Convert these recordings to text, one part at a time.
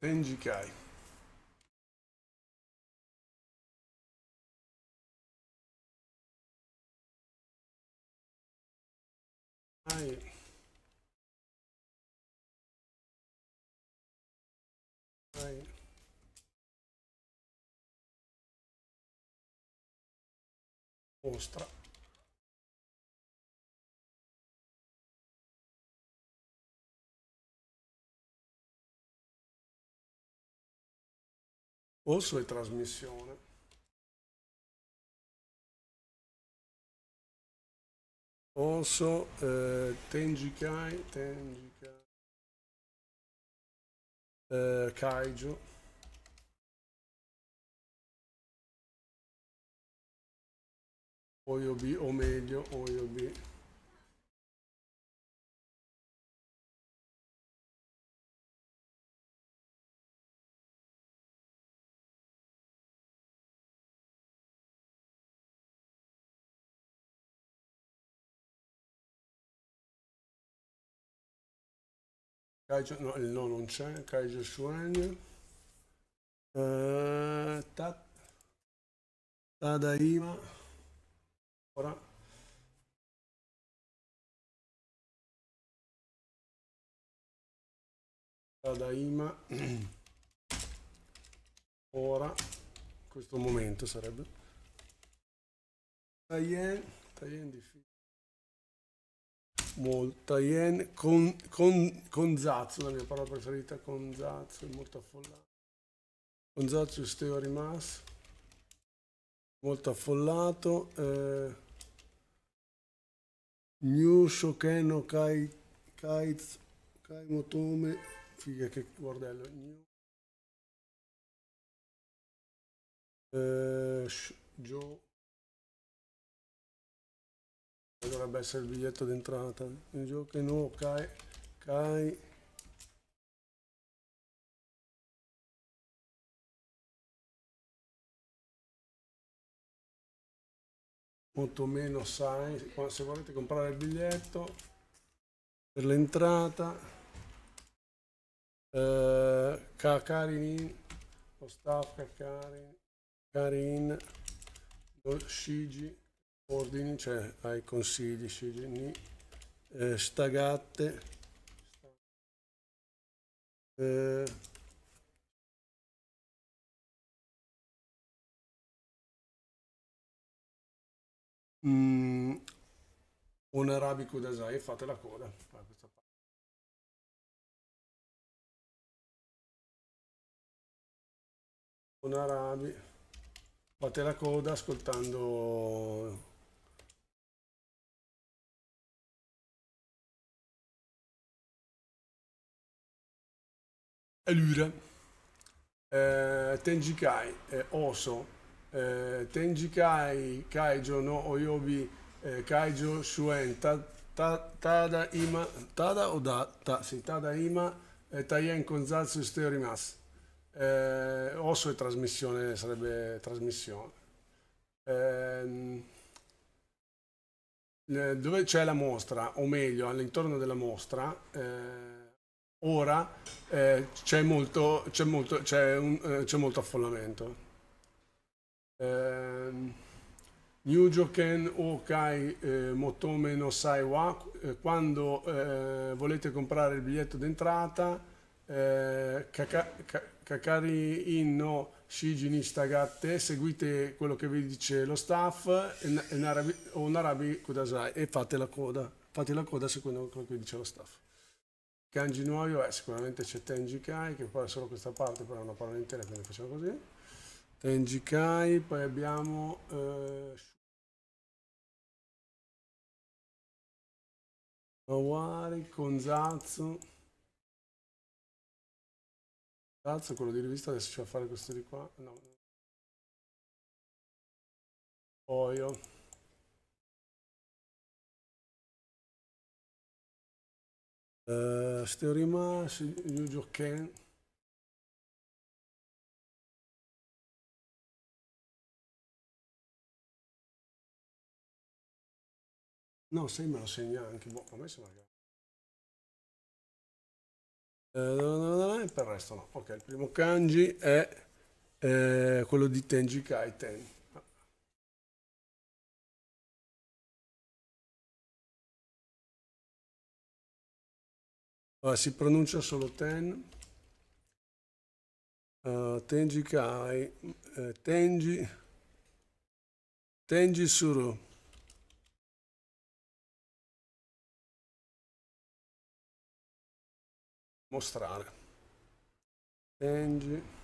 Tenji Kai. Ai. Ai. Ostra. o sulle trasmissioni. Also, eh, Tenjikai, Tenjikai, eh, Kaiju. OYOB o meglio OYOB Kaiser, no, il no non c'è, Kaiser Schwenning, eh, Tat, Tadaima, ora. Tadaima, ora, questo momento sarebbe. Taien, Taien difficile molta yen con, con, con Zazzo, la mia parola preferita con Zazzo, è molto affollato. Con Zazzo steo rimasto, molto affollato. Eh, New Shokeno Kai, Kai, Kai Motome, figa che bordello. New. Eh, Joe. Dovrebbe essere il biglietto d'entrata. Il gioco che no, Kai. Kai. Molto meno sai. Se volete comprare il biglietto per l'entrata. Eh, Kakarin. Ostaf Kakarin. Karin. Shigi ordini, cioè ai consigli, signi, eh, stagate, eh, mm, un arabico dasai e fate la coda. Un arabi, fate la coda ascoltando Lure, eh, Tenji Kai, eh, Oso, eh, Tenji Kai, Kaijo no Oyobi, eh, Kaijo Shuen, ta, ta, Tada Ima, Tada o da, ta, sì, Tada Ima, eh, Taien Konzatsu Steorimas. Eh, oso è trasmissione, sarebbe trasmissione. Ehm, eh, dove c'è la mostra, o meglio, all'interno della mostra, eh, ora eh, c'è molto, molto, un, eh, molto, affollamento. Eh, Joken Okai eh, Motome no Saiwa, eh, quando eh, volete comprare il biglietto d'entrata, eh, kaka, Kakari Inno Shiji Nishitagatte, seguite quello che vi dice lo staff o Narabi Kudasai e fate la coda, fate la coda secondo quello che vi dice lo staff. Canginuoio è eh, sicuramente c'è Tenjikai che poi è solo questa parte però è una parola intera quindi facciamo così Tenjikai poi abbiamo eh, Awari, Konzatsu Konzatsu quello di rivista adesso ci va a fare questo di qua no Oio Uh, C'était Rima, Yujo Ken. No, se me lo segna anche, boh, a me sembra che... Eh, per il resto no. Ok, il primo kanji è eh, quello di Tenji Kaiten. Allora, si pronuncia solo Ten. Uh, eh, tenji Kai. Eh, tenji. Tenji Suru. Mostrare. Tenji.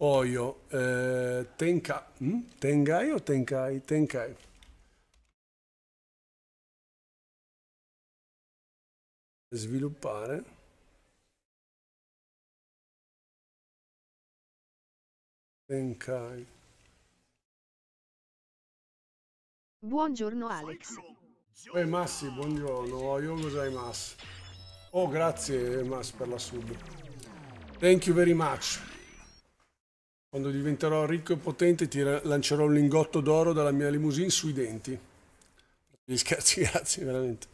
Oyo, eh, Tenkai, hm? Mm? Tengai o Tenkai? Tenkai. Sviluppare. Tenkai. Buongiorno Alex. Ehi hey, Massi, buongiorno. Oyo cos'hai Massi? Oh, grazie Massi per la sub. Thank you very much. Quando diventerò ricco e potente ti lancerò un lingotto d'oro dalla mia limousine sui denti. Gli scherzi, grazie, veramente.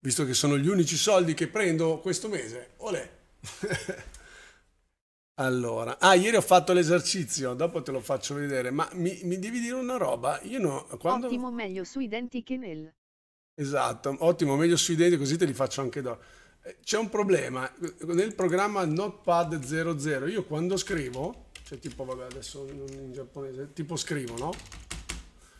Visto che sono gli unici soldi che prendo questo mese. Olè. allora, ah, ieri ho fatto l'esercizio, dopo te lo faccio vedere, ma mi, mi devi dire una roba. Io no, quando... Ottimo meglio sui denti che nel. Esatto, ottimo, meglio sui denti, così te li faccio anche dopo c'è un problema nel programma Notepad 00 io quando scrivo cioè tipo vabbè adesso in giapponese tipo scrivo no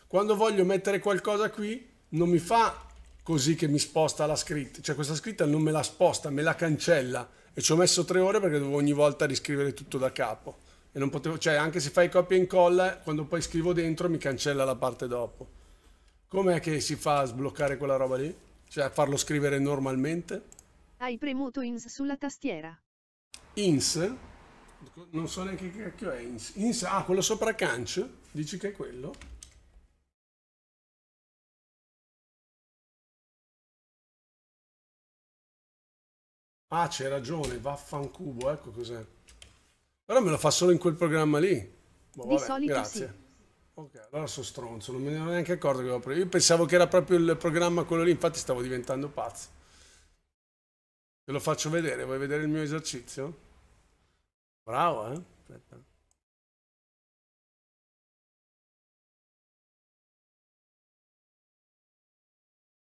quando voglio mettere qualcosa qui non mi fa così che mi sposta la scritta cioè questa scritta non me la sposta me la cancella e ci ho messo tre ore perché dovevo ogni volta riscrivere tutto da capo e non potevo cioè anche se fai copia e incolla quando poi scrivo dentro mi cancella la parte dopo com'è che si fa a sbloccare quella roba lì cioè a farlo scrivere normalmente hai premuto INS sulla tastiera. INS? Non so neanche che cacchio è INS. INS, ah, quello sopra Canch? Dici che è quello? Ah, c'è ragione, vaffancubo, ecco cos'è. Però me lo fa solo in quel programma lì. Boh, Di solito grazie. Sì. Ok, allora sono stronzo, non me ne ero neanche accorto che avevo preso. Io pensavo che era proprio il programma quello lì, infatti stavo diventando pazzo lo faccio vedere, vuoi vedere il mio esercizio? Bravo, eh? Aspetta.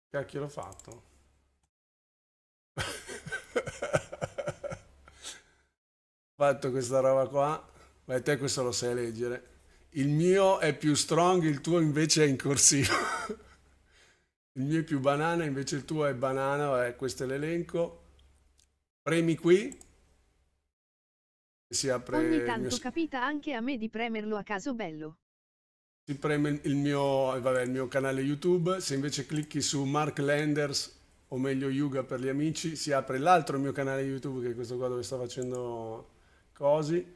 Cacchio l'ho fatto. fatto questa roba qua. Ma te questo lo sai leggere. Il mio è più strong, il tuo invece è in corsivo. il mio è più banana, invece il tuo è banana, eh, questo è l'elenco. Premi qui. e Si apre Ogni tanto mio... capita anche a me di premerlo a caso bello. Si preme il mio, eh, vabbè, il mio canale YouTube. Se invece clicchi su Mark Landers, o meglio Yuga per gli amici, si apre l'altro mio canale YouTube, che è questo qua dove sto facendo cose.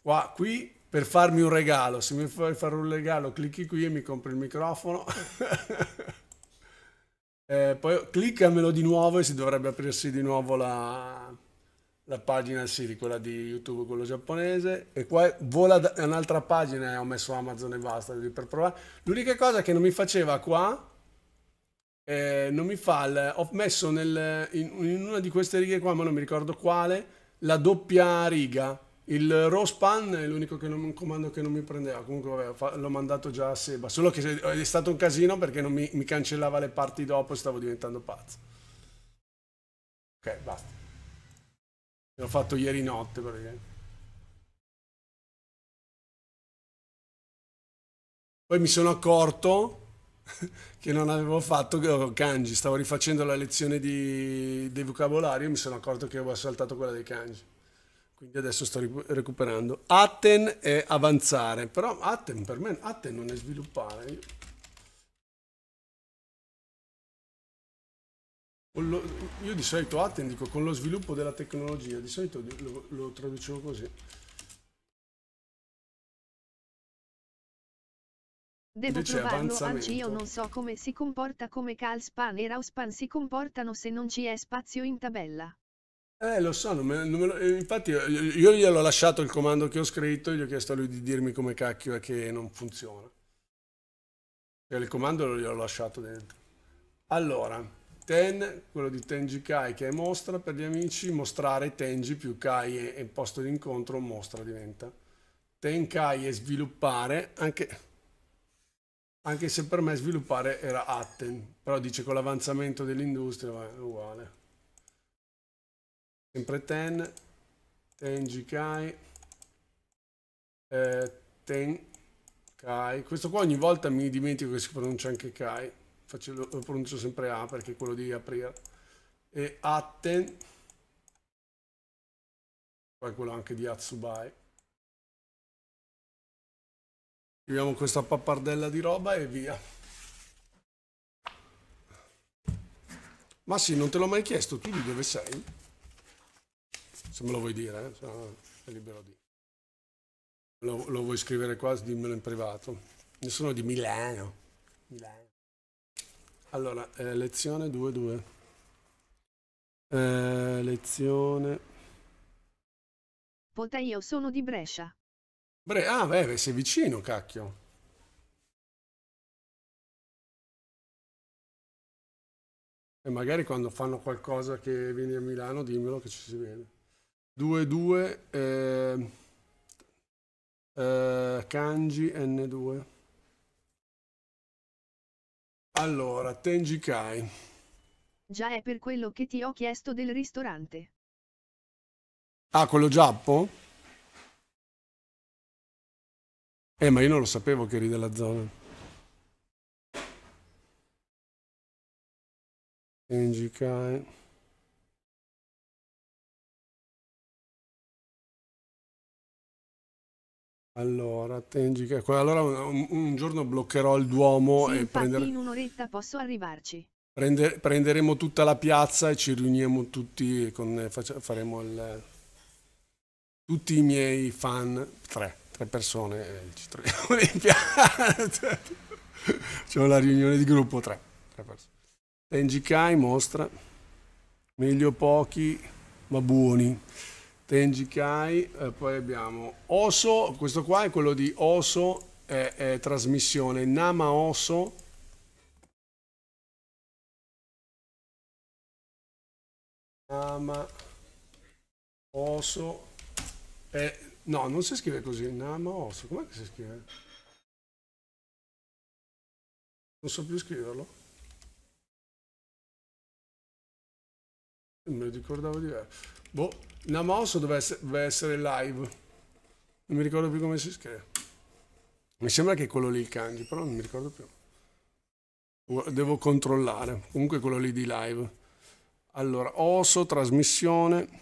Qua, qui per farmi un regalo. Se mi fai fare un regalo, clicchi qui e mi compri il microfono. Eh, poi cliccamelo di nuovo e si dovrebbe aprirsi di nuovo la, la pagina, sì, di quella di YouTube, quello giapponese. E qua vola da, un'altra pagina e ho messo Amazon e basta per provare. L'unica cosa che non mi faceva qua, eh, non mi fa, il, ho messo nel, in, in una di queste righe qua, ma non mi ricordo quale, la doppia riga il Rospan è l'unico che non, comando che non mi prendeva, comunque vabbè, l'ho mandato già a Seba, solo che è stato un casino perché non mi, mi cancellava le parti dopo e stavo diventando pazzo. Ok, basta. L'ho fatto ieri notte praticamente. Poi mi sono accorto che non avevo fatto oh, kanji, stavo rifacendo la lezione di, dei vocabolari e mi sono accorto che avevo saltato quella dei kanji quindi adesso sto recuperando. Atten è avanzare, però Atten per me Atten non è sviluppare. Lo, io di solito Atten dico con lo sviluppo della tecnologia, di solito lo, lo traducevo così. Devo Invece provarlo anche io non so come si comporta come Calspan e Rauspan si comportano se non ci è spazio in tabella. Eh, lo so, non me, non me lo, eh, infatti eh, io, io gli ho lasciato il comando che ho scritto gli ho chiesto a lui di dirmi come cacchio è che non funziona. E il comando gli ho lasciato dentro. Allora, ten, quello di Tenji Kai che è mostra per gli amici, mostrare Tenji più Kai e, e posto di incontro mostra diventa. Ten Kai è sviluppare, anche, anche se per me sviluppare era Atten, però dice con l'avanzamento dell'industria è uguale sempre ten tenji kai eh, ten kai questo qua ogni volta mi dimentico che si pronuncia anche kai Faccio, lo pronuncio sempre a perché è quello di aprire e atten poi quello anche di Atsubai scriviamo questa pappardella di roba e via ma sì non te l'ho mai chiesto tu di dove sei? se me lo vuoi dire, eh, se no, è libero di. Lo, lo, vuoi scrivere qua, dimmelo in privato. Ne sono di Milano. Milano. Allora, eh, lezione 2-2. Eh, lezione... Pota io sono di Brescia. Bre ah, beh, sei vicino, cacchio. E magari quando fanno qualcosa che vieni a Milano, dimmelo che ci si vede. 2-2 eh, eh, Kanji N2 allora Tenji Kai già è per quello che ti ho chiesto del ristorante ah quello giappo? eh ma io non lo sapevo che eri della zona Tenji Kai Allora, Tengica, allora un, un giorno bloccherò il Duomo sì, e prendere... in un'oretta posso arrivarci. Prende, prenderemo tutta la piazza e ci riuniamo tutti e con, eh, faremo il, tutti i miei fan, tre, tre persone, eh, ci troviamo in piazza. Facciamo la riunione di gruppo, tre, tre persone. Tengikai mostra, meglio pochi ma buoni. Tenji Kai, eh, poi abbiamo Oso, questo qua è quello di Oso, è, è trasmissione, Nama Oso, Nama Oso, è, no non si scrive così, Nama Oso, com'è che si scrive? Non so più scriverlo. Non lo ricordavo di... Boh, Namosso deve essere, deve essere live. Non mi ricordo più come si scrive. Mi sembra che è quello lì il kanji, però non mi ricordo più. Devo controllare. Comunque quello lì di live. Allora, osso, trasmissione.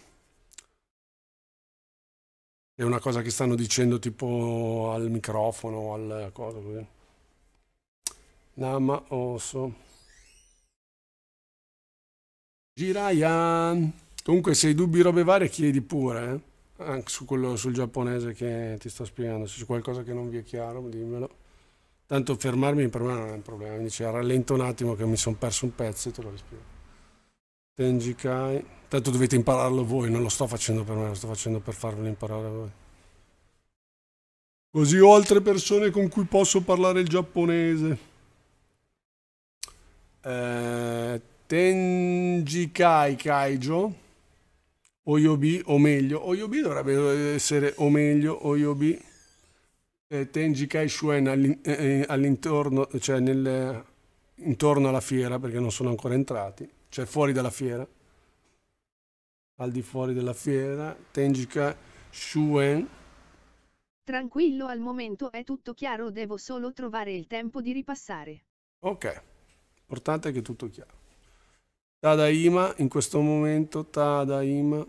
È una cosa che stanno dicendo tipo al microfono, o al cosa così. Nama osso. Girayan. Comunque se hai dubbi robe varie chiedi pure, eh? anche su quello sul giapponese che ti sto spiegando, se c'è qualcosa che non vi è chiaro dimmelo. Tanto fermarmi per me non è un problema, mi dice cioè, rallento un attimo che mi sono perso un pezzo e te lo rispiego. Tenji Kai, tanto dovete impararlo voi, non lo sto facendo per me, lo sto facendo per farvelo imparare a voi. Così ho altre persone con cui posso parlare il giapponese. Eh, Tenji Kai Kaijo. Oyobi o meglio, Oyobi dovrebbe essere o meglio, Oyobi eh, Tenji Kai Shuen eh, eh, all'intorno, eh, cioè nel, intorno alla fiera perché non sono ancora entrati, cioè fuori dalla fiera, al di fuori della fiera, Tenji Kai Shuen. Tranquillo al momento è tutto chiaro, devo solo trovare il tempo di ripassare. Ok, importante che tutto chiaro. Tadaima in questo momento Tadaima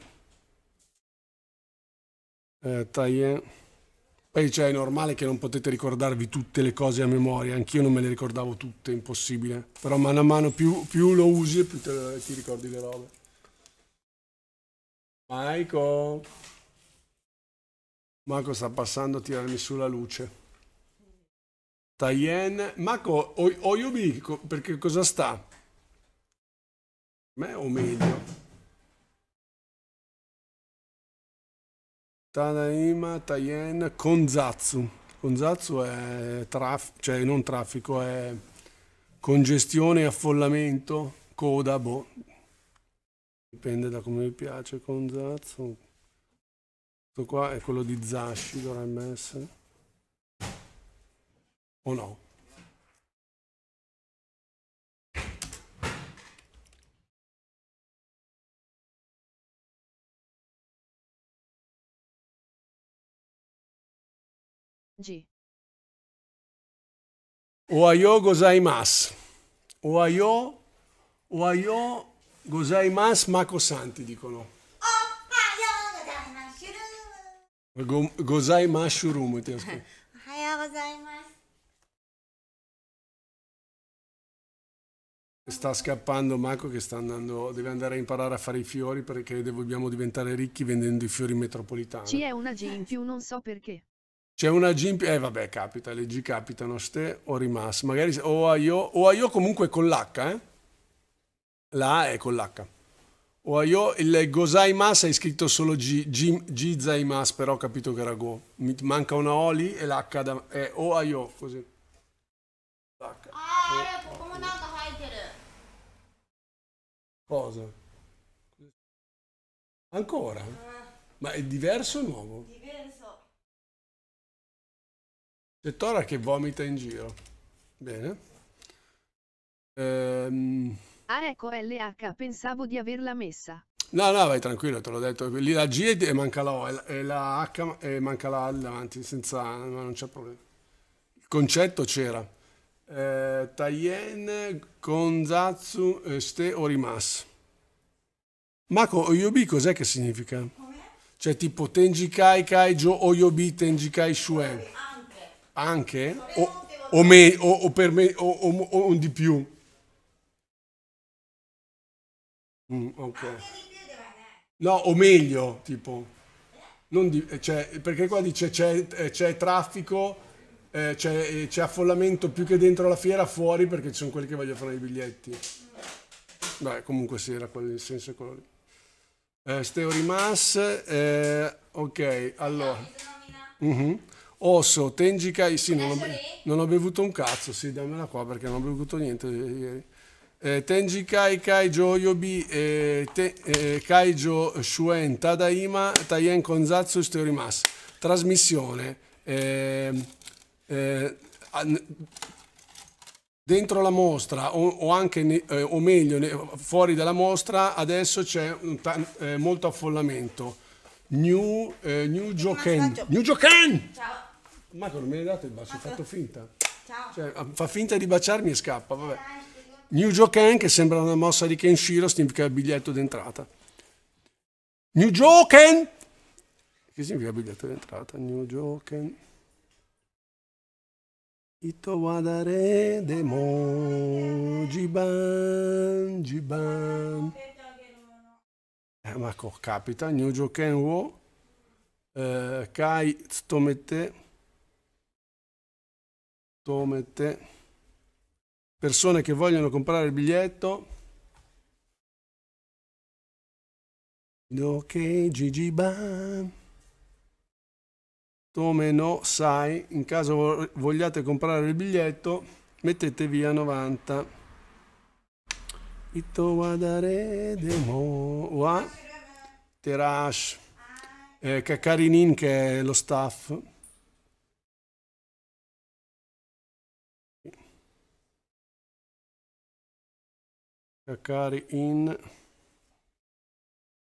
eh, Taien. Poi cioè, è normale che non potete ricordarvi tutte le cose a memoria, anch'io non me le ricordavo tutte, impossibile. Però mano a mano più, più lo usi e più te, ti ricordi le robe. Michael! Marco sta passando a tirarmi su la luce. Tayen, Marco, Oyubi, perché cosa sta? Me o meglio? Tanaima Tayen Konzatsu. Konzatsu è traf- cioè non traffico, è congestione, affollamento, coda, boh. Dipende da come vi piace Konzatsu. Questo qua è quello di Zashi, dovrebbe essere. O no? G. Ohayo gozaimasu. Ohayo, ohayo gozaimasu Mako Santi dicono. Ohayo gozaimasu. Gozaimasu shurumu ti ascolto. Ohayo gozaimasu. Sta scappando Mako che sta andando, deve andare a imparare a fare i fiori perché dobbiamo diventare ricchi vendendo i fiori metropolitani. Ci è una G in più, non so perché. C'è una Gimp, eh vabbè, capita, le G capitano, ste o rimas, magari o a io, o a io comunque con l'H, eh? La A è con l'H. O a io, il Gozaimas hai scritto solo G, G, Gizaimas, però ho capito che era Go. Mi manca una O lì e l'H da, è eh, o a io, così. L'H. Ah, Cosa? Ancora? Eh. Ma è diverso o nuovo? C'è Tora che vomita in giro. Bene. Ehm... Ah ecco LH, pensavo di averla messa. No, no, vai tranquillo, te l'ho detto. Lì la G e manca la O, e la H e manca la A davanti, senza... No, non c'è problema. Il concetto c'era. Eh, Taien, Konzatsu, eh, Ste o Orimas. Mako Oyobi cos'è che significa? Cioè tipo Tenji Kai Kaijo Oyobi Tenjikai Shuen. Ah, anche? O, o, me, o, o per me, o, di più? Mm, ok. No, o meglio, tipo. Di, eh, cioè, perché qua dice c'è, eh, traffico, eh, eh, c'è, affollamento più che dentro la fiera, fuori perché ci sono quelli che vogliono fare i biglietti. Beh, comunque sì, era quello, il senso quello lì. Eh, Steo Rimas, eh, ok, allora. Uh mhm. -huh. Osso, Tengica, sì, non ho, non ho, bevuto un cazzo, sì, dammela qua perché non ho bevuto niente ieri. Eh, Tenji Kai Kaijo Yobi eh, te, eh, Kaijo Shuen Tadaima Taien Konzatsu Steorimas Trasmissione ehm, eh, eh, Dentro la mostra o, o anche eh, o meglio ne, fuori dalla mostra adesso c'è eh, molto affollamento New, eh, new Joken New Joken! Ciao Marco non me l'hai dato il bacio, hai fatto finta. Ciao. Cioè, ah, fa finta di baciarmi e scappa, vabbè. New Joken, che sembra una mossa di Kenshiro, significa biglietto d'entrata. New Joken! Che significa biglietto d'entrata? New Joken. Ito wadare demo jiban jiban. Eh, ma capita, New Joken wo. Eh, kai tsutomete. Tomete. Persone che vogliono comprare il biglietto. Ok, Gigi Ban. Come no, sai, in caso vogliate comprare il biglietto, mettete via 90. Ito guardare demo. Wa. Terash. Eh, Kakarinin che è lo staff. Kakari eh, in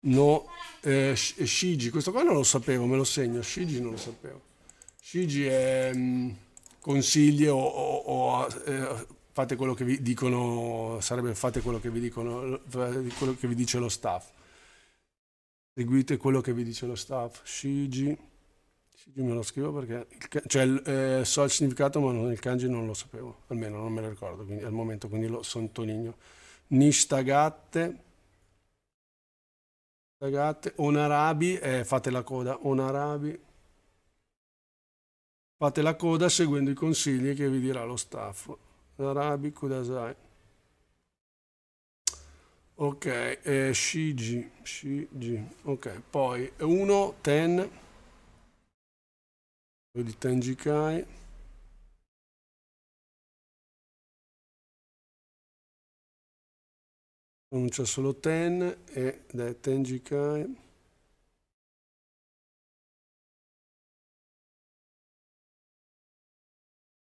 no eh, eh Shigi questo qua non lo sapevo me lo segno Shigi non lo sapevo Shigi è mm, consiglio o, o, o eh, fate quello che vi dicono sarebbe fate quello che vi dicono quello che vi dice lo staff seguite quello che vi dice lo staff Shigi Shigi me lo scrivo perché il, cioè, eh, so il significato ma non, il kanji non lo sapevo almeno non me lo ricordo quindi, al momento quindi lo sottolineo Nishtagatte, nishtagatte Onarabi, eh, fate la coda, Onarabi, fate la coda seguendo i consigli che vi dirà lo staff. Onarabi Kudasai. Ok, eh, Shiji, Shiji, ok, poi 1, Ten, di Tenjikai. pronuncia solo Ten ed è Tenji Kai.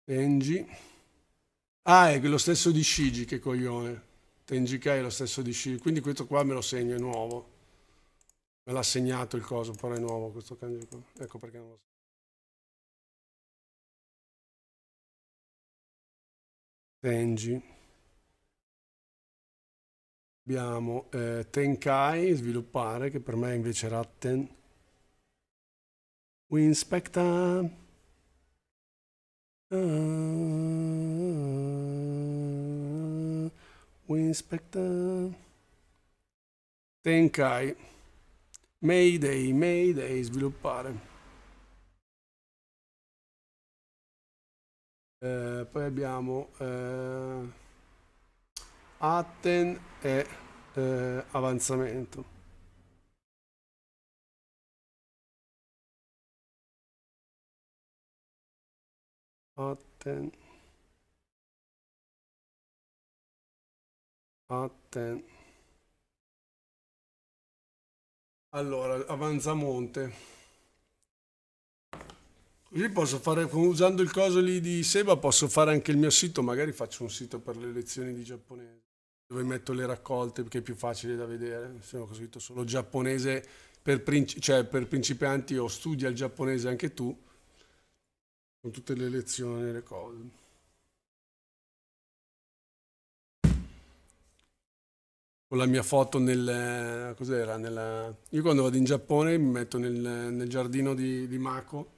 Tenji. Ah, è lo stesso di Shiji, che coglione. Tenji Kai è lo stesso di Shiji, quindi questo qua me lo segno, è nuovo. Me l'ha segnato il coso, però è nuovo questo kanji qua. Ecco perché non lo so. Tenji. Abbiamo eh, Tenkai, sviluppare, che per me invece era Ten... Winspecta... Uh, Winspecta... Tenkai. Mayday, Mayday, sviluppare. Eh, poi abbiamo... Eh... Atten e eh, avanzamento. Atten. Atten. Allora, avanzamonte. Così posso fare, usando il coso lì di Seba, posso fare anche il mio sito, magari faccio un sito per le lezioni di giapponese dove metto le raccolte perché è più facile da vedere. Sono scritto solo giapponese per, principi cioè per principianti o studia il giapponese anche tu, con tutte le lezioni e le cose. Con la mia foto nel... cos'era? Nella... Io quando vado in Giappone mi metto nel, nel giardino di, di Mako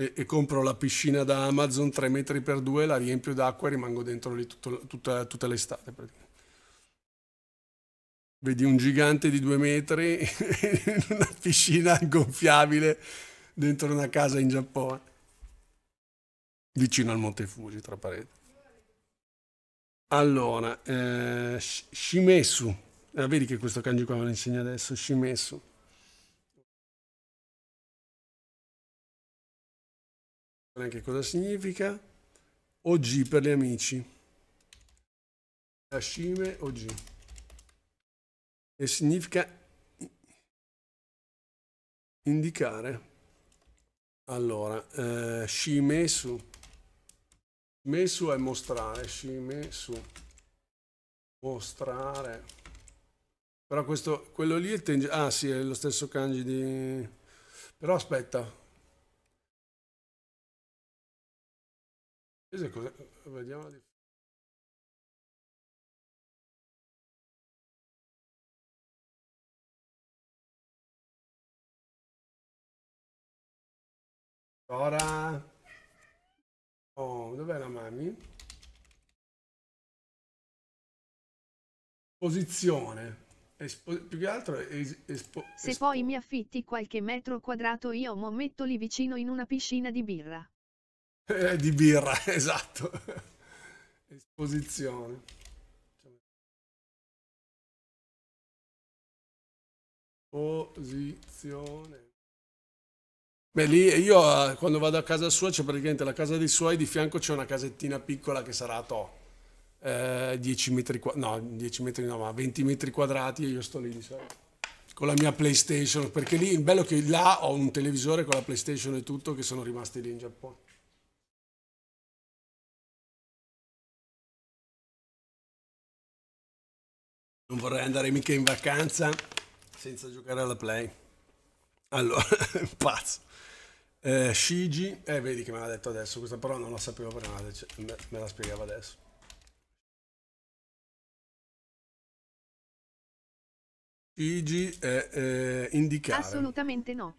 e, e, compro la piscina da Amazon 3 metri per 2, la riempio d'acqua e rimango dentro lì tutto, tutta, tutta l'estate. Vedi un gigante di due metri in una piscina gonfiabile dentro una casa in Giappone, vicino al Monte Fuji, tra pareti. Allora, eh, Shimesu, eh, vedi che questo kanji qua me lo insegna adesso, Shimesu. anche cosa significa. OG per gli amici. Hashime OG. E significa indicare. Allora, eh, Shimesu. Shimesu è mostrare. su Mostrare. Però questo, quello lì è... Ten... Ah sì, è lo stesso kanji di... Però aspetta, Cosa... Vediamo la differenza. Ora... Oh, dov'è la mami? Posizione. Espo... più che altro es... Espo... Se poi mi affitti qualche metro quadrato io mo metto lì vicino in una piscina di birra. Eh, di birra, esatto. Esposizione. Posizione. Beh, lì io eh, quando vado a casa sua c'è praticamente la casa dei suoi, di fianco c'è una casettina piccola che sarà a to. Eh, 10 metri quadrati, no, 10 metri no, ma 20 metri quadrati e io sto lì di solito con la mia PlayStation, perché lì il bello è che là ho un televisore con la PlayStation e tutto che sono rimasti lì in Giappone. Non vorrei andare mica in vacanza senza giocare alla play. Allora, pazzo. Eh, Shigi, eh, vedi che me l'ha detto adesso, questa parola non la sapevo prima, me, me la spiegava adesso. Shigi è eh, indicare. Assolutamente no.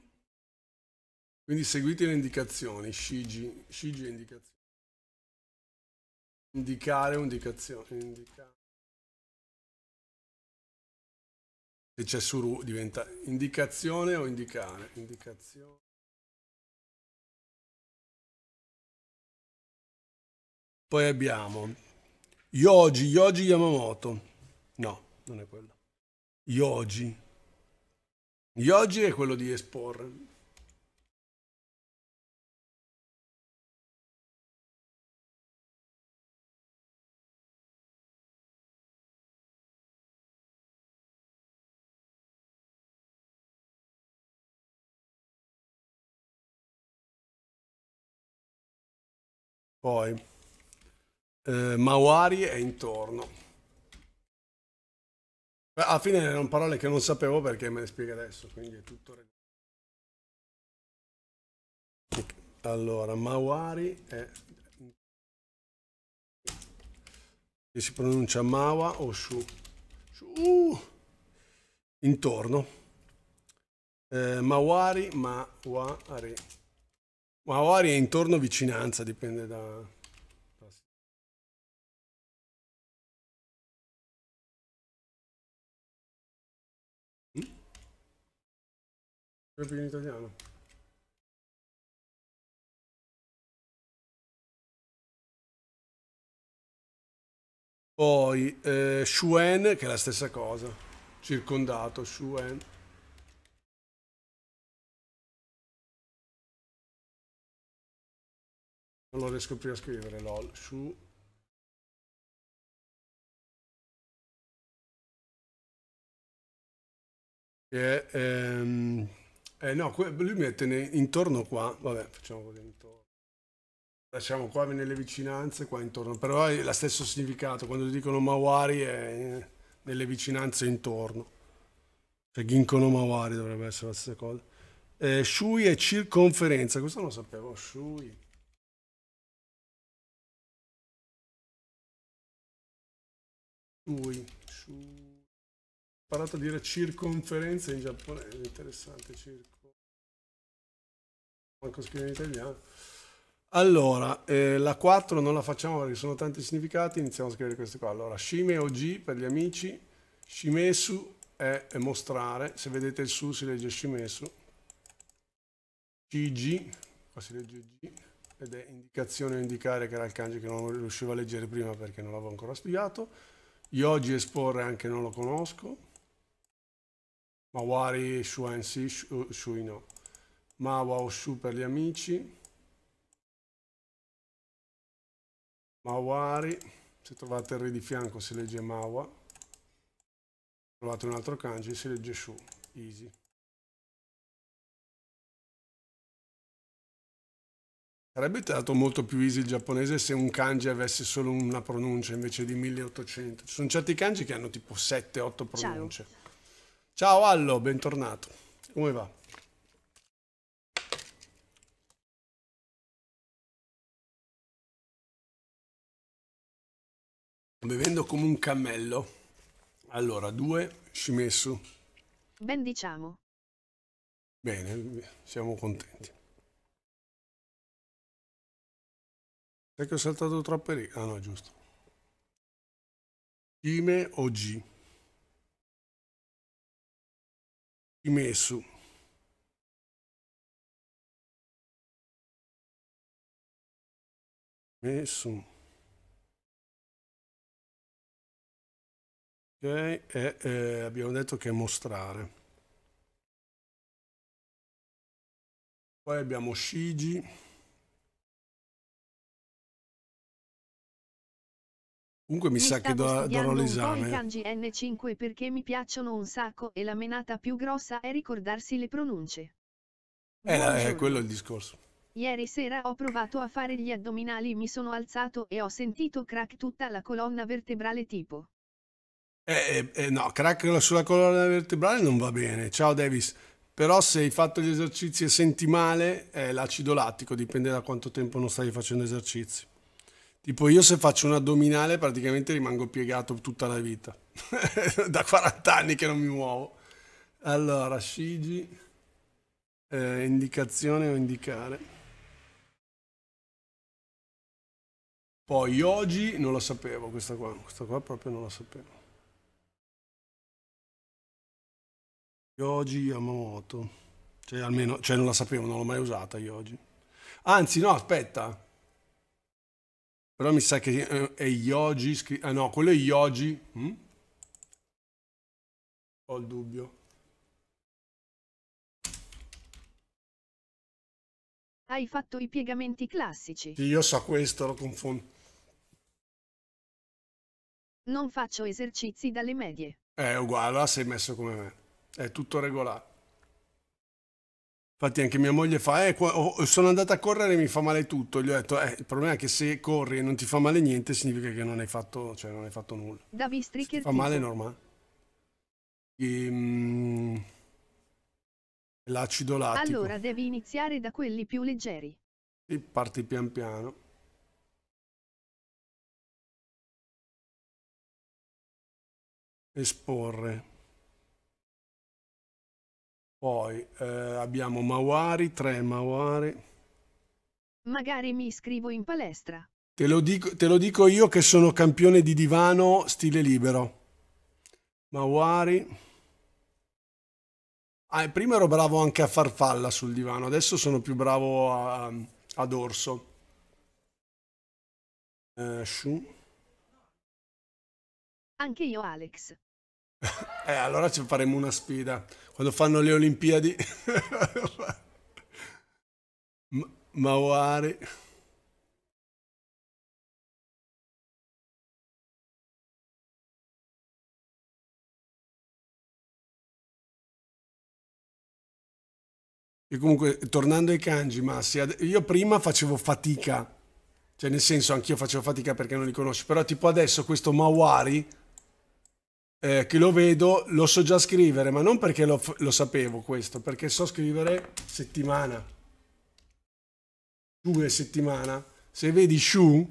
Quindi seguite le indicazioni, Shigi, Shigi è indicazione. Indicare, indicazione, indicare. se c'è suru diventa indicazione o indicare? Indicazione. Poi abbiamo Yoji, Yoji Yamamoto. No, non è quello. Yoji. Yoji è quello di esporre. Poi eh, Mawari è intorno. Alla fine erano parole che non sapevo perché me le spiega adesso, quindi è tutto Allora, Mawari è... che si pronuncia Mawa o Shu. Shu! Uh, intorno. Eh, mawari, Mawari. Ma Ori è intorno vicinanza, dipende da... Mm? Proprio in italiano. Poi eh, Shuen, che è la stessa cosa, circondato, Shuen. Non lo riesco più a scrivere, lol. Su. E, ehm, eh, no, lui mette intorno qua. Vabbè, facciamo così intorno. Lasciamo qua nelle vicinanze, qua intorno. Però è lo stesso significato. Quando dicono Mawari è nelle vicinanze intorno. Cioè Ginkono Mawari dovrebbe essere la stessa cosa. Eh, shui è circonferenza. Questo non lo sapevo. Shui. Sui, su... Ho imparato a dire circonferenza in giapponese, interessante, circo... Manco scrivere in italiano. Allora, eh, la 4 non la facciamo perché sono tanti significati, iniziamo a scrivere questo qua. Allora, Shime Oji per gli amici, Shimesu è, è mostrare, se vedete il su si legge Shimesu, gg qua si legge G, ed è indicazione o indicare che era il kanji che non riuscivo a leggere prima perché non l'avevo ancora studiato, oggi Esporre anche non lo conosco. Mawari Shuansi Shui no. Mawa Oshu per gli amici. Mawari, se trovate il re di fianco si legge Mawa. Trovate un altro kanji si legge su. Easy. Sarebbe stato molto più easy il giapponese se un kanji avesse solo una pronuncia invece di 1800. Ci sono certi kanji che hanno tipo 7-8 pronunce. Ciao. Ciao Allo, bentornato. Come va? Bevendo come un cammello. Allora, due scimesso. Ben diciamo. Bene, siamo contenti. Perché ho saltato troppe righe. Ah no, giusto. Cime o G? Cimesu. Mesu. Ok, e, eh, eh, abbiamo detto che mostrare. Poi abbiamo Shigi. Comunque mi, mi sa che do, darò l'esame. Poi kanji N5 perché mi piacciono un sacco e la menata più grossa è ricordarsi le pronunce. Eh, eh, quello è il discorso. Ieri sera ho provato a fare gli addominali, mi sono alzato e ho sentito crack tutta la colonna vertebrale tipo. Eh, eh, eh no, crack sulla colonna vertebrale non va bene. Ciao Davis. Però se hai fatto gli esercizi e senti male, è l'acido lattico, dipende da quanto tempo non stai facendo esercizi. Tipo io se faccio un addominale praticamente rimango piegato tutta la vita. da 40 anni che non mi muovo. Allora, Shigi, eh, indicazione o indicare. Poi oggi non la sapevo questa qua, questa qua proprio non la sapevo. Yoji Yamamoto. Cioè, almeno, cioè non la sapevo, non l'ho mai usata Yoji. Anzi, no, aspetta. Però mi sa che eh, è Yogi scritto... Ah no, quello è Yogi. Hm? Ho il dubbio. Hai fatto i piegamenti classici. Io so questo, lo confondo. Non faccio esercizi dalle medie. Eh, è uguale, sei messo come me. È tutto regolato. Infatti anche mia moglie fa, eh, oh, oh, sono andata a correre e mi fa male tutto. Gli ho detto, eh, il problema è che se corri e non ti fa male niente, significa che non hai fatto, cioè, non hai fatto nulla. Davi Stricker. Fa male è normale. Ehm... L'acido lattico. Allora devi iniziare da quelli più leggeri. E parti pian piano. Esporre. Poi eh, abbiamo Mawari, 3 Mawari. Magari mi iscrivo in palestra. Te lo, dico, te lo dico io che sono campione di divano stile libero. Mawari. Ah, prima ero bravo anche a farfalla sul divano, adesso sono più bravo a, a dorso. Eh, anche io Alex eh, allora ci faremo una sfida. Quando fanno le Olimpiadi... M- Mauari... E comunque, tornando ai kanji, Massi, io prima facevo fatica, cioè nel senso anch'io facevo fatica perché non li conosci, però tipo adesso questo Mawari eh, che lo vedo, lo so già scrivere, ma non perché lo, lo sapevo questo, perché so scrivere settimana. Due settimana. Se vedi shoe,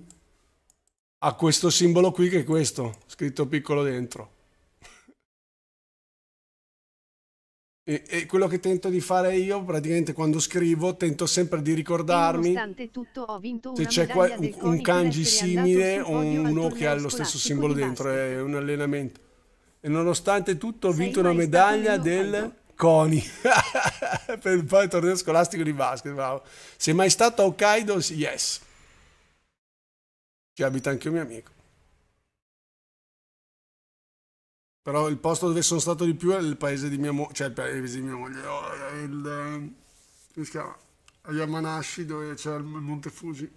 ha questo simbolo qui che è questo, scritto piccolo dentro. E, e, quello che tento di fare io, praticamente quando scrivo, tento sempre di ricordarmi tutto, se c'è un, un kanji simile o uno che ha lo stesso simbolo dentro, è un allenamento e nonostante tutto ho vinto una medaglia del... Coni per il torneo scolastico di basket. Bravo. Sei mai stato a Hokkaido? Yes. Ci abita anche un mio amico. Però il posto dove sono stato di più è il paese di mia moglie, cioè il paese di mia moglie, oh, il, eh, come si chiama? A Yamanashi dove c'è il Monte Fuji.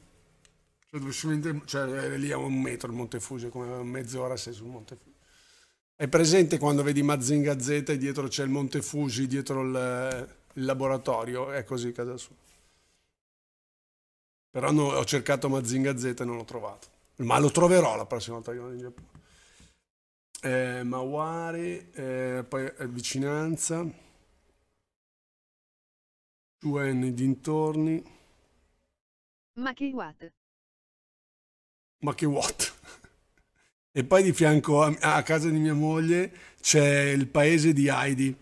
Cioè, dove si vende, cioè lì a un metro il Monte Fuji, come mezz'ora sei sul Monte Fuji. È presente quando vedi Mazinga Z e dietro c'è il Monte Fuji, dietro il, il laboratorio? È così casa sua. Però no, ho cercato Mazinga Z e non l'ho trovato. Ma lo troverò la prossima volta che vado in Giappone. Eh, Mawari, eh, poi eh, vicinanza. Chuen dintorni. Ma che what? Ma che what? E poi di fianco a, a casa di mia moglie c'è il paese di Heidi.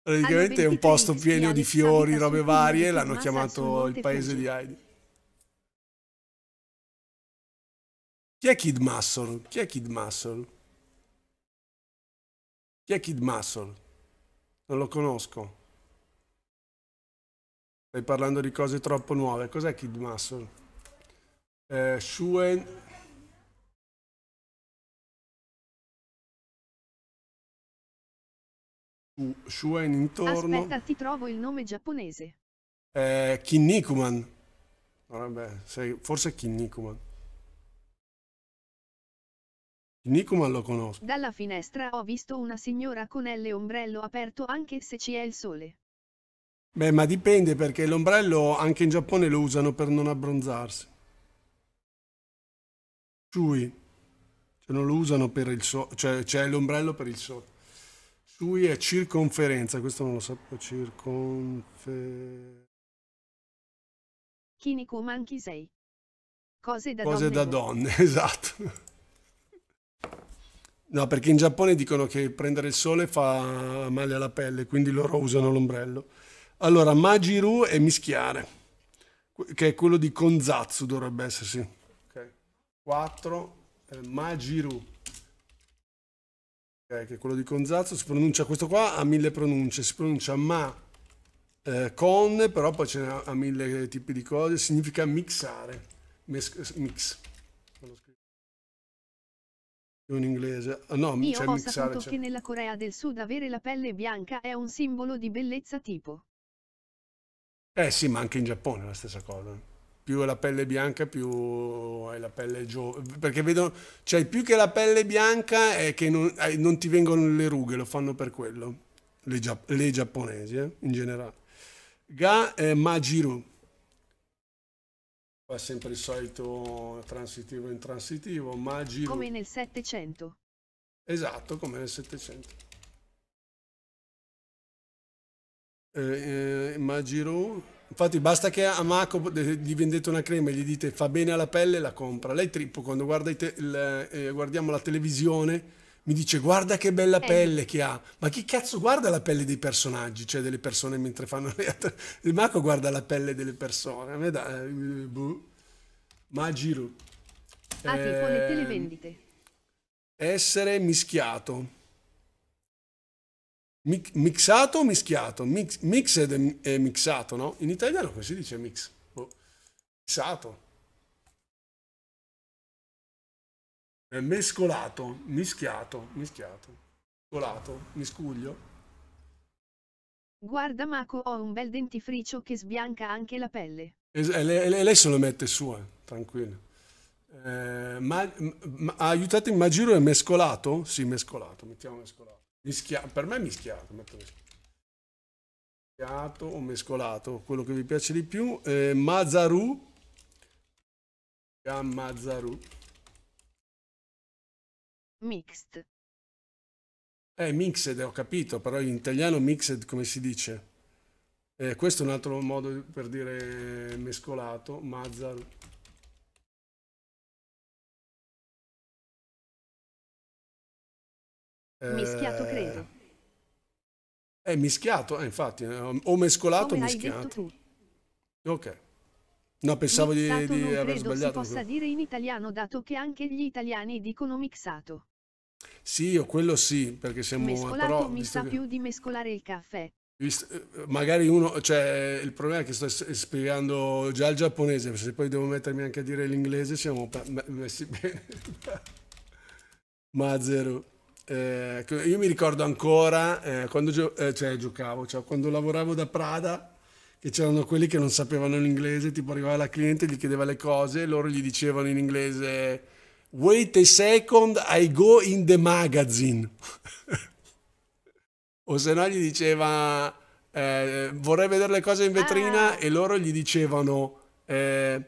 Praticamente è un posto pieno di fiori, robe varie, l'hanno chiamato il paese di Heidi. Chi è Kid Muscle? Chi è Kid Muscle? Chi è Kid Muscle? Non lo conosco. Stai parlando di cose troppo nuove. Cos'è Kid Muscle? Eh, Shuen su Shuen intorno. Aspetta, ti trovo il nome giapponese. Eh, Kinnikuman. Vabbè, sei, forse Kinnikuman. Kinnikuman lo conosco. Dalla finestra ho visto una signora con L ombrello aperto anche se ci è il sole. Beh, ma dipende perché l'ombrello anche in Giappone lo usano per non abbronzarsi. Shui. Cioè non lo usano per il sole, cioè c'è l'ombrello per il sole. Lui è circonferenza, questo non lo sapevo, circonferenza. Kineko Manchi sei? Cose da Cose donne. da donne, esatto. No, perché in Giappone dicono che prendere il sole fa male alla pelle, quindi loro usano l'ombrello. Allora, Majiru è mischiare, che è quello di Konzatsu dovrebbe essersi. Ok. 4. Eh, Majiru che è quello di Conzazzo, si pronuncia questo qua a mille pronunce, si pronuncia ma eh, con, però poi ce n'è a mille tipi di cose, significa mixare, mix. mix. In inglese, ah, no, Io cioè ho mixare, saputo cioè. che nella Corea del Sud avere la pelle bianca è un simbolo di bellezza tipo. Eh sì, ma anche in Giappone è la stessa cosa più la pelle bianca, più è la pelle giovane. Perché vedo, cioè, più che la pelle bianca è che non, eh, non ti vengono le rughe, lo fanno per quello. Le, gia le giapponesi, eh, in generale. Ga eh, Majiru. Qua sempre il solito transitivo intransitivo. Majiru. Come nel 700. Esatto, come nel 700. Eh, eh, Majiru Infatti basta che a Marco gli vendete una crema e gli dite fa bene alla pelle, la compra. Lei trippo, quando il, eh, guardiamo la televisione, mi dice guarda che bella eh. pelle che ha. Ma chi cazzo guarda la pelle dei personaggi, cioè delle persone mentre fanno le altre? Il Maco guarda la pelle delle persone. A me da... Eh, boh. Magiru. Apri eh, le televendite. Ehm, essere mischiato mixato o mischiato? Mix, mixed e mixato, no? In italiano come si dice mix? Oh, mixato. mescolato, mischiato, mischiato, mescolato, miscuglio. Guarda Maco, ho un bel dentifricio che sbianca anche la pelle. E lei, lei se lo mette su, eh, tranquillo. Eh, ma, ma, aiutatemi, ma giro è mescolato? Sì, mescolato, mettiamo mescolato. Mischia per me è mischiato, metto mischiato o mescolato, quello che vi piace di più. Eh, Mazaru. Gammazaru. Mixed. è eh, mixed, ho capito, però in italiano mixed come si dice? Eh, questo è un altro modo per dire mescolato, Mazaru. Mischiato, credo. È eh, mischiato, eh, infatti, eh, o mescolato Come o mischiato. Ok. No, pensavo mixato di, di aver credo Si possa dire in italiano, dato che anche gli italiani dicono mixato. Sì, io quello sì, perché siamo... Mescolato però, mi sa che... più di mescolare il caffè. Visto, eh, magari uno, cioè il problema è che sto spiegando già il giapponese, se poi devo mettermi anche a dire l'inglese siamo messi bene. Ma zero eh, io mi ricordo ancora eh, quando gio- eh, cioè, giocavo, cioè, quando lavoravo da Prada, che c'erano quelli che non sapevano l'inglese, tipo arrivava la cliente, gli chiedeva le cose, loro gli dicevano in inglese wait a second, I go in the magazine. o se no gli diceva eh, vorrei vedere le cose in vetrina ah. e loro gli dicevano eh,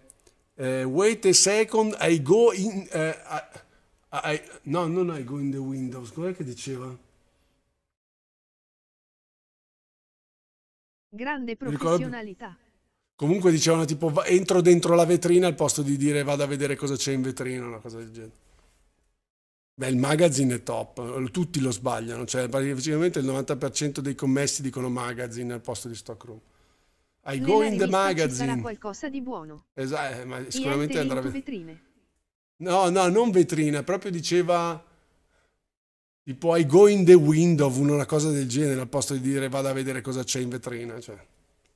eh, wait a second, I go in... Uh, Ah, I, no, non I go in the windows, com'è che diceva? Grande professionalità. Comunque dicevano tipo entro dentro la vetrina al posto di dire vado a vedere cosa c'è in vetrina, una cosa del genere. Beh, il magazine è top, tutti lo sbagliano, cioè praticamente il 90% dei commessi dicono magazine al posto di stockroom. I go in the magazine. Sarà qualcosa di buono. Esatto, ma sicuramente andrà a vedere. No, no, non vetrina, proprio diceva tipo I go in the window, una cosa del genere, al posto di dire vado a vedere cosa c'è in vetrina, cioè,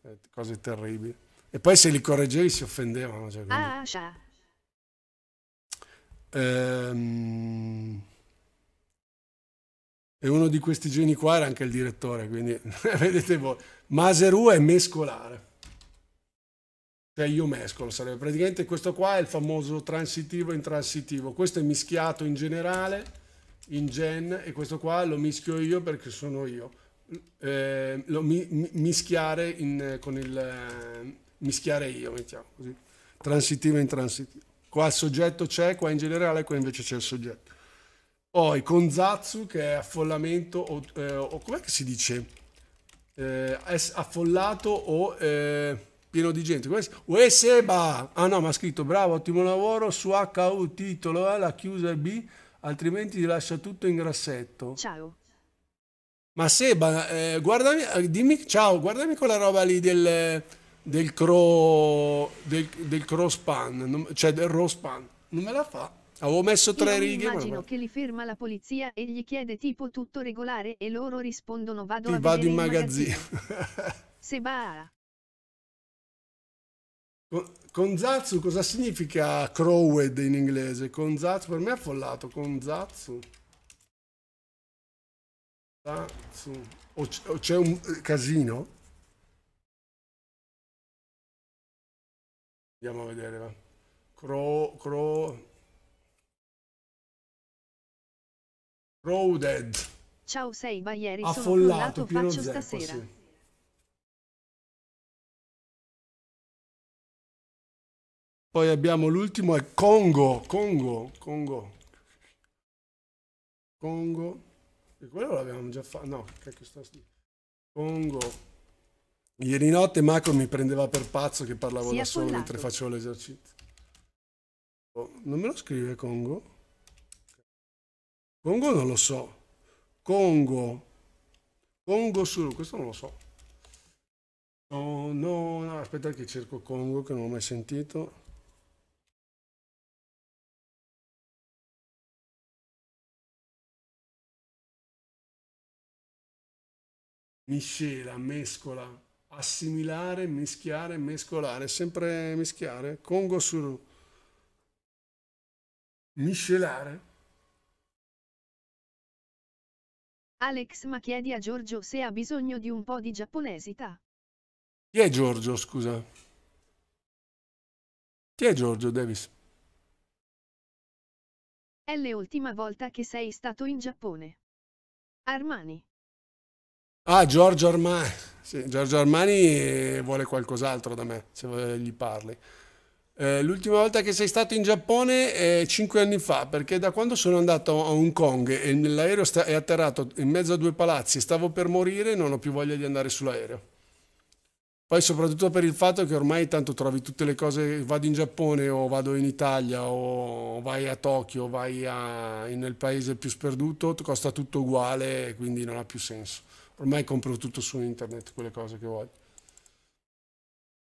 eh, cose terribili. E poi se li correggevi si offendevano. Cioè, ah, già. Ehm... E uno di questi geni qua era anche il direttore, quindi vedete voi. Maseru è mescolare cioè io mescolo, sarebbe praticamente questo qua è il famoso transitivo e intransitivo, questo è mischiato in generale, in gen, e questo qua lo mischio io perché sono io, eh, lo mi, mischiare in, con il, eh, mischiare io, mettiamo così, transitivo e intransitivo. Qua il soggetto c'è, qua in generale, qua invece c'è il soggetto. Poi con zazu che è affollamento o, eh, o com'è si dice? Eh, affollato o eh, pieno di gente. Ueseba! Ah no, ma ha scritto bravo, ottimo lavoro su HU titolo A, la chiusa B, altrimenti ti lascia tutto in grassetto. Ciao. Ma Seba, eh, guardami, eh, dimmi, ciao, guardami quella roba lì del, del crow, del, del crow cioè del rospan. Non me la fa. Avevo messo tre Io righe. Immagino che li ferma la polizia e gli chiede tipo tutto regolare e loro rispondono vado a vado in magazzino. magazzino. Seba. Con Zazu cosa significa crowed in inglese? Con Zazu per me è affollato. Konzatsu. Zazu. O c'è un eh, casino? Andiamo a vedere. Va. Crow, crow. Crowded. Ciao Seiba, ieri Affollato, sono pieno zeppo, stasera. Sì. Poi abbiamo l'ultimo, è Congo, Congo, Congo. Congo. E quello l'abbiamo già fatto. No, cacchio sta Congo. Ieri notte Marco mi prendeva per pazzo che parlavo da solo mentre facevo l'esercizio. Oh, non me lo scrive Congo? Congo non lo so. Congo. Congo solo, questo non lo so. Oh, no, no, aspetta che cerco Congo che non ho mai sentito. miscela, mescola, assimilare, mischiare, mescolare, sempre mischiare, Congo su miscelare. Alex ma chiedi a Giorgio se ha bisogno di un po' di giapponesità. Chi è Giorgio, scusa? Chi è Giorgio Davis? È l'ultima volta che sei stato in Giappone. Armani. Ah, Giorgio Armani. Sì, Giorgio Armani eh, vuole qualcos'altro da me, se gli parli. Eh, l'ultima volta che sei stato in Giappone è eh, cinque anni fa, perché da quando sono andato a Hong Kong e l'aereo è atterrato in mezzo a due palazzi, stavo per morire e non ho più voglia di andare sull'aereo. Poi soprattutto per il fatto che ormai tanto trovi tutte le cose, vado in Giappone o vado in Italia o vai a Tokyo, o vai a, nel paese più sperduto, costa tutto uguale, quindi non ha più senso ormai compro tutto su internet, quelle cose che voglio.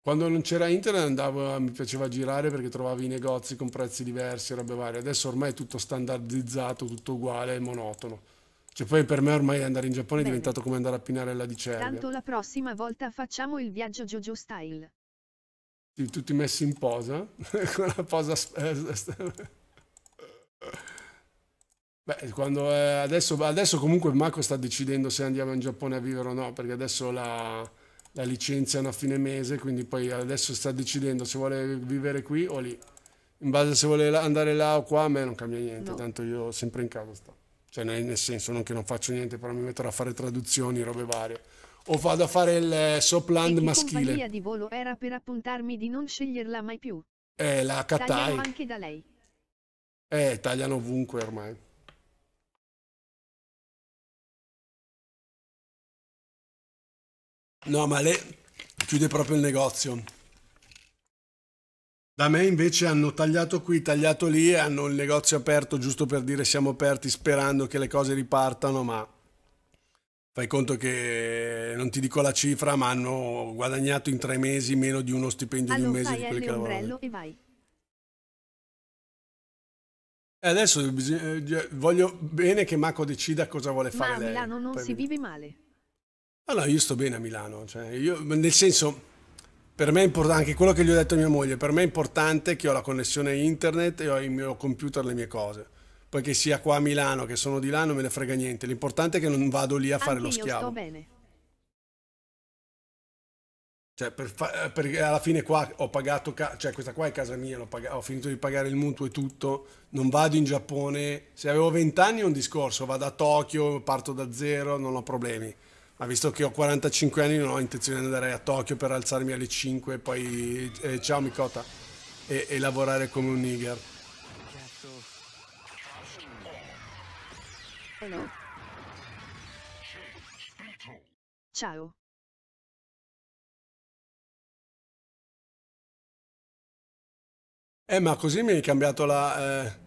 Quando non c'era internet andavo, mi piaceva girare perché trovavi i negozi con prezzi diversi, e robe varie. Adesso ormai è tutto standardizzato, tutto uguale, monotono. Cioè poi per me ormai andare in Giappone Bene. è diventato come andare a pinare la diceria. Tanto la prossima volta facciamo il viaggio Jojo Style. Tutti messi in posa, con la posa... Beh, quando, eh, adesso, adesso, comunque Marco sta decidendo se andiamo in Giappone a vivere o no, perché adesso la, la licenziano a fine mese, quindi poi adesso sta decidendo se vuole vivere qui o lì. In base a se vuole andare là o qua, a me non cambia niente, no. tanto io sempre in casa sto. Cioè nel, nel senso, non che non faccio niente, però mi metterò a fare traduzioni, robe varie. O vado a fare il eh, Sopland maschile. La compagnia di volo era per appuntarmi di non sceglierla mai più. Eh, la Katai. Tagliano anche da lei. Eh, tagliano ovunque ormai. No, ma lei chiude proprio il negozio. Da me invece hanno tagliato qui, tagliato lì e hanno il negozio aperto giusto per dire siamo aperti sperando che le cose ripartano, ma fai conto che non ti dico la cifra, ma hanno guadagnato in tre mesi meno di uno stipendio allora, di un mese di quelli che lavorano. E vai. E adesso eh, voglio bene che Marco decida cosa vuole fare. Ma a Milano lei, non si vive male. Allora, io sto bene a Milano, cioè, io, nel senso, per me è importante, anche quello che gli ho detto a mia moglie, per me è importante che ho la connessione internet e ho il mio computer le mie cose. Poi che sia qua a Milano, che sono di là, non me ne frega niente. L'importante è che non vado lì a fare anche lo schiavo. sto bene. Cioè, per eh, perché alla fine qua ho pagato, cioè questa qua è casa mia, ho finito di pagare il mutuo e tutto, non vado in Giappone, se avevo 20 anni è un discorso, vado a Tokyo, parto da zero, non ho problemi ha visto che ho 45 anni non ho intenzione di andare a Tokyo per alzarmi alle 5 e poi eh, ciao Mikota e, e lavorare come un nigger. Ciao. Eh ma così mi hai cambiato la... Eh...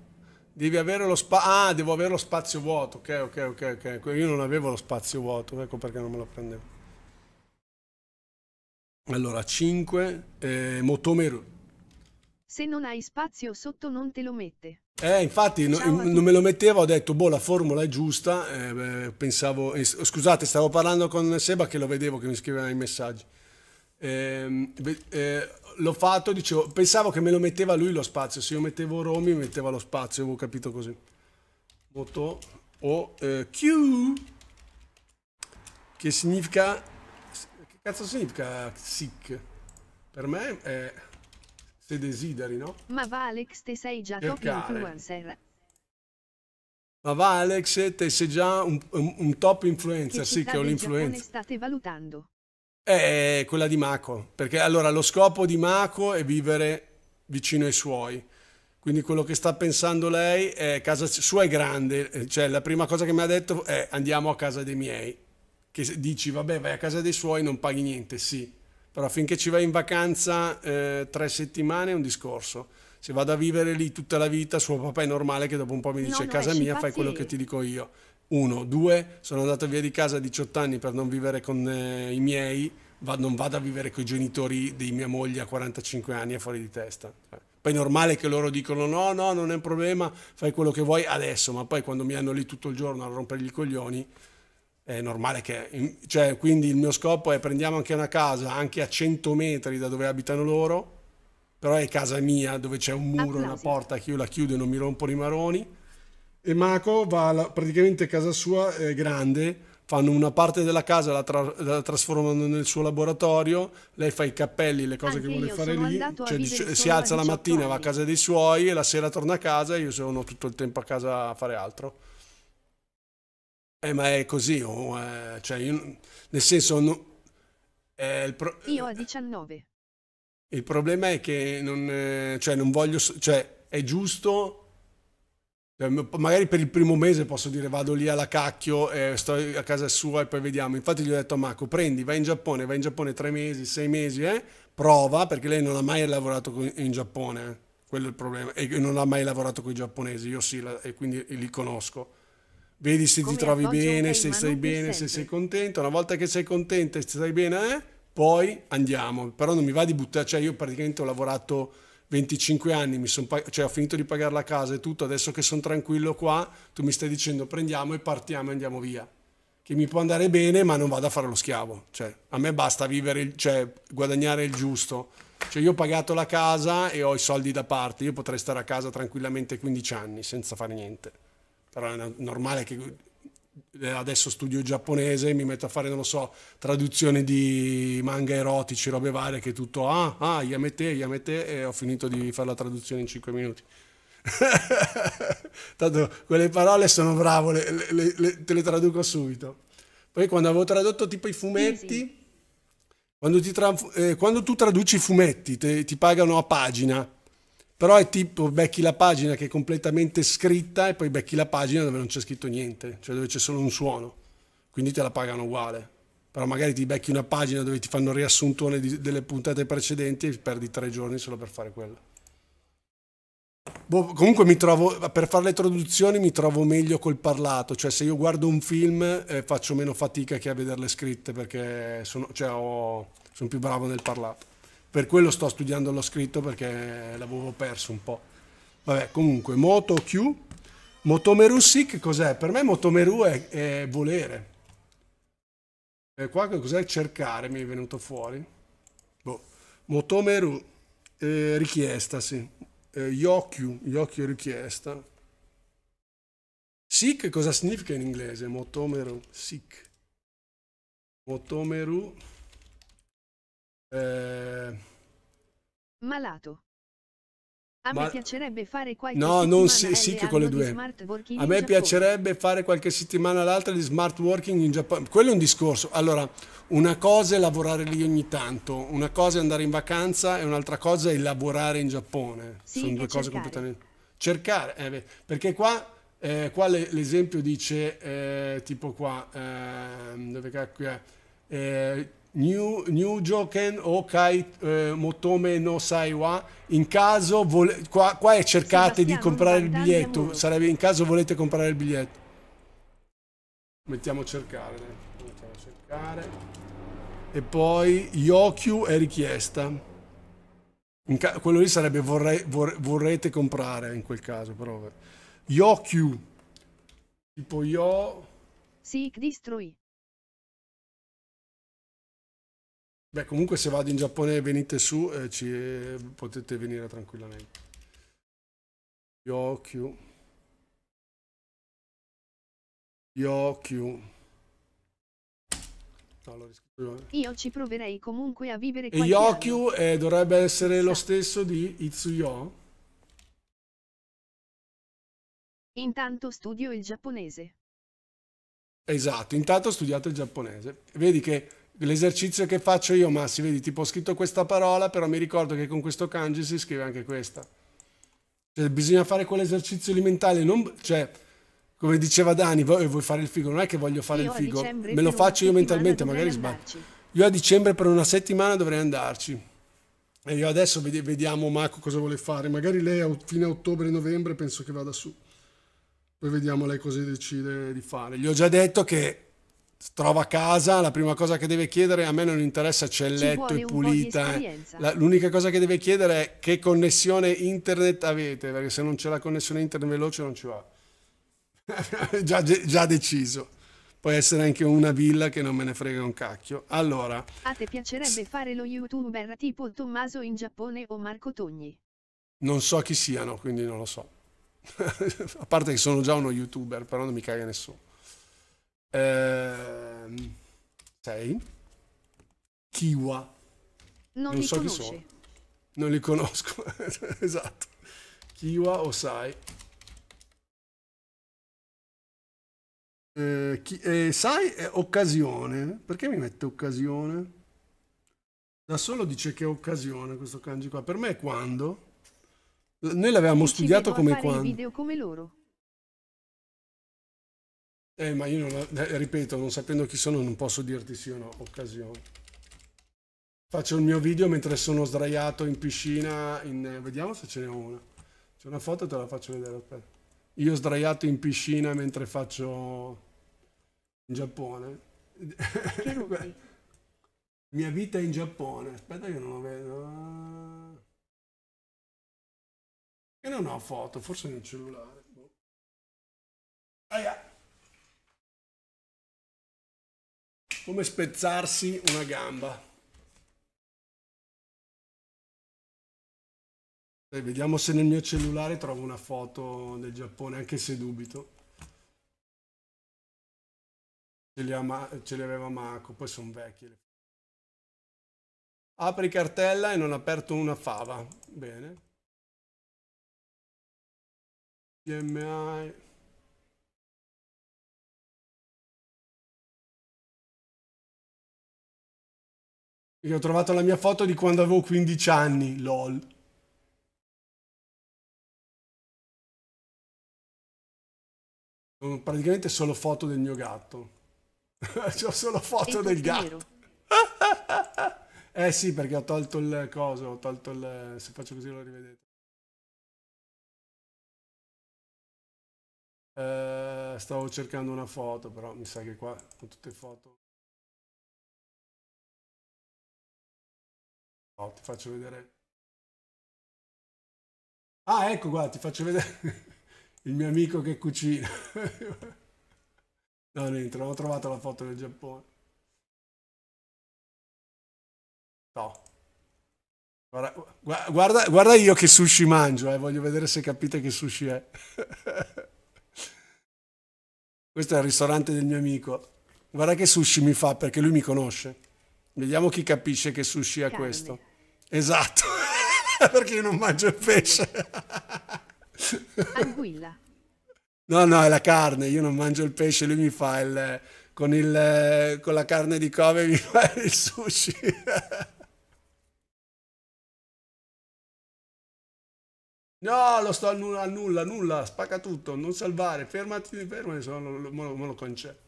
Devi avere lo spazio. Ah, devo avere lo spazio vuoto. Ok, ok, ok, ok. Io non avevo lo spazio vuoto, ecco perché non me lo prendevo. Allora, 5. Eh, Motomeru. Se non hai spazio sotto non te lo mette. Eh, infatti no, non me lo mettevo, ho detto, boh, la formula è giusta, eh, beh, pensavo, eh, scusate, stavo parlando con Seba che lo vedevo che mi scriveva i messaggi. Ehm, eh, l'ho fatto, dicevo, pensavo che me lo metteva lui lo spazio, se io mettevo Romy mi metteva lo spazio, avevo capito così. Voto o eh, Q, che significa... Che cazzo significa sick? Per me è... Se desideri, no? Ma va Alex, te sei già Cercare. top influencer. Ma va Alex, te sei già un, un, un top influencer, che sì, che ho l'influenza. state valutando? È quella di Mako, perché allora lo scopo di Mako è vivere vicino ai suoi. Quindi quello che sta pensando lei è casa sua è grande, eh, cioè la prima cosa che mi ha detto è andiamo a casa dei miei, che dici vabbè vai a casa dei suoi non paghi niente, sì, però finché ci vai in vacanza eh, tre settimane è un discorso, se vado a vivere lì tutta la vita suo papà è normale che dopo un po' mi dice no, no, casa mia fai quello che ti dico io. Uno, due, sono andato via di casa a 18 anni per non vivere con eh, i miei, va, non vado a vivere con i genitori di mia moglie a 45 anni, è fuori di testa. Cioè, poi è normale che loro dicono no, no, non è un problema, fai quello che vuoi adesso, ma poi quando mi hanno lì tutto il giorno a rompergli i coglioni, è normale che... Cioè, quindi il mio scopo è prendiamo anche una casa, anche a 100 metri da dove abitano loro, però è casa mia dove c'è un muro, una porta che io la chiudo e non mi rompono i maroni e Mako va alla, praticamente a casa sua eh, grande, fanno una parte della casa, la, tra, la, trasformano nel suo laboratorio, lei fa i cappelli, le cose Anche che vuole fare lì, cioè, dice, si alza la mattina, anni. va a casa dei suoi e la sera torna a casa e io sono tutto il tempo a casa a fare altro. Eh, ma è così, oh, eh, cioè io, nel senso... No, pro, io a 19. Il problema è che non, eh, cioè non voglio... Cioè, è giusto cioè, magari per il primo mese posso dire vado lì alla cacchio, eh, sto a casa sua e poi vediamo. Infatti gli ho detto a Marco, prendi, vai in Giappone, vai in Giappone tre mesi, sei mesi, eh? prova, perché lei non ha mai lavorato in Giappone, eh? quello è il problema, e non ha mai lavorato con i giapponesi, io sì, la, e quindi li conosco. Vedi se Come ti trovi bene, se stai bene, se sei contento. Una volta che sei contento e stai bene, eh, poi andiamo. Però non mi va di buttare, cioè io praticamente ho lavorato 25 anni, pag- cioè ho finito di pagare la casa e tutto, adesso che sono tranquillo qua, tu mi stai dicendo prendiamo e partiamo e andiamo via. Che mi può andare bene, ma non vado a fare lo schiavo. Cioè, a me basta vivere, cioè, guadagnare il giusto. Cioè, io ho pagato la casa e ho i soldi da parte, io potrei stare a casa tranquillamente 15 anni senza fare niente. Però è normale che eh, adesso studio giapponese, mi metto a fare, non lo so, traduzioni di manga erotici, robe varie, che tutto, ah, ah, Yamete, Yamete, e ho finito di fare la traduzione in 5 minuti. Tanto quelle parole sono bravo, le, le, le, te le traduco subito. Poi quando avevo tradotto tipo i fumetti... Sì, sì. Quando, tra, eh, quando, tu traduci i fumetti te, ti pagano a pagina, però è tipo becchi la pagina che è completamente scritta e poi becchi la pagina dove non c'è scritto niente, cioè dove c'è solo un suono. Quindi te la pagano uguale. Però magari ti becchi una pagina dove ti fanno riassuntone di, delle puntate precedenti e perdi tre giorni solo per fare quello. Boh, comunque mi trovo, per fare le traduzioni mi trovo meglio col parlato, cioè se io guardo un film eh, faccio meno fatica che a vederle scritte perché sono, cioè, oh, sono più bravo nel parlato per quello sto studiando l'ho scritto perché l'avevo perso un po'. Vabbè, comunque, Moto Q, Motomeru Sick cos'è? Per me Motomeru è, è volere. E qua cos'è? Cercare mi è venuto fuori. Boh. Motomeru, eh, richiesta, sì. Eh, Yokyu, Yokyu richiesta. Sick cosa significa in inglese? Motomeru, sick. Motomeru... Eh, Malato. A Ma... me piacerebbe fare qualche no, non sì, sì che con le due. A me piacerebbe fare qualche settimana all'altra di smart working in Giappone. Quello è un discorso. Allora, una cosa è lavorare lì ogni tanto, una cosa è andare in vacanza e un'altra cosa è lavorare in Giappone. Sì, Sono due cose cercare. completamente... Cercare, eh, perché qua, eh, qua l'esempio dice, eh, tipo qua, ehm, dove cacchio è... Eh, New, New Joken Okai eh, Motome no Saiwa. In caso vole, qua, qua è cercate Sebastiano, di comprare il biglietto. Sarebbe in caso volete comprare il biglietto. Mettiamo cercare, eh. Mettiamo cercare. E poi Yokyu è richiesta. quello lì sarebbe vorrei, vor vorrete comprare in quel caso, però. Yokyu. Tipo Yo. Seek Distrui. Beh, comunque se vado in Giappone e venite su, eh, ci, eh, potete venire tranquillamente. Yokyu. Yokyu. No, eh. Io ci proverei comunque a vivere con... Yokyu eh, dovrebbe essere lo stesso di Itsuyo? Intanto studio il giapponese. Esatto, intanto studiate il giapponese. Vedi che l'esercizio che faccio io, Massi, vedi, tipo ho scritto questa parola, però mi ricordo che con questo kanji si scrive anche questa. Cioè, bisogna fare quell'esercizio alimentare, non, cioè, come diceva Dani, vuoi, vuoi fare il figo, non è che voglio fare io il figo, me lo faccio io mentalmente, magari sbaglio. Io a dicembre per una settimana dovrei andarci. E io adesso vediamo Marco cosa vuole fare. Magari lei a fine ottobre-novembre penso che vada su. Poi vediamo lei cosa decide di fare. Gli ho già detto che trova casa, la prima cosa che deve chiedere, a me non interessa c'è il letto, e pulita. Eh. La, l'unica cosa che deve chiedere è che connessione internet avete, perché se non c'è la connessione internet veloce non ci va. già, già deciso. Può essere anche una villa che non me ne frega un cacchio. Allora... A te piacerebbe fare lo youtuber tipo Tommaso in Giappone o Marco Togni? Non so chi siano, quindi non lo so. a parte che sono già uno youtuber, però non mi caga nessuno. Ehm, sei? Kiwa. Non, non so conosce. chi sono. Non li conosco. esatto. Kiwa Osai. Eh, eh, sai, è occasione. Perché mi mette occasione? Da solo dice che è occasione questo kanji qua. Per me è quando. Noi l'avevamo studiato come quando. Video come loro. Eh, ma io non, eh, ripeto, non sapendo chi sono non posso dirti sì o no, occasione. Faccio il mio video mentre sono sdraiato in piscina, in, eh, vediamo se ce n'è una. C'è una foto e te la faccio vedere, aspetta. Io sdraiato in piscina mentre faccio in Giappone. Mia vita in Giappone, aspetta che non lo vedo. E non ho foto, forse nel cellulare. Boh. come spezzarsi una gamba. E vediamo se nel mio cellulare trovo una foto del Giappone, anche se dubito. Ce li, ama, ce li aveva Marco, poi sono vecchie. Apri cartella e non ha aperto una fava. Bene. PMI. Perché ho trovato la mia foto di quando avevo 15 anni, lol. Sono praticamente solo foto del mio gatto. ho solo foto del gatto. eh sì, perché ho tolto il coso, ho tolto il... se faccio così lo rivedete. Uh, stavo cercando una foto, però mi sa che qua sono tutte foto. Oh, ti faccio vedere. Ah, ecco qua, ti faccio vedere il mio amico che cucina. non entro, ho trovato la foto del Giappone. No. Guarda, guarda, guarda io che sushi mangio, eh. voglio vedere se capite che sushi è. Questo è il ristorante del mio amico. Guarda che sushi mi fa perché lui mi conosce. Vediamo chi capisce che sushi è questo. Esatto, perché io non mangio il pesce. Tranquilla. No, no, è la carne, io non mangio il pesce, lui mi fa il... con, il, con la carne di Kobe mi fa il sushi. No, lo sto a nulla, a nulla, spacca tutto, non salvare, fermati, fermati, se no me lo, lo, lo concedo.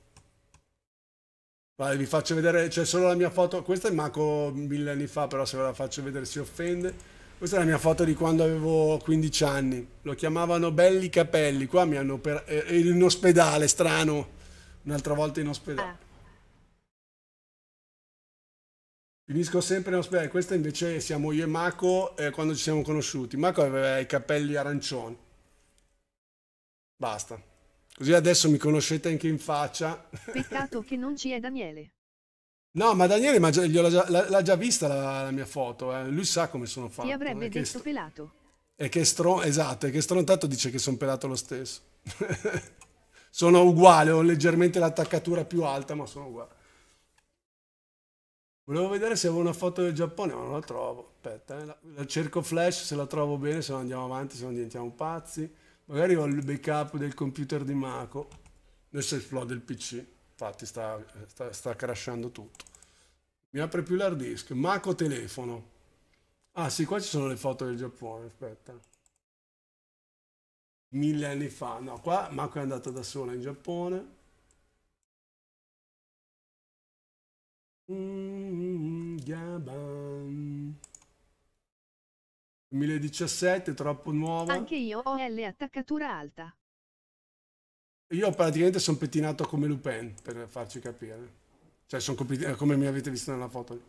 Guarda, vi faccio vedere, c'è solo la mia foto, questa è Maco mille anni fa, però se ve la faccio vedere si offende. Questa è la mia foto di quando avevo 15 anni, lo chiamavano Belli Capelli, qua mi hanno operato, ero eh, in ospedale, strano, un'altra volta in ospedale. Eh. Finisco sempre in ospedale, questa invece siamo io e Maco eh, quando ci siamo conosciuti. Maco aveva i capelli arancioni. Basta. Così adesso mi conoscete anche in faccia. Peccato che non ci è Daniele. No, ma Daniele l'ha già, già, vista la, la mia foto, eh. lui sa come sono fatto. Ti avrebbe è eh, detto pelato. E che stron- esatto, e che strontato dice che sono pelato lo stesso. sono uguale, ho leggermente l'attaccatura più alta, ma sono uguale. Volevo vedere se avevo una foto del Giappone, ma non la trovo. Aspetta, eh. la, la cerco flash, se la trovo bene, se no andiamo avanti, se no diventiamo pazzi. Magari ho il backup del computer di Mako, adesso esplode il PC, infatti sta, sta, sta crashando tutto. Mi apre più l'hard disk, Mako telefono. Ah sì, qua ci sono le foto del Giappone, aspetta. Mille anni fa, no, qua Mako è andata da sola in Giappone. Mm, Japan. Mm, mm, mm, 2017, troppo nuova. Anche io ho L attaccatura alta. Io praticamente sono pettinato come Lupin, per farci capire. Cioè, sono eh, come mi avete visto nella foto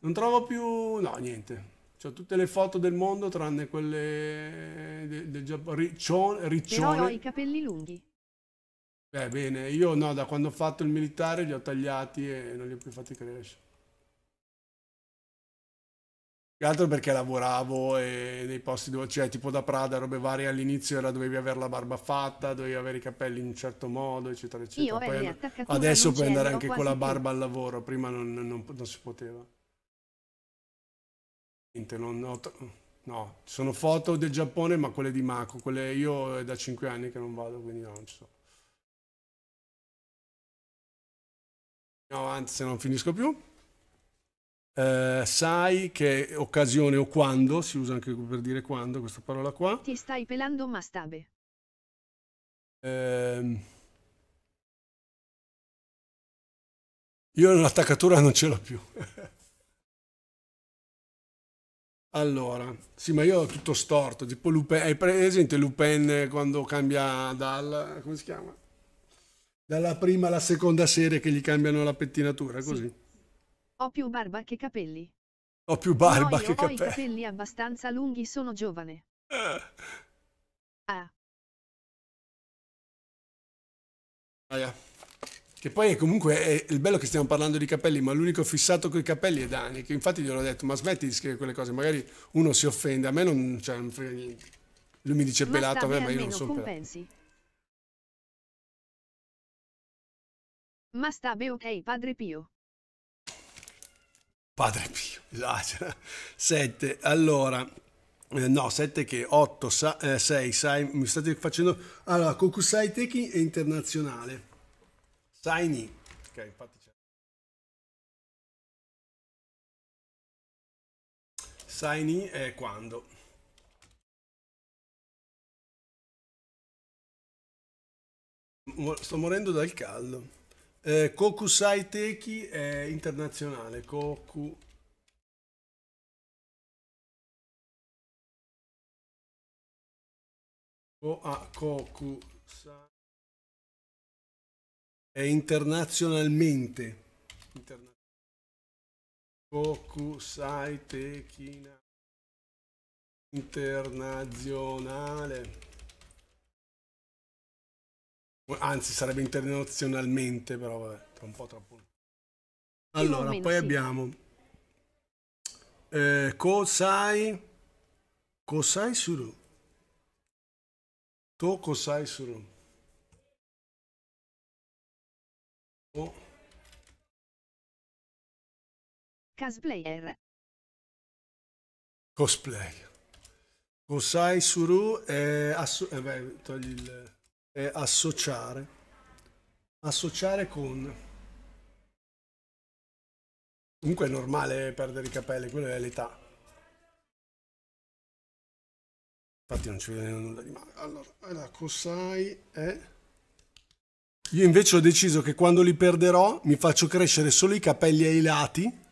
Non trovo più... no, niente. Ho tutte le foto del mondo, tranne quelle del, Giappone. Riccione, riccione. Però ho i capelli lunghi. Beh, bene. Io no, da quando ho fatto il militare li ho tagliati e non li ho più fatti crescere. Più altro perché lavoravo e eh, nei posti dove, cioè tipo da Prada, robe varie all'inizio era dovevi avere la barba fatta, dovevi avere i capelli in un certo modo, eccetera, eccetera. Io, Poi, eh, adesso puoi andare anche con la barba più. al lavoro, prima non, non, non si poteva. Niente, non noto. No, ci sono foto del Giappone, ma quelle di Mako, quelle io è da 5 anni che non vado, quindi no, non ci so. No, anzi, non finisco più eh, sai che occasione o quando, si usa anche per dire quando questa parola qua. Ti stai pelando Mastabe. Eh, io l'attaccatura non ce l'ho più. Allora, sì, ma io ho tutto storto, tipo Lupin, hai presente Lupin quando cambia dal, come si chiama? Dalla prima alla seconda serie che gli cambiano la pettinatura, così. Sì. Ho più barba che capelli. Ho più barba no, che ho capelli. Ho i capelli abbastanza lunghi, sono giovane. ah. ah yeah. Che poi comunque è il bello che stiamo parlando di capelli, ma l'unico fissato con i capelli è Dani, che infatti gli ho detto, ma smetti di scrivere quelle cose, magari uno si offende, a me non, cioè, non frega niente. Lui mi dice ma pelato a me, ma io non sono compensi. pelato. Ma sta bene, ok, padre Pio. Padre Pio, esagera. Esatto. 7, allora, eh, no, 7 che 8, 6, eh, sai, mi state facendo... Allora, Kokusai Teki è internazionale. Saini. Ok, infatti c'è. Saini è quando? Sto morendo dal caldo. Eh, Kokusai Teki è internazionale. Koku... Ko, ah, Kokusai è internazionalmente. Interna... Kokusai Tekina internazionale. Anzi, sarebbe internazionalmente, però vabbè, tra un po' troppo. Allora, momento, poi sì. abbiamo eh, Kosai Kosai Suru. To Kosai Suru. Oh. Cosplayer. Cosplayer. Kosai Suru è... Eh, eh, togli il è associare. Associare con... Comunque è normale perdere i capelli, quello è l'età. Infatti non ci vede nulla di male. Allora, allora Kosai è... Io invece ho deciso che quando li perderò mi faccio crescere solo i capelli ai lati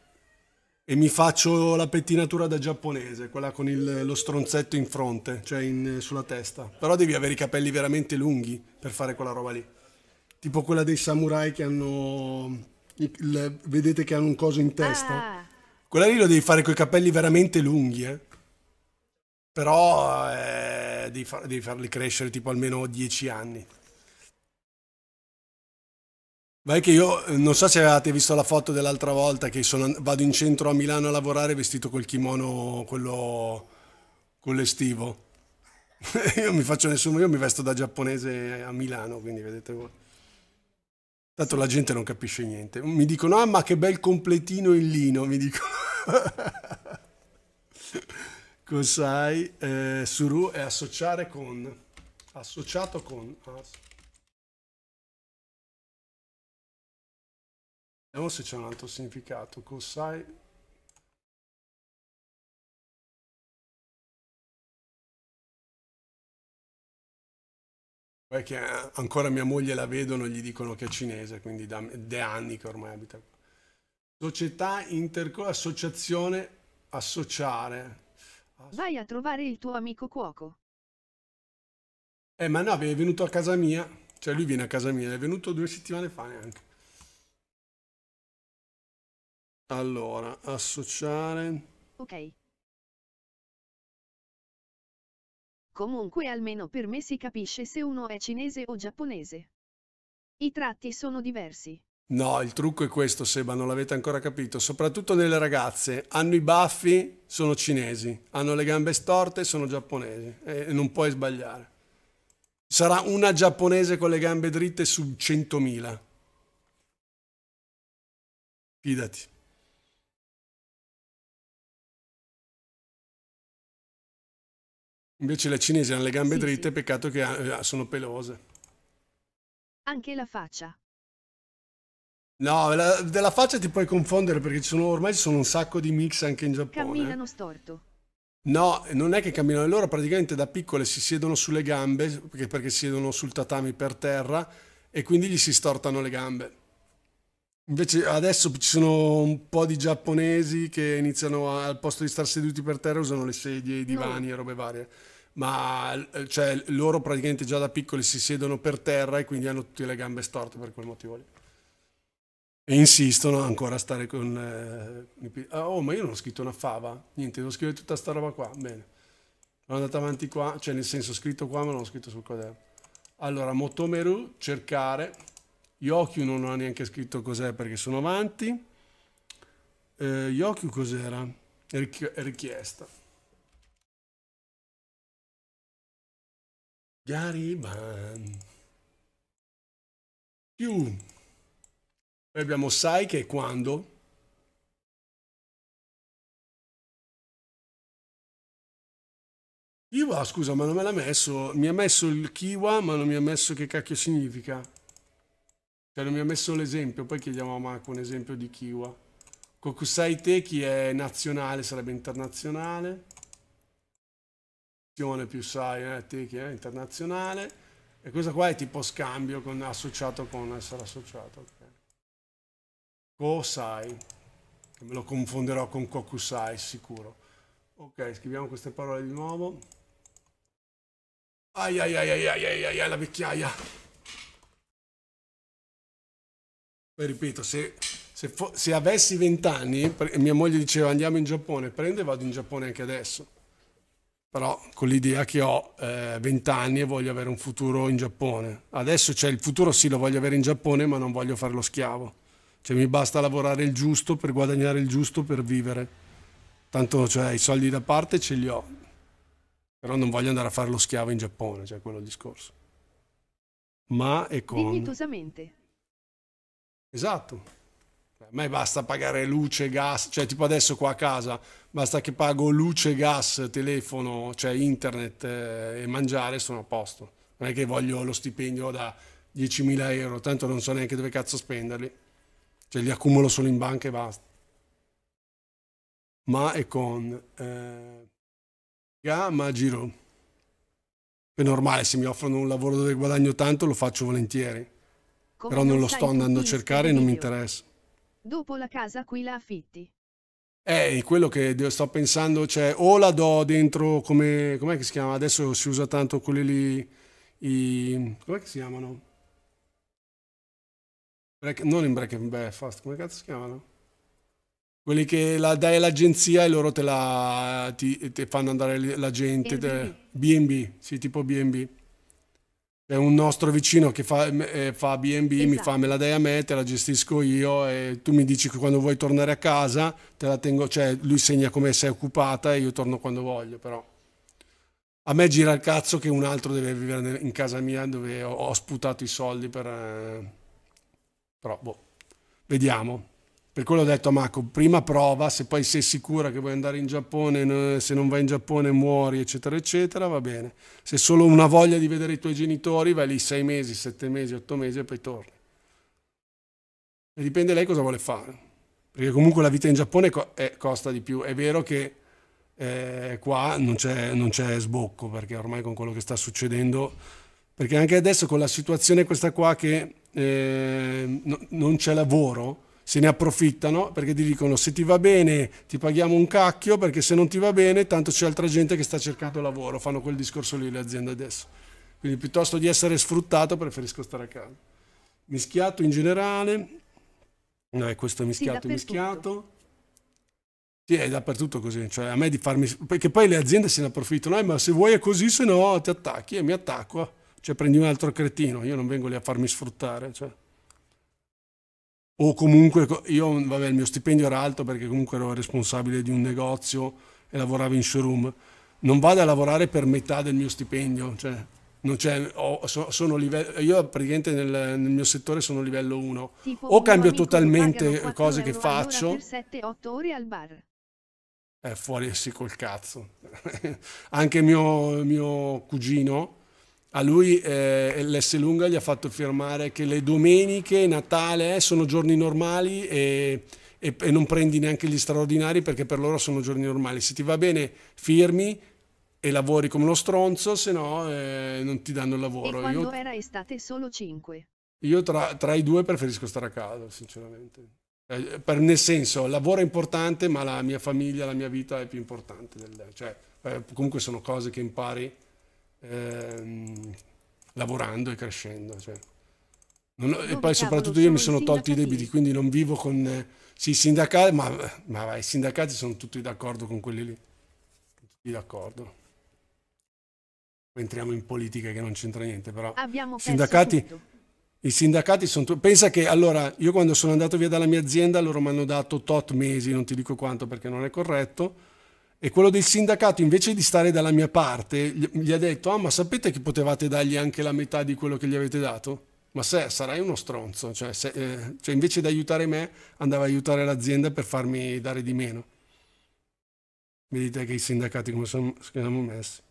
e mi faccio la pettinatura da giapponese, quella con il, lo stronzetto in fronte, cioè in, sulla testa. Però devi avere i capelli veramente lunghi per fare quella roba lì. Tipo quella dei samurai che hanno... Il, vedete che hanno un coso in testa? Ah. Quella lì lo devi fare con i capelli veramente lunghi, eh. Però eh, devi, far, devi farli crescere tipo almeno 10 anni. Ma che io eh, non so se avevate visto la foto dell'altra volta che sono, vado in centro a Milano a lavorare vestito col kimono, quello, quello estivo. io mi faccio nessuno, io mi vesto da giapponese a Milano, quindi vedete voi. Tanto la gente non capisce niente. Mi dicono, ah ma che bel completino in lino, mi dico. Cos'hai? Eh, suru è associare con, associato con... Ass Vediamo se c'è un altro significato. Cosai che eh, ancora mia moglie la vedono e gli dicono che è cinese, quindi da, da anni che ormai abita qua. Società interco... associazione, associare. Vai a trovare il tuo amico cuoco. Eh, ma no, è venuto a casa mia, cioè lui viene a casa mia, è venuto due settimane fa neanche. Allora, associare. Ok. Comunque almeno per me si capisce se uno è cinese o giapponese. I tratti sono diversi. No, il trucco è questo, Seba, non l'avete ancora capito. Soprattutto nelle ragazze. Hanno i baffi, sono cinesi. Hanno le gambe storte, sono giapponesi. E non puoi sbagliare. Sarà una giapponese con le gambe dritte su 100.000. Fidati. Invece le cinesi hanno le gambe sì, dritte, sì. peccato che eh, sono pelose. Anche la faccia. No, la, della faccia ti puoi confondere perché ci sono, ormai ci sono un sacco di mix anche in Giappone. Camminano storto. No, non è che camminano, loro praticamente da piccole si siedono sulle gambe perché, perché siedono sul tatami per terra e quindi gli si stortano le gambe. Invece adesso ci sono un po' di giapponesi che iniziano a, al posto di star seduti per terra usano le sedie, i divani no. e robe varie ma eh, cioè, loro praticamente già da piccoli si siedono per terra e quindi hanno tutte le gambe storte per quel motivo lì. E insistono ancora a stare con... Eh, ah, oh, ma io non ho scritto una fava, niente, devo scrivere tutta sta roba qua, bene. Sono andato avanti qua, cioè nel senso scritto qua ma non ho scritto sul quaderno. Allora, Motomeru, cercare. Yokyu non ho neanche scritto cos'è perché sono avanti. Eh, Yokyu cos'era? Richiesta. Gariban. Più. Poi abbiamo sai che quando. Kiwa, scusa, ma non me l'ha messo. Mi ha messo il Kiwa, ma non mi ha messo che cacchio significa. Cioè, non mi ha messo l'esempio. Poi chiediamo a Marco un esempio di Kiwa. Kokusai Teki è nazionale, sarebbe internazionale più sai, eh, te che è internazionale, e questa qua è tipo scambio con associato con essere eh, associato. Okay. Kosai, me lo confonderò con Kokusai sicuro. Ok, scriviamo queste parole di nuovo. Ai ai ai ai ai ai ai, ai la vecchiaia. Poi ripeto, se, se, se avessi vent'anni, mia moglie diceva andiamo in Giappone, prendo e vado in Giappone anche adesso però con l'idea che ho eh, 20 anni e voglio avere un futuro in Giappone. Adesso c'è cioè, il futuro, sì, lo voglio avere in Giappone, ma non voglio fare lo schiavo. Cioè mi basta lavorare il giusto per guadagnare il giusto per vivere. Tanto cioè, i soldi da parte ce li ho, però non voglio andare a fare lo schiavo in Giappone, cioè quello è il discorso. Ma e con... Dignitosamente. Esatto. Eh, ma me basta pagare luce, gas, cioè tipo adesso qua a casa, basta che pago luce, gas, telefono, cioè internet eh, e mangiare, sono a posto. Non è che voglio lo stipendio da 10.000 euro, tanto non so neanche dove cazzo spenderli. Cioè li accumulo solo in banca e basta. Ma e con... Eh, ma giro. È normale, se mi offrono un lavoro dove guadagno tanto lo faccio volentieri. Come Però non lo sto andando a cercare e non mi interessa. Dopo la casa qui la affitti. Eh, quello che sto pensando, cioè o la do dentro come, com'è che si chiama? Adesso si usa tanto quelli lì, i, com'è che si chiamano? Break, non in Break and Breakfast, come cazzo si chiamano? Quelli che la dai all'agenzia e loro te la ti, te fanno andare la gente. B&B, sì, tipo B&B. C'è un nostro vicino che fa, eh, eh fa B&B, esatto. mi fa me la dai a me, te la gestisco io e tu mi dici che quando vuoi tornare a casa, te la tengo, cioè lui segna come sei occupata e io torno quando voglio però. A me gira il cazzo che un altro deve vivere in casa mia dove ho, ho sputato i soldi per... Eh, però boh, vediamo. Per quello ho detto a Marco, prima prova, se poi sei sicura che vuoi andare in Giappone, se non vai in Giappone muori, eccetera, eccetera, va bene. Se solo una voglia di vedere i tuoi genitori, vai lì sei mesi, sette mesi, otto mesi e poi torni. E dipende lei cosa vuole fare. Perché comunque la vita in Giappone è, eh, costa di più. È vero che eh, qua non c'è sbocco, perché ormai con quello che sta succedendo, perché anche adesso con la situazione questa qua che eh, no, non c'è lavoro, se ne approfittano perché ti dicono se ti va bene ti paghiamo un cacchio perché se non ti va bene tanto c'è altra gente che sta cercando lavoro, fanno quel discorso lì le aziende adesso. Quindi piuttosto di essere sfruttato preferisco stare a casa. Mischiato in generale, no, è questo mischiato, sì, mischiato. Sì, è dappertutto così, cioè a me di farmi... perché poi le aziende se ne approfittano, eh, ma se vuoi è così, se no ti attacchi e mi attacco, cioè prendi un altro cretino, io non vengo lì a farmi sfruttare. Cioè o comunque io, vabbè, il mio stipendio era alto perché comunque ero responsabile di un negozio e lavoravo in showroom, non vado a lavorare per metà del mio stipendio, cioè ho, so, sono livello, io praticamente nel, nel, mio settore sono livello 1, o cambio totalmente cose che faccio. 7, eh, fuori sì col cazzo. Anche mio, mio cugino, a lui eh, l'S Lunga gli ha fatto firmare che le domeniche, Natale, sono giorni normali e, e, e non prendi neanche gli straordinari perché per loro sono giorni normali. Se ti va bene firmi, e lavori come uno stronzo, se no eh, non ti danno il lavoro. E quando io, era estate solo 5. Io tra, tra, i due preferisco stare a casa, sinceramente. Eh, per, nel senso, il lavoro è importante, ma la mia famiglia, la mia vita è più importante. Del, cioè, eh, comunque sono cose che impari ehm, lavorando e crescendo. Cioè. Non, no, e oh, poi soprattutto io mi sono tolto i debiti, quindi non vivo con sì, i sindacati, ma, ma vai, i sindacati sono tutti d'accordo con quelli lì. Tutti d'accordo. Entriamo in politica che non c'entra niente, però Abbiamo sindacati, i sindacati sono... Pensa che allora io quando sono andato via dalla mia azienda loro mi hanno dato tot mesi, non ti dico quanto perché non è corretto, e quello del sindacato invece di stare dalla mia parte gli ha detto ah ma sapete che potevate dargli anche la metà di quello che gli avete dato? Ma se sarai uno stronzo, cioè, se, eh, cioè invece di aiutare me andava a aiutare l'azienda per farmi dare di meno. Vedete che i sindacati come sono, siamo messi.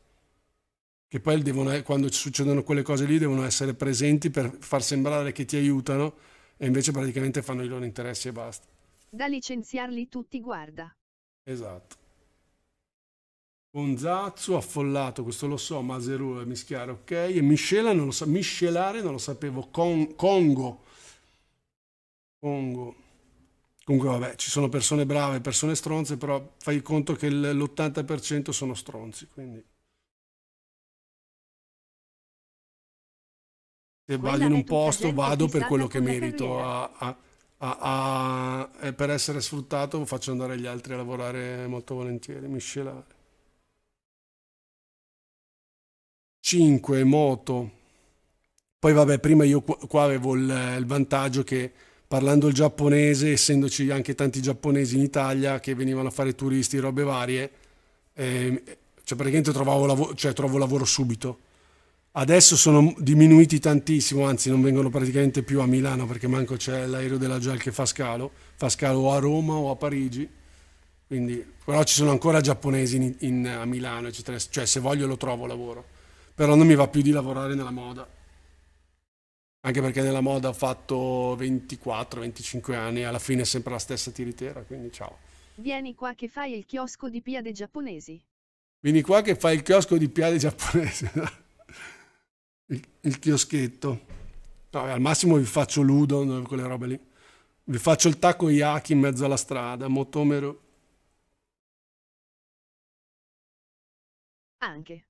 Che poi devono, quando succedono quelle cose lì devono essere presenti per far sembrare che ti aiutano e invece praticamente fanno i loro interessi e basta. Da licenziarli tutti, guarda. Esatto. Bonzazzo, affollato, questo lo so, Maserura, eh, mischiare, ok? E miscela non lo sa, so, miscelare non lo sapevo, Con, Congo. Congo. Comunque vabbè, ci sono persone brave, persone stronze, però fai conto che l'80% sono stronzi, quindi... Se vado in un posto vado per quello che merito, a, a, a, eh, per essere sfruttato faccio andare gli altri a lavorare molto volentieri, miscelare. 5 moto. Poi vabbè, prima io qua avevo il, il vantaggio che parlando il giapponese, essendoci anche tanti giapponesi in Italia che venivano a fare turisti, robe varie, eh, cioè praticamente trovavo lavoro, cioè trovo lavoro subito. Adesso sono diminuiti tantissimo, anzi non vengono praticamente più a Milano perché manco c'è l'aereo della GEL che fa scalo, fa scalo a Roma o a Parigi, Quindi, però ci sono ancora giapponesi in, in, a Milano, eccetera. cioè se voglio lo trovo lavoro però non mi va più di lavorare nella moda. Anche perché nella moda ho fatto 24-25 anni, e alla fine è sempre la stessa tiritera, quindi ciao. Vieni qua che fai il chiosco di piade giapponesi. Vieni qua che fai il chiosco di piade giapponesi. il, il chioschetto. No, al massimo vi faccio l'udo, quelle robe lì. Vi faccio il takoyaki in mezzo alla strada, motomero. Anche.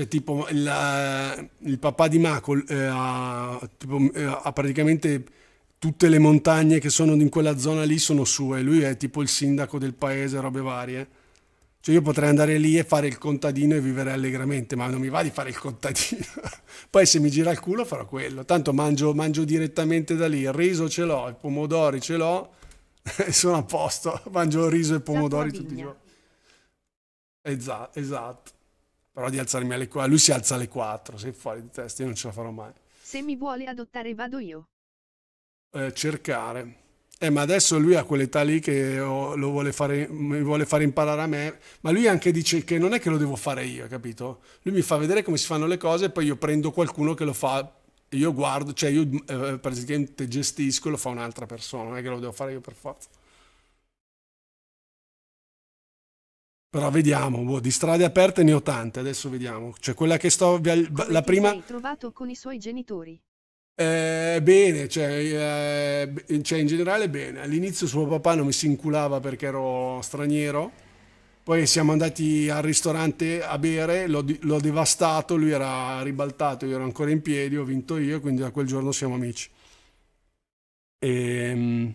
Cioè, tipo, il, eh, il papà di Mako eh, ha, tipo, eh, ha, praticamente tutte le montagne che sono in quella zona lì sono sue. Lui è tipo il sindaco del paese, robe varie. Cioè, io potrei andare lì e fare il contadino e vivere allegramente, ma non mi va di fare il contadino. Poi se mi gira il culo farò quello. Tanto mangio, mangio direttamente da lì. Il riso ce l'ho, i pomodori ce l'ho e sono a posto. Mangio riso e pomodori tutti i giorni. Esatto. esatto però di alzarmi alle 4, lui si alza alle 4, sei fuori di testa, io non ce la farò mai. Se mi vuole adottare vado io. Eh, cercare. Eh, ma adesso lui ha quell'età lì che vuole fare, mi vuole fare imparare a me, ma lui anche dice che non è che lo devo fare io, capito? Lui mi fa vedere come si fanno le cose e poi io prendo qualcuno che lo fa, io guardo, cioè io eh, praticamente gestisco e lo fa un'altra persona, non è che lo devo fare io per forza. Però vediamo, boh, di strade aperte ne ho tante, adesso vediamo. Cioè quella che sto... la prima... Sei trovato con i suoi genitori? Eh, bene, cioè, eh, cioè in generale bene. All'inizio suo papà non mi si inculava perché ero straniero. Poi siamo andati al ristorante a bere, l'ho devastato, lui era ribaltato, io ero ancora in piedi, ho vinto io, quindi da quel giorno siamo amici. E... Ehm,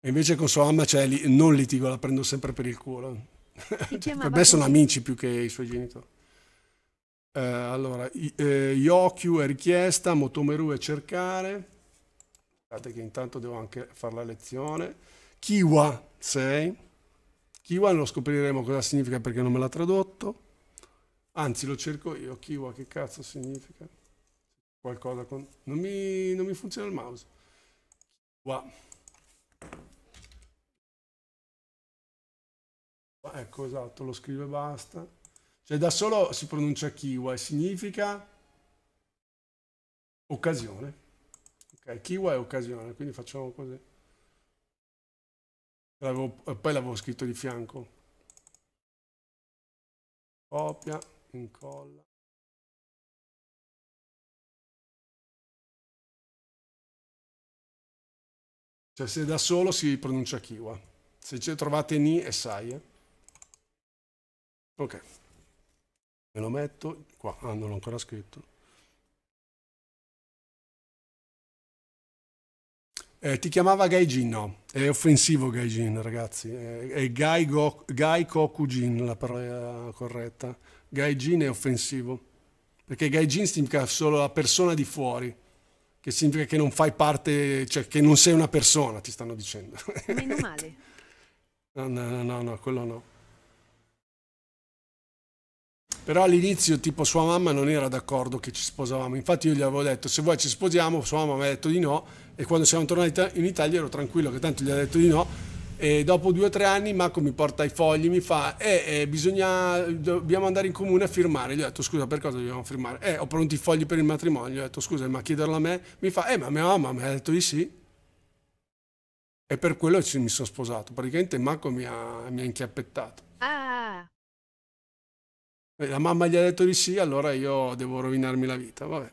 e invece con Soamma cioè, li, non litigo, la prendo sempre per il culo. cioè, per me sono amici più che i suoi genitori. Eh, allora, i, eh, Yokyu è richiesta, Motomeru è cercare. Guardate che intanto devo anche fare la lezione. Kiwa 6. Kiwa lo scopriremo cosa significa perché non me l'ha tradotto. Anzi, lo cerco io. Kiwa che cazzo significa? Qualcosa con... Non mi, non mi funziona il mouse. Kiwa. Ecco, esatto, lo scrive e basta. Cioè da solo si pronuncia kiwa e significa occasione. Ok, kiwa è occasione, quindi facciamo così. Eh, poi l'avevo scritto di fianco. Copia, incolla. Cioè se da solo si pronuncia kiwa. Se ci trovate ni e sai. Eh? ok me lo metto qua ah, non l'ho ancora scritto Eh, ti chiamava Gaijin, no, è offensivo Gaijin ragazzi, è Gai, Gai Kokujin la parola corretta, Gaijin è offensivo, perché Gaijin significa solo la persona di fuori, che significa che non fai parte, cioè che non sei una persona, ti stanno dicendo. Meno male. no, no, no, no, quello no. Però all'inizio tipo sua mamma non era d'accordo che ci sposavamo, infatti io gli avevo detto se vuoi ci sposiamo, sua mamma mi ha detto di no e quando siamo tornati in Italia ero tranquillo che tanto gli ha detto di no e dopo due o tre anni Marco mi porta i fogli, mi fa eh, eh bisogna, dobbiamo andare in comune a firmare, gli ho detto scusa per cosa dobbiamo firmare? Eh ho pronti i fogli per il matrimonio, gli ho detto scusa ma chiederlo a me? Mi fa eh ma mia mamma mi ha detto di sì e per quello mi sono sposato, praticamente Marco mi ha, mi ha inchiappettato. Ah. Eh, la mamma gli ha detto di sì, allora io devo rovinarmi la vita. Vabbè.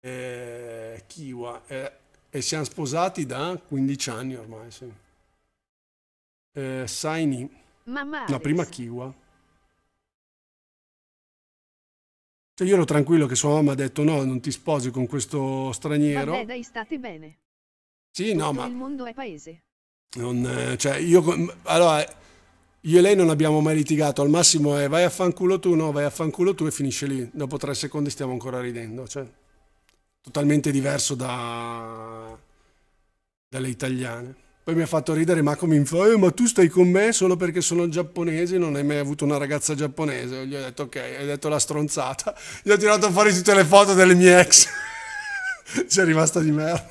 Eh, Kiwa. Eh, e siamo sposati da 15 anni ormai, sì. Eh, Saini. La prima Kiwa. Cioè io ero tranquillo che sua mamma ha detto no, non ti sposi con questo straniero. Vabbè, dai, state bene. Sì, Tutto no, ma... il mondo è paese. Non, eh, cioè, io... Allora io e lei non abbiamo mai litigato, al massimo è vai a fanculo tu, no, vai a fanculo tu e finisce lì. Dopo tre secondi stiamo ancora ridendo, cioè totalmente diverso da, dalle italiane. Poi mi ha fatto ridere ma come fa, eh, ma tu stai con me solo perché sono giapponese, non hai mai avuto una ragazza giapponese. Gli ho detto ok, hai detto la stronzata. Gli ho tirato fuori tutte le foto delle mie ex. C'è rimasta di merda.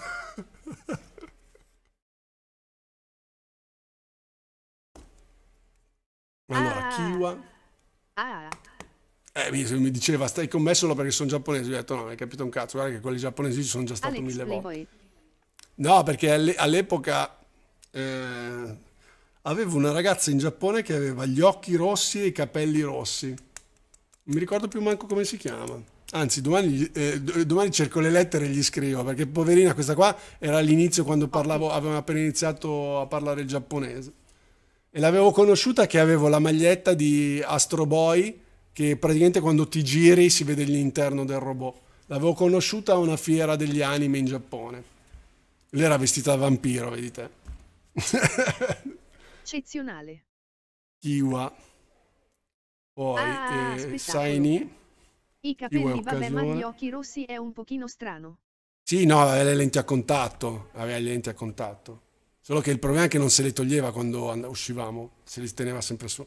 Allora, ah. Kiwa. Ah. Eh, mi, mi, diceva, stai con me solo perché sono giapponese. Io ho detto, no, hai capito un cazzo. Guarda che quelli giapponesi ci sono già stato ah, mille volte. No, perché all'epoca eh, avevo una ragazza in Giappone che aveva gli occhi rossi e i capelli rossi. Non mi ricordo più manco come si chiama. Anzi, domani, eh, domani, cerco le lettere e gli scrivo, perché poverina questa qua era all'inizio quando parlavo, avevamo appena iniziato a parlare il giapponese e l'avevo conosciuta che avevo la maglietta di Astro Boy che praticamente quando ti giri si vede l'interno del robot. L'avevo conosciuta a una fiera degli anime in Giappone. Lei era vestita da vampiro, vedi te. Eccezionale. Kiwa. Poi ah, eh, Saini. I capelli, vabbè, ma gli occhi rossi è un pochino strano. Sì, no, aveva le lenti a contatto. Aveva le lenti a contatto. Solo che il problema è che non se le toglieva quando uscivamo, se li teneva sempre su.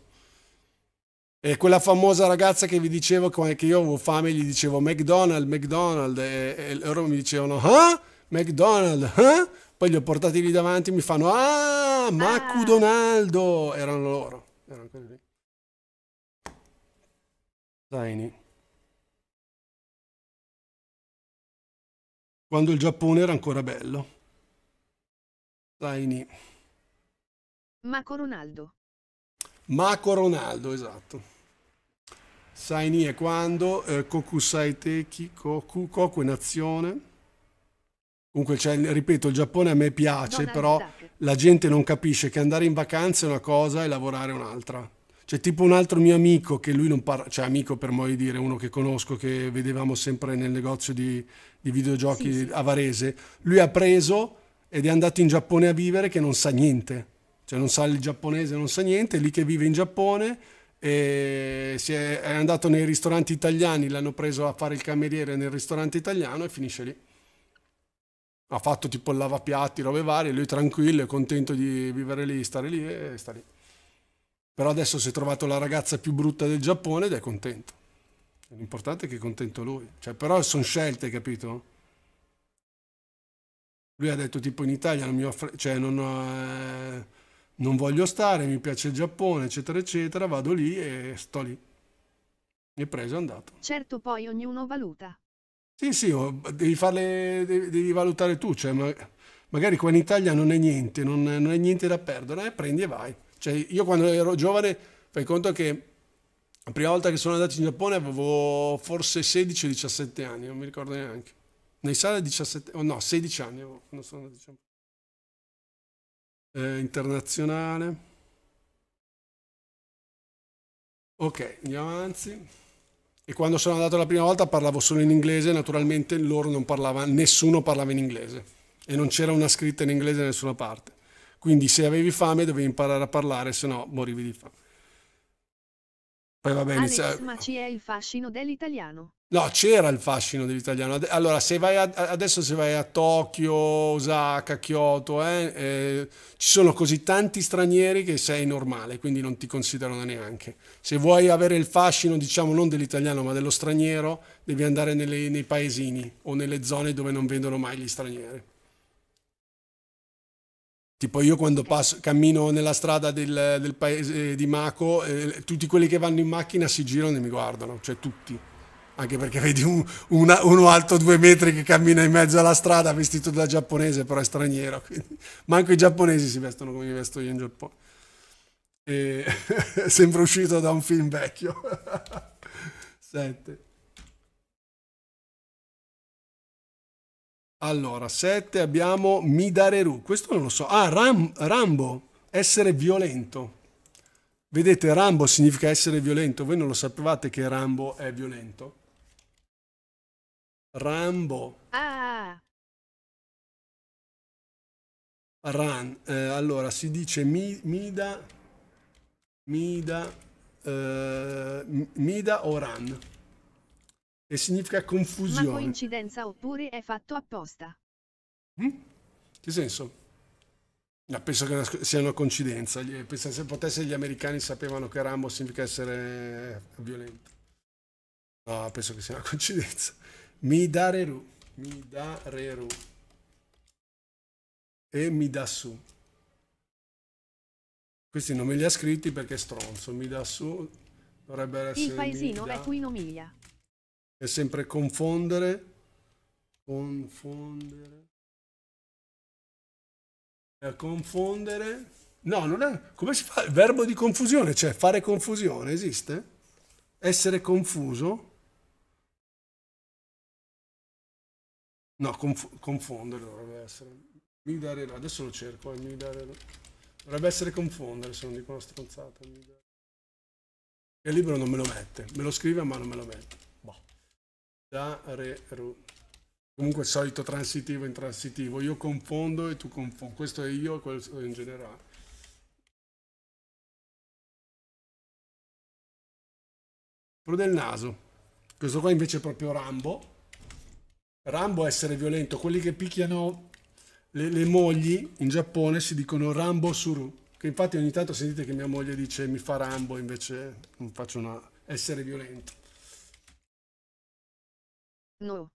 E quella famosa ragazza che vi dicevo che io avevo fame, gli dicevo McDonald's, McDonald's, e, e loro mi dicevano, ah, McDonald's, ah? Poi li ho portati lì davanti e mi fanno, ah, Macudonaldo! Ah. Erano loro, erano quelli lì. Zaini. Quando il Giappone era ancora bello. Zaini. Maco Ronaldo. Maco Ronaldo, esatto. Saini è quando, eh, Koku Saiteki, Koku, Koku in azione. Comunque, cioè, ripeto, il Giappone a me piace, Donald però Duck. la gente non capisce che andare in vacanza è una cosa e lavorare è un'altra. C'è tipo un altro mio amico che lui non parla, cioè amico per modo di dire, uno che conosco che vedevamo sempre nel negozio di, di videogiochi sì, sì. a Varese, lui ha preso ed è andato in Giappone a vivere che non sa niente, cioè non sa il giapponese, non sa niente, è lì che vive in Giappone, è, è, andato nei ristoranti italiani, l'hanno preso a fare il cameriere nel ristorante italiano e finisce lì. Ha fatto tipo il lavapiatti, robe varie, lui tranquillo, è contento di vivere lì, stare lì e sta lì. Però adesso si è trovato la ragazza più brutta del Giappone ed è contento. L'importante è che è contento lui. Cioè, però sono scelte, capito? Lui ha detto tipo in Italia non, offre, cioè non, eh, non voglio stare, mi piace il Giappone, eccetera, eccetera, vado lì e sto lì. Mi è preso e è andato. Certo poi ognuno valuta. Sì, sì, oh, devi, farle, devi, devi valutare tu, cioè, ma, magari qua in Italia non è niente, non, non è niente da perdere, eh, prendi e vai. Cioè, io quando ero giovane, fai conto che la prima volta che sono andato in Giappone avevo forse 16-17 anni, non mi ricordo neanche nei sale 17, oh no, 16 anni avevo, oh, sono diciamo. Eh, internazionale. Ok, andiamo avanti. E quando sono andato la prima volta parlavo solo in inglese, naturalmente loro non parlavano, nessuno parlava in inglese e non c'era una scritta in inglese da nessuna parte. Quindi se avevi fame dovevi imparare a parlare, se no morivi di fame. Poi vabbè, Alex, ma c'è il fascino dell'italiano. No, c'era il fascino dell'italiano. Allora, se a, adesso se vai a Tokyo, Osaka, Kyoto, eh, eh, ci sono così tanti stranieri che sei normale, quindi non ti considerano neanche. Se vuoi avere il fascino, diciamo, non dell'italiano, ma dello straniero, devi andare nelle, nei paesini o nelle zone dove non vendono mai gli stranieri. Tipo io quando passo, cammino nella strada del, del paese di Mako, eh, tutti quelli che vanno in macchina si girano e mi guardano, cioè tutti. Anche perché vedi un, una, uno alto due metri che cammina in mezzo alla strada vestito da giapponese, però è straniero. Quindi, manco i giapponesi si vestono come mi vesto io in Giappone. E, sembra uscito da un film vecchio. Sette. Allora, 7 abbiamo Midareru. Questo non lo so. Ah, Ram, Rambo, essere violento. Vedete, Rambo significa essere violento. Voi non lo sapevate che Rambo è violento? Rambo. Ah. Ran. Eh, allora, si dice mi, Mida, Mida, eh, Mida o Ran e significa confusione. Ma coincidenza oppure è fatto apposta? Mm? Che senso? No, penso che sia una coincidenza. Penso se potesse gli americani sapevano che Rambo significa essere eh, violento. No, penso che sia una coincidenza. Mi dareru. Mi ru. E mi da su. Questi non me li ha scritti perché è stronzo. Mi da su dovrebbe essere... Il paesino da... è qui non miglia è sempre confondere, confondere, è confondere, no, non è, come si fa? Il verbo di confusione, cioè fare confusione, esiste? Essere confuso? No, conf confondere dovrebbe essere. Mi dare, adesso lo cerco, eh, mi dare, dovrebbe essere confondere se non dico una stronzata. Il libro non me lo mette, me lo scrive ma non me lo mette. Da, re, ru. solito transitivo, intransitivo. Io confondo e tu confondo Questo è io questo è in generale. Quello del naso. Questo qua invece è proprio Rambo. Rambo è essere violento. Quelli che picchiano le, le, mogli in Giappone si dicono Rambo Suru. Che infatti ogni tanto sentite che mia moglie dice mi fa Rambo, invece non faccio una... essere violento. No.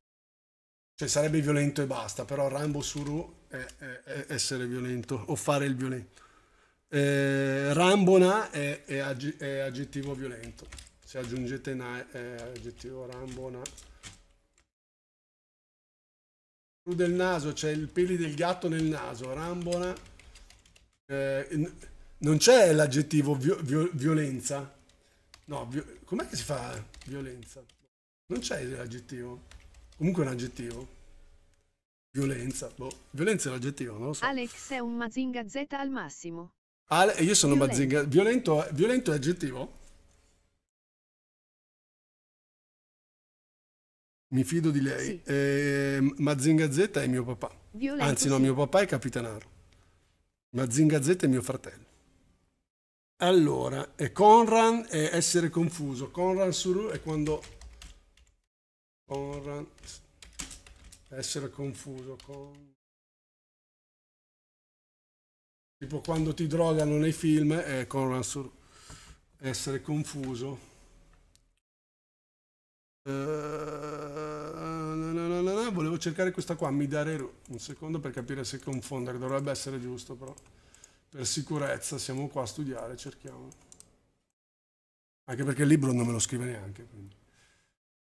Cioè sarebbe violento e basta, però Rambo Suru è, è, è essere violento o fare il violento. Eh, Rambona è, è, ag è, aggettivo violento. Se aggiungete na è aggettivo Rambona. Su del naso c'è cioè il peli del gatto nel naso. Rambona. Eh, non c'è l'aggettivo vi vi violenza. No, vi com'è che si fa violenza? Non c'è l'aggettivo. Comunque è un aggettivo. Violenza. Boh. Violenza è l'aggettivo, non lo so. Alex è un Mazinga Z al massimo. Ale, io sono Violento. Mazinga. Violento, violento è aggettivo? Mi fido di lei. Sì. Eh, Mazinga Z è mio papà. Violento, Anzi, no, sì. mio papà è Capitanaro. Mazinga Z è mio fratello. Allora, e Conran è essere confuso. Conran Suru è quando Conrad essere confuso con tipo quando ti drogano nei film è eh, con Sur... essere confuso uh, na na na volevo cercare questa qua mi dare un secondo per capire se confondere dovrebbe essere giusto però per sicurezza siamo qua a studiare cerchiamo anche perché il libro non me lo scrive neanche quindi.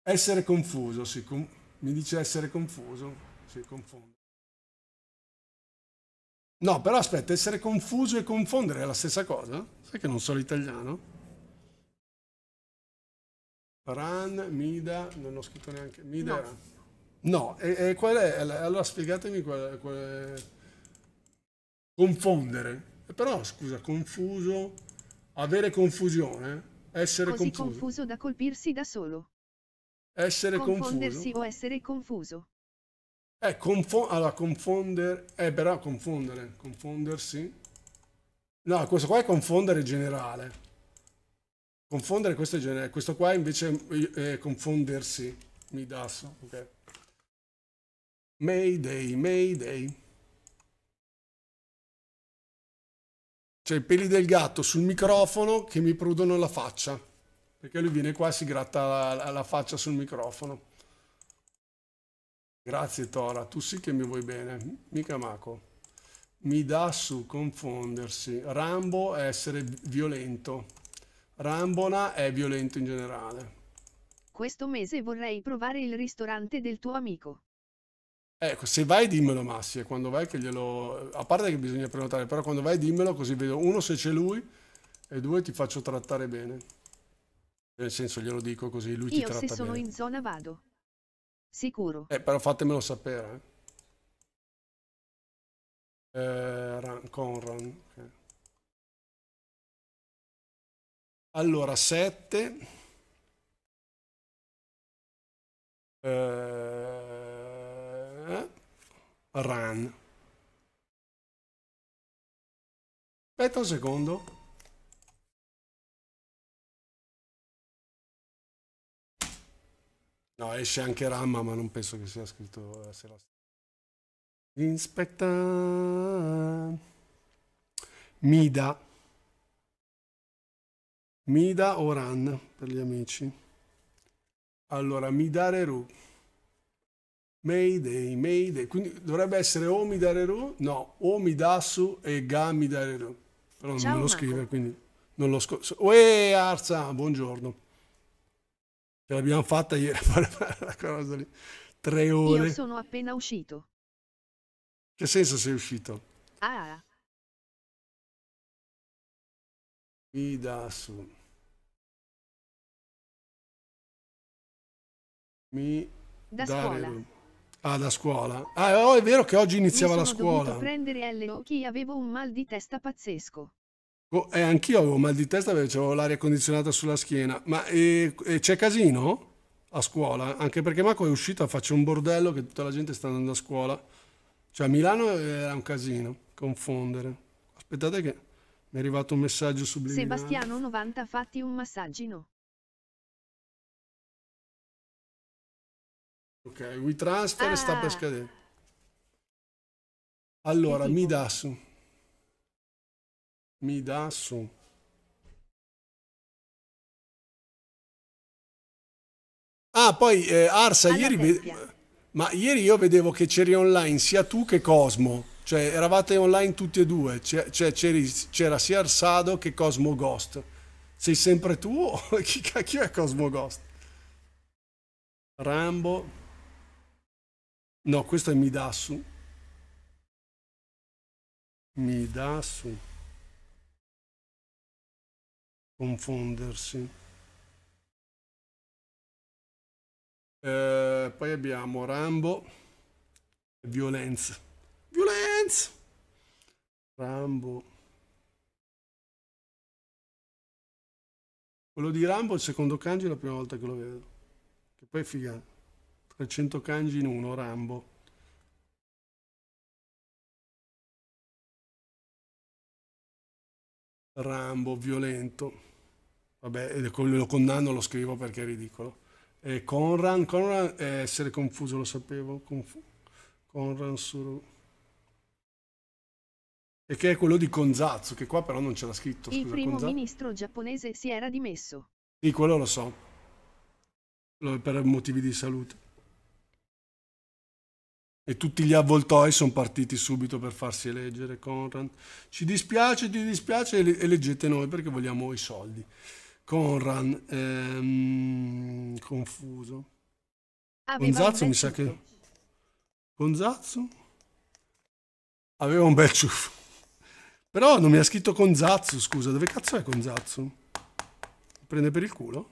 Essere confuso, si con... mi dice essere confuso, si confonde. No, però aspetta, essere confuso e confondere è la stessa cosa? Sai che non so l'italiano? Ran, Mida, non ho scritto neanche... Mida... No. No, e, e, qual è? Allora spiegatemi qual, qual è... Confondere. Però, scusa, confuso, avere confusione, essere Così confuso. confuso da colpirsi da solo. Essere Confondersi confuso. o essere confuso. Eh, confo allora, confondere... Eh, però confondere. Confondersi. No, questo qua è confondere generale. Confondere questo è generale. Questo qua invece eh, è confondersi. Mi dasso, ok. Mayday, Mayday. Cioè i peli del gatto sul microfono che mi prudono la faccia. Perché lui viene qua e si gratta la, la faccia sul microfono. Grazie Tora, tu sì che mi vuoi bene, mica Mako. Mi dà su confondersi. Rambo è essere violento. Rambona è violento in generale. Questo mese vorrei provare il ristorante del tuo amico. Ecco, se vai dimmelo Massi, e quando vai che glielo... A parte che bisogna prenotare, però quando vai dimmelo così vedo uno se c'è lui e due ti faccio trattare bene. Nel senso glielo dico così lui Io ti tratta Io se sono bene. in zona vado. Sicuro. Eh, però fatemelo sapere. Eh, eh run, con run. Okay. Allora, 7. Eh, run. Aspetta un secondo. No, esce anche Ramma, ma non penso che sia scritto eh, se la... Inspetta... Mida. Mida Ran per gli amici. Allora, Midare Ru. Mayday, Mayday. Quindi dovrebbe essere o Midare Ru, no, o Midasu e Ga Midare Ru. Però non Ciao, me lo scrive, Marco. quindi non lo scorso. Uè, Arza, buongiorno. Ce l'abbiamo fatta ieri a fare la cosa lì. Tre ore. Io sono appena uscito. Che senso sei uscito? Ah. Mi su. Mi da scuola. Ah, da scuola. Ah, oh, è vero che oggi iniziava la scuola. Mi sono dovuto prendere LO che avevo un mal di testa pazzesco. Oh, eh, anch'io avevo mal di testa perché avevo l'aria condizionata sulla schiena. Ma eh, eh, c'è casino a scuola? Anche perché Marco è uscito a faccio un bordello che tutta la gente sta andando a scuola. Cioè a Milano era un casino, confondere. Aspettate che mi è arrivato un messaggio subliminale. Sebastiano 90 fatti un massaggino. Ok, WeTransfer ah. sta per ah. scadere. Allora, mi dà su mi dà su. Ah, poi eh, Arsa, Alla ieri, ve... ma ieri io vedevo che c'eri online sia tu che Cosmo, cioè eravate online tutti e due, cioè, c'era sia Arsado che Cosmo Ghost. Sei sempre tu o chi, chi è Cosmo Ghost? Rambo. No, questo è Midasu. Midasu confondersi. Eh, poi abbiamo Rambo e Violenza. Violenza! Rambo. Quello di Rambo è il secondo kanji è la prima volta che lo vedo. Che poi figa. 300 kanji in uno, Rambo. Rambo violento vabbè, eh, lo condanno, lo scrivo perché è ridicolo. E eh, Conran, Conran eh, essere confuso, lo sapevo. Conf- Conran Suru. E che è quello di Konzatsu, che qua però non c'era scritto. Scusa, Il primo Konza... ministro giapponese si era dimesso. Sì, quello lo so. Per motivi di salute. E tutti gli avvoltoi sono partiti subito per farsi eleggere. Conran, ci dispiace, ti dispiace, eleggete noi perché vogliamo i soldi. Conran, ehm, confuso. Aveva Gonzazzo mi sa che... Gonzazzo? Aveva un bel ciuffo. Però non mi ha scritto Gonzazzo, scusa, dove cazzo è Gonzazzo? prende per il culo?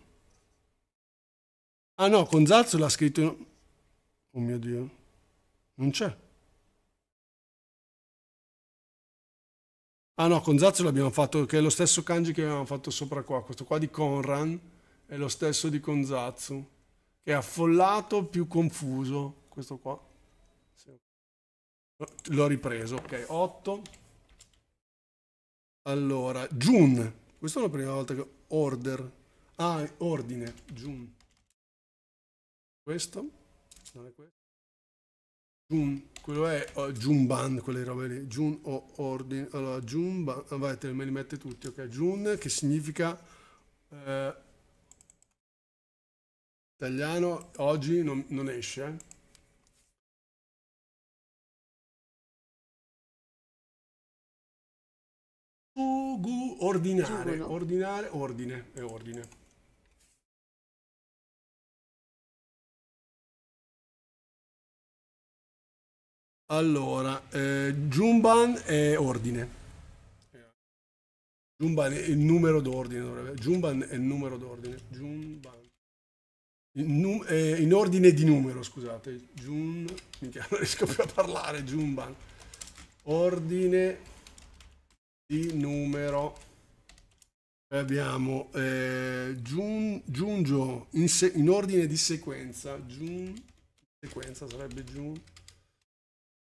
Ah no, Gonzazzo l'ha scritto... Oh mio Dio, non c'è. Ah no, con Zazzo l'abbiamo fatto, che è lo stesso kanji che avevamo fatto sopra qua, questo qua di Conran è lo stesso di Konzatsu, che è affollato più confuso, questo qua. L'ho ripreso, ok, 8. Allora, Jun. questa è la prima volta che order, ah, ordine, Jun. Questo, non è questo. Jun, quello è oh, Jun quelle robe lì. Jun o oh, Ordine. Allora, Jun Band, ah, vai, te me li mette tutti, ok? Jun che significa eh, italiano, oggi non, non esce. Eh? Ugu, ordinare, ordinare, ordine e ordine. Allora, eh, Jumban è ordine. Jumban è il numero d'ordine. Jumban è il numero d'ordine. Jumban. In, eh, in, ordine di numero, scusate. Jun... Minchia, non riesco più a parlare. Jumban. Ordine di numero. abbiamo eh, Jun, Junjo in, in, ordine di sequenza. Jun... Sequenza sarebbe Jun...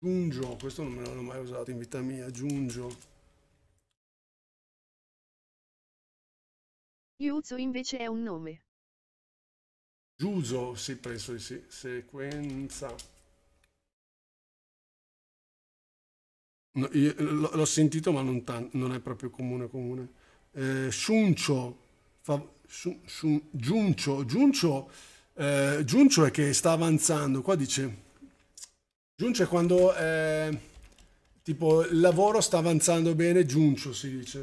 Giungio, questo non me l'hanno mai usato in vita mia, Giungio. Yuzo invece è un nome. Giuso, sì, penso di sì. Sequenza. No, l'ho sentito, ma non, non, è proprio comune comune. Eh, Shuncio, fa, shun, shun, Giuncio, Giuncio, eh, Giuncio è che sta avanzando. Qua dice Giuncio è quando eh, tipo il lavoro sta avanzando bene, giuncio si dice.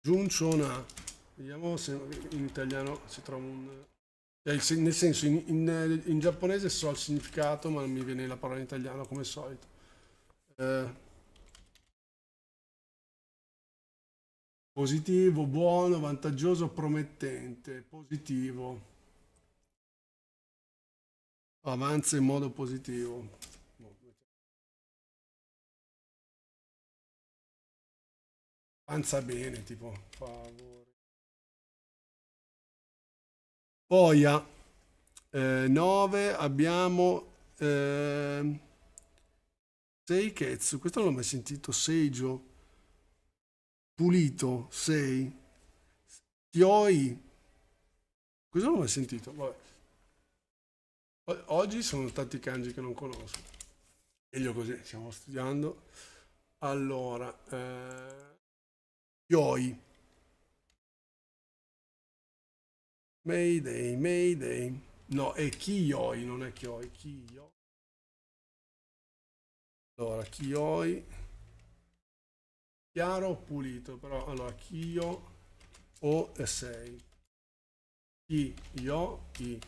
Giunciona. Vediamo se in italiano si trova un... Cioè, nel senso, in, in, in, giapponese so il significato, ma non mi viene la parola in italiano come al solito. Eh, positivo, buono, vantaggioso, promettente, positivo avanza in modo positivo. avanza bene, tipo, favore. a 9 eh, abbiamo... Eh, Seiketsu, questo non l'ho mai sentito, Seijo, Pulito, Sei, Tioi, questo non l'ho mai sentito, Vabbè. Oggi sono tanti kanji che non conosco, meglio così, stiamo studiando. Allora, eh, Yoi. Mayday, Mayday. No, è Kiyoi, non è Kiyoi. Kiyoi. Allora, Kiyoi. Chiaro o pulito, però. Allora, Kio O e 6. Kiyoi.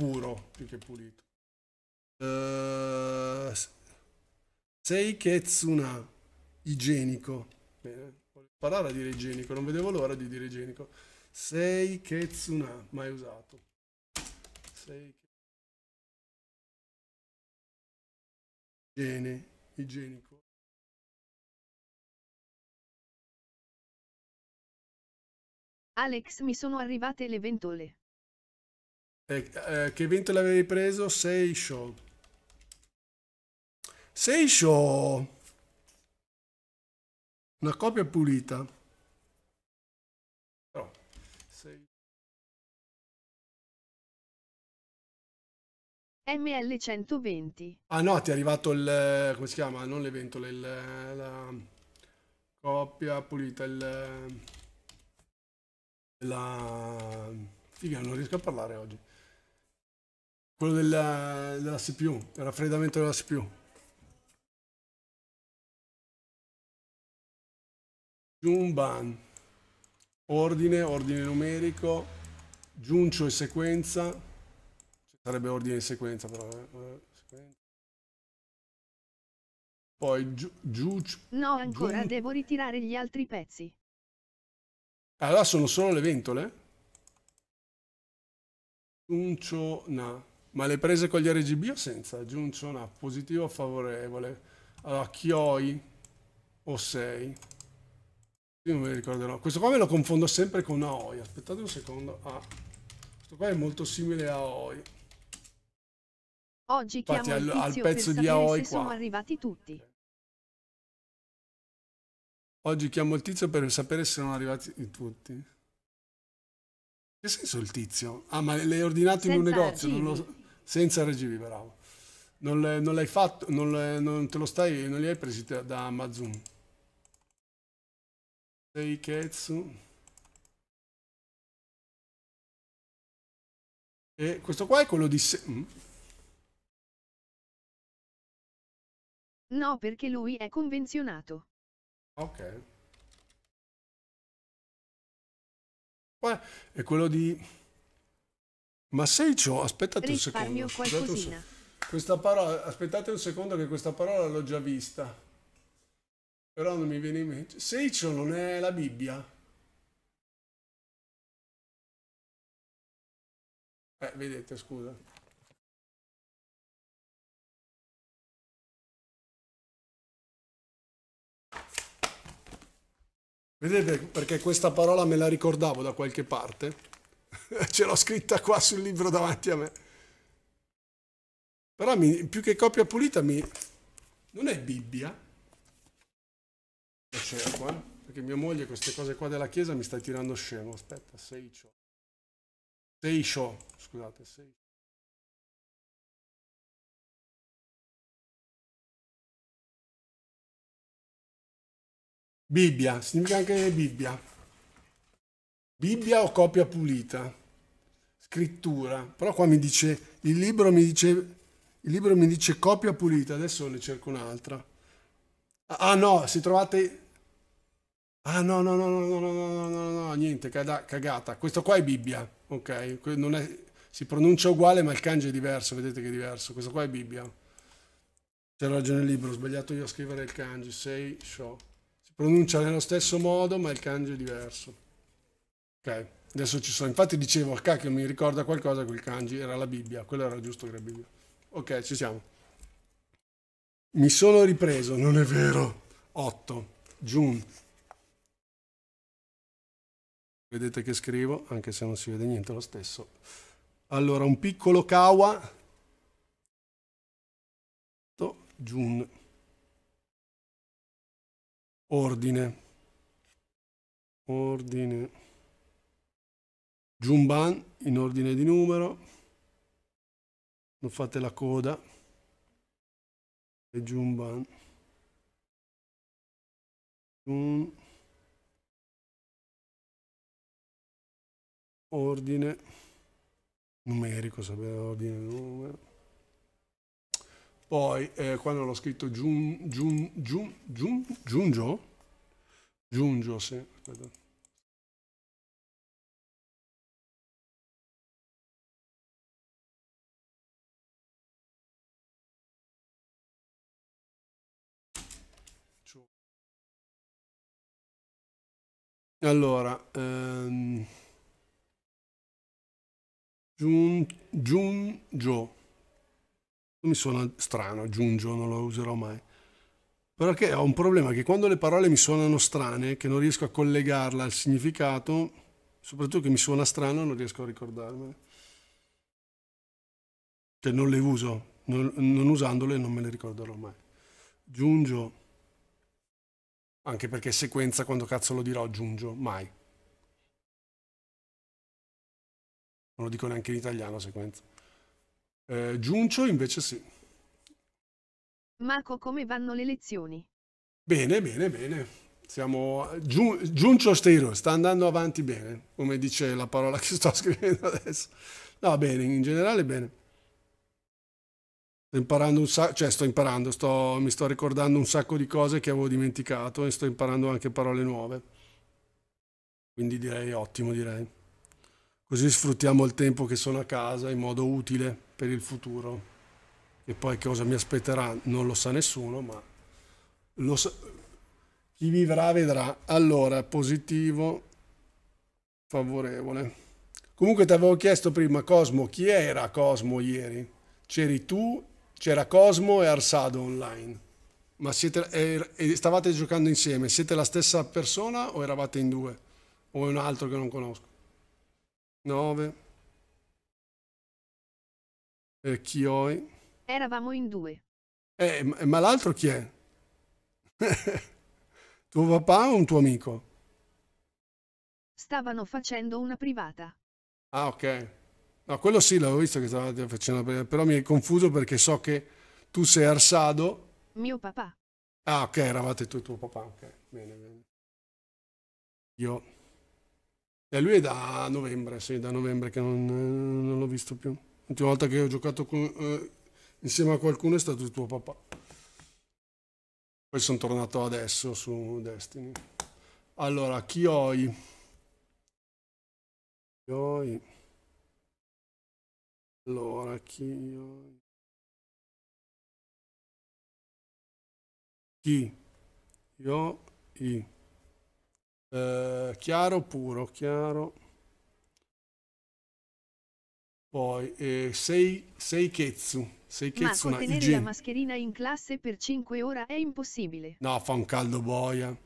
puro più che pulito. Uh, eh, Seiketsuna, igienico. Bene, volevo imparare a dire igienico, non vedevo l'ora di dire igienico. Seiketsuna, mai usato. Sei... Igiene, igienico. Alex mi sono arrivate le ventole. Eh, eh, che evento l'avevi preso? Sei show. Sei show. Una copia pulita. No. Sei... ML120. Ah no, ti è arrivato il... Eh, come si chiama? Non le ventole, il, eh, la coppia pulita, il... Eh, la... Figa, non riesco a parlare oggi quello della, della CPU, il raffreddamento della CPU. Jumban, ordine, ordine numerico, giuncio e sequenza, Ci sarebbe ordine e sequenza però, eh? poi giù... giu, No, ancora giu... devo ritirare gli altri pezzi. Allora sono solo le ventole? Giuncio, no. Ma le prese con gli RGB o senza? Aggiungo una positivo favorevole. Allora, Chioi o 6. Io non mi ricorderò. Questo qua me lo confondo sempre con Aoi. Aspettate un secondo. Ah, questo qua è molto simile a Aoi. Oggi Infatti, al, al pezzo di Aoi qua. sono arrivati tutti. Oggi chiamo il tizio per sapere se sono arrivati tutti. Che senso il tizio? Ah, ma le hai ordinato Senza in un negozio, archivi. non lo so senza regimi bravo. Non, le, non l'hai fatto, non, le, non, te lo stai, non li hai presi da Amazon. Sei Seiketsu. E questo qua è quello di... Se- mm. No, perché lui è convenzionato. Ok. Qua è quello di... Ma sei ciò, aspettate un secondo. Qualcosina. Un se... Questa parola, aspettate un secondo che questa parola l'ho già vista. Però non mi viene in mente. Sei ciò non è la Bibbia? Eh, vedete, scusa. Vedete perché questa parola me la ricordavo da qualche parte? ce l'ho scritta qua sul libro davanti a me. Però mi, più che copia pulita mi... Non è Bibbia? La scena qua? Perché mia moglie queste cose qua della chiesa mi sta tirando scemo. Aspetta, sei ciò. Sei ciò, scusate, sei Bibbia, significa anche Bibbia. Bibbia o copia pulita scrittura, però qua mi dice, il libro mi dice, il libro mi dice copia pulita, adesso ne cerco un'altra. Ah no, se trovate... Ah no, no, no, no, no, no, no, no, no, niente, cagata. Questo qua è Bibbia, ok? Non è, si pronuncia uguale ma il kanji è diverso, vedete che è diverso. Questo qua è Bibbia. C'era ragione il libro, ho sbagliato io a scrivere il kanji, sei show. Si pronuncia nello stesso modo ma il kanji è diverso. Ok. Adesso ci sono, infatti dicevo, cacchio mi ricorda qualcosa quel kanji, era la Bibbia, quello era giusto che era Bibbia. Ok, ci siamo. Mi sono ripreso, non è vero. 8, June. Vedete che scrivo, anche se non si vede niente lo stesso. Allora, un piccolo kawa. June. Ordine. Ordine. Jumban in ordine di numero, non fate la coda, e Jumban. Jum. Ordine numerico, sapete ordine numero. Poi eh, quando l'ho scritto Giun, Giun, Giun, Giun, Giungio, Giungio, sì, aspetta. Allora, ehm... Jun, Jun Jo. Mi suona strano, Giungio, non lo userò mai. Perché ho un problema che quando le parole mi suonano strane, che non riesco a collegarla al significato, soprattutto che mi suona strano, non riesco a ricordarmene. Cioè non le uso, non, non usandole non me le ricorderò mai. Giungio. Anche perché sequenza quando cazzo lo dirò aggiungo mai. Non lo dico neanche in italiano sequenza. Eh, Giuncio invece sì. Marco, come vanno le lezioni? Bene, bene, bene. Siamo giun- Giuncio Steiro, sta andando avanti bene, come dice la parola che sto scrivendo adesso. No, bene, in generale bene. Sto imparando un sacco, cioè sto imparando, sto, mi sto ricordando un sacco di cose che avevo dimenticato e sto imparando anche parole nuove. Quindi direi ottimo, direi. Così sfruttiamo il tempo che sono a casa in modo utile per il futuro. E poi cosa mi aspetterà non lo sa nessuno, ma lo sa- chi vivrà vedrà. Allora, positivo, favorevole. Comunque ti avevo chiesto prima, Cosmo, chi era Cosmo ieri? C'eri tu c'era Cosmo e Arsado online. Ma siete, eh, e, stavate giocando insieme, siete la stessa persona o eravate in due? O è un altro che non conosco? 9. E ho? Eravamo in due. Eh, ma, ma l'altro chi è? tuo papà o un tuo amico? Stavano facendo una privata. Ah, ok. No, quello sì, l'avevo visto che stavate facendo, però mi hai confuso perché so che tu sei Arsado. Mio papà. Ah, ok, eravate tu e tuo papà, ok, bene, bene. Io. E lui è da novembre, sì, da novembre che non, non l'ho visto più. L'ultima volta che ho giocato con, eh, insieme a qualcuno è stato tuo papà. Poi sono tornato adesso su Destiny. Allora, chi ho? Chioi. Chioi. Allora, chi... Chi? Io, i. Eh, chiaro, puro, chiaro. Poi, eh, sei, sei Ketsu. Sei Ma Ketsu, contenere la mascherina in classe per 5 ore è impossibile. No, fa un caldo boia.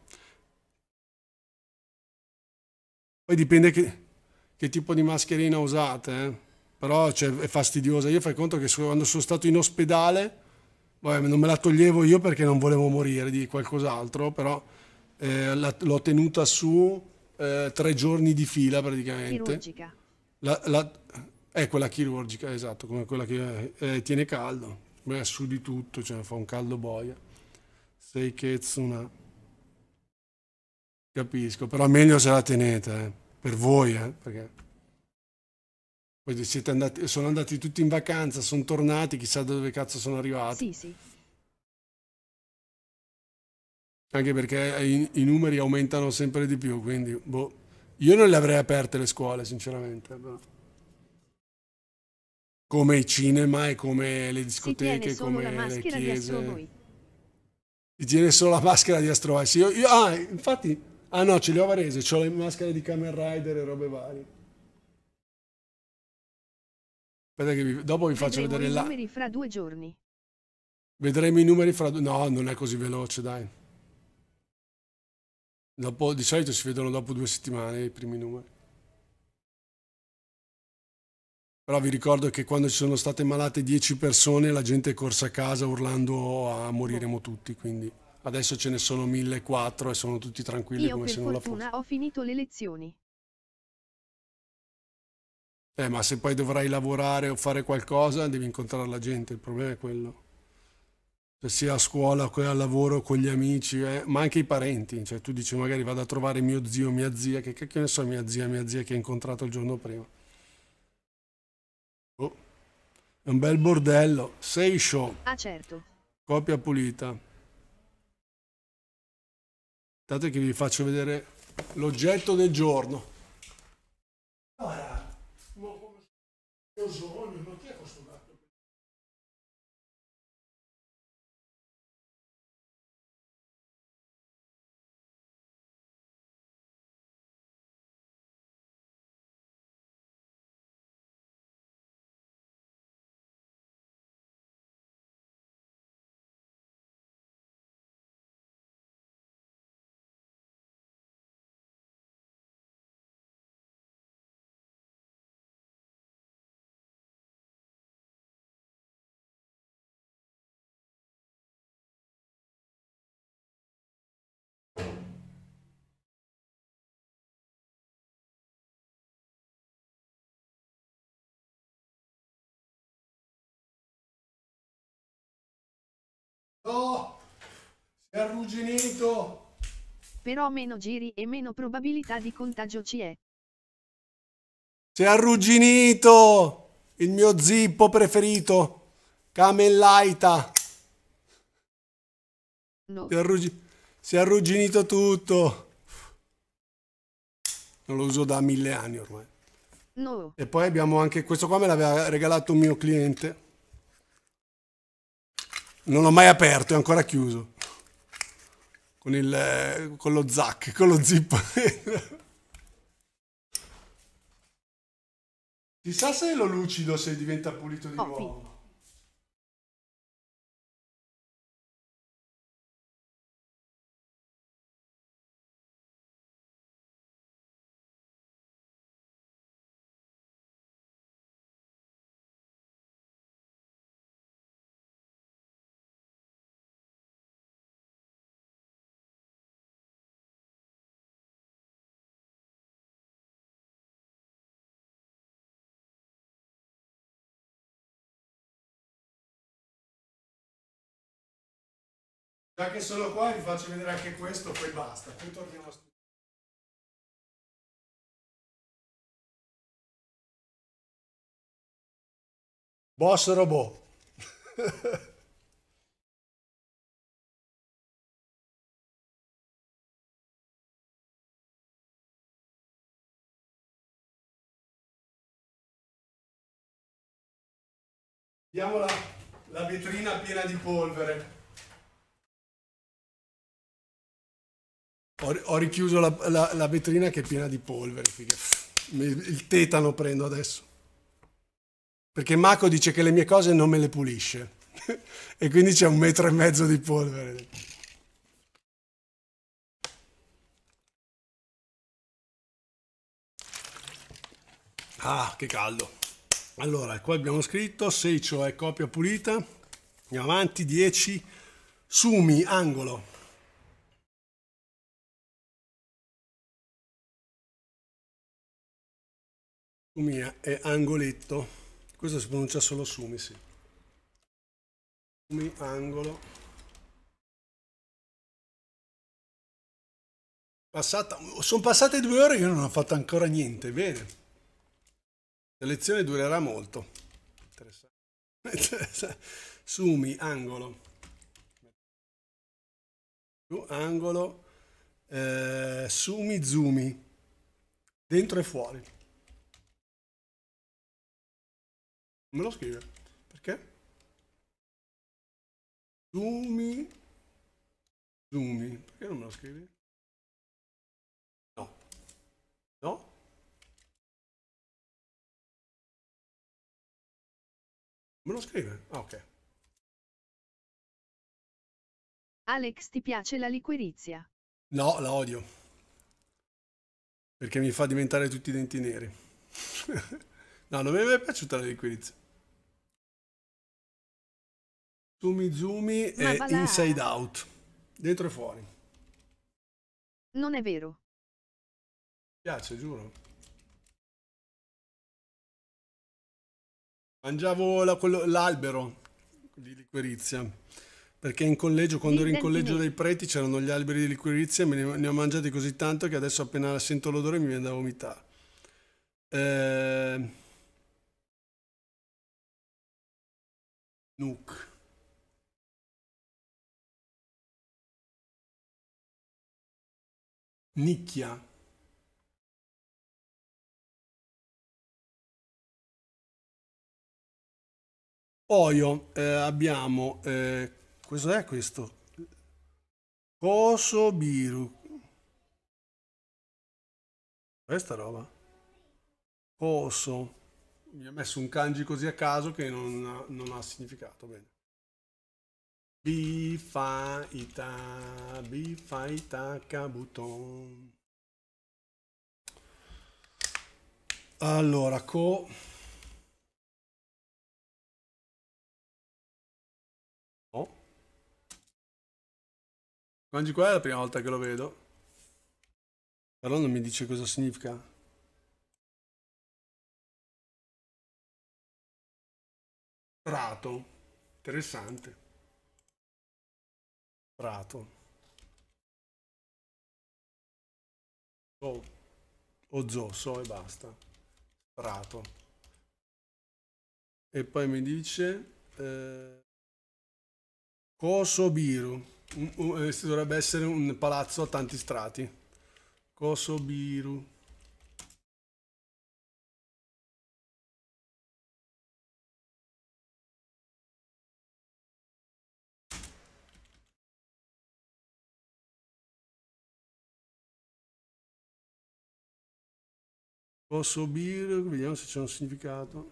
Poi dipende che, che tipo di mascherina usate, eh però cioè, è fastidiosa. Io fai conto che quando sono stato in ospedale, vabbè, non me la toglievo io perché non volevo morire di qualcos'altro, però eh, la, l'ho tenuta su eh, tre giorni di fila praticamente. Chirurgica. La, la, è quella chirurgica, esatto, come quella che eh, tiene caldo, Beh, su di tutto, cioè, fa un caldo boia. Sei Ketsuna. Capisco, però meglio se la tenete, eh, per voi, eh, perché... Poi andati, sono andati tutti in vacanza, sono tornati, chissà dove cazzo sono arrivati. Sì, sì. Anche perché i, i numeri aumentano sempre di più, quindi boh. Io non le avrei aperte le scuole, sinceramente. Come i cinema e come le discoteche, come le chiese. Ti tiene solo la maschera di Astro Io, io, ah, infatti, ah no, ce le ho varese, ho le maschere di Kamen Rider e robe varie. Aspetta che vi, dopo vi faccio vedere là. Vedremo i numeri fra due giorni. Vedremo i numeri fra due... No, non è così veloce, dai. Dopo, di solito si vedono dopo due settimane i primi numeri. Però vi ricordo che quando ci sono state malate 10 persone la gente è corsa a casa urlando a moriremo tutti, quindi adesso ce ne sono 1.400 e sono tutti tranquilli Io come se nulla fosse. Io per fortuna ho finito le lezioni. Eh, ma se poi dovrai lavorare o fare qualcosa, devi incontrare la gente, il problema è quello. Cioè, sia a scuola, che al lavoro, con gli amici, eh, ma anche i parenti. Cioè, tu dici magari vado a trovare mio zio, mia zia, che cacchio ne so mia zia, mia zia che ho incontrato il giorno prima. Oh, è un bel bordello. Sei show. Ah, certo. Copia pulita. Aspettate che vi faccio vedere l'oggetto del giorno. Ora. os olhos, No! Oh, si è arrugginito! Però meno giri e meno probabilità di contagio ci è. Si è arrugginito! Il mio zippo preferito! Camellaita! No. Si, arruggi... si è arrugginito tutto! Non lo uso da mille anni ormai. No. E poi abbiamo anche questo qua, me l'aveva regalato un mio cliente. Non l'ho mai aperto, è ancora chiuso. Con, il, eh, con lo zac, con lo zip. Chissà se lo lucido se diventa pulito di nuovo. Già che sono qua vi faccio vedere anche questo, poi basta, poi torniamo a studiare. Boss robot. Vediamo la, la vetrina piena di polvere. ho, ho richiuso la, la, la, vetrina che è piena di polvere. Figa. Il tetano prendo adesso. Perché Mako dice che le mie cose non me le pulisce. e quindi c'è un metro e mezzo di polvere. Ah, che caldo. Allora, qua abbiamo scritto, 6, cioè copia pulita, andiamo avanti, 10, sumi, angolo. Sumia è angoletto, questo si pronuncia solo Sumi, sì. Sumi, angolo. Passata, sono passate due ore che non ho fatto ancora niente, bene. La lezione durerà molto. Interessante. Sumi, angolo. Angolo. Eh, sumi, zumi. Dentro e fuori. Me lo scrive. Perché? Zumi. Zumi. Perché non me lo scrivi? No. No? Me lo scrive? Ah, ok. Alex, ti piace la liquirizia? No, la odio. Perché mi fa diventare tutti i denti neri. no, non mi è mai piaciuta la liquirizia. Zumi e balà. Inside Out. Dentro e fuori. Non è vero. Mi piace, giuro. Mangiavo l'albero di liquirizia. Perché in collegio, quando ero in collegio dei preti, c'erano gli alberi di liquirizia e me ne, ne, ho mangiati così tanto che adesso appena sento l'odore mi viene da vomitare. Eh... Nuke. nicchia Poi eh, abbiamo, eh, questo è questo, Kosobiru. Questa roba. Koso. Mi ha messo un kanji così a caso che non ha, non ha significato bene. Bi Bifaita, bifaita cabuton. Allora, co... Oh. Mangi qua è la prima volta che lo vedo. Però non mi dice cosa significa. Prato. Interessante. Prato. O, o Zoso e basta. Prato. E poi mi dice... Eh, Kosobiru. Questo eh, dovrebbe essere un palazzo a tanti strati. Kosobiru. Posso bir, vediamo se c'è un significato.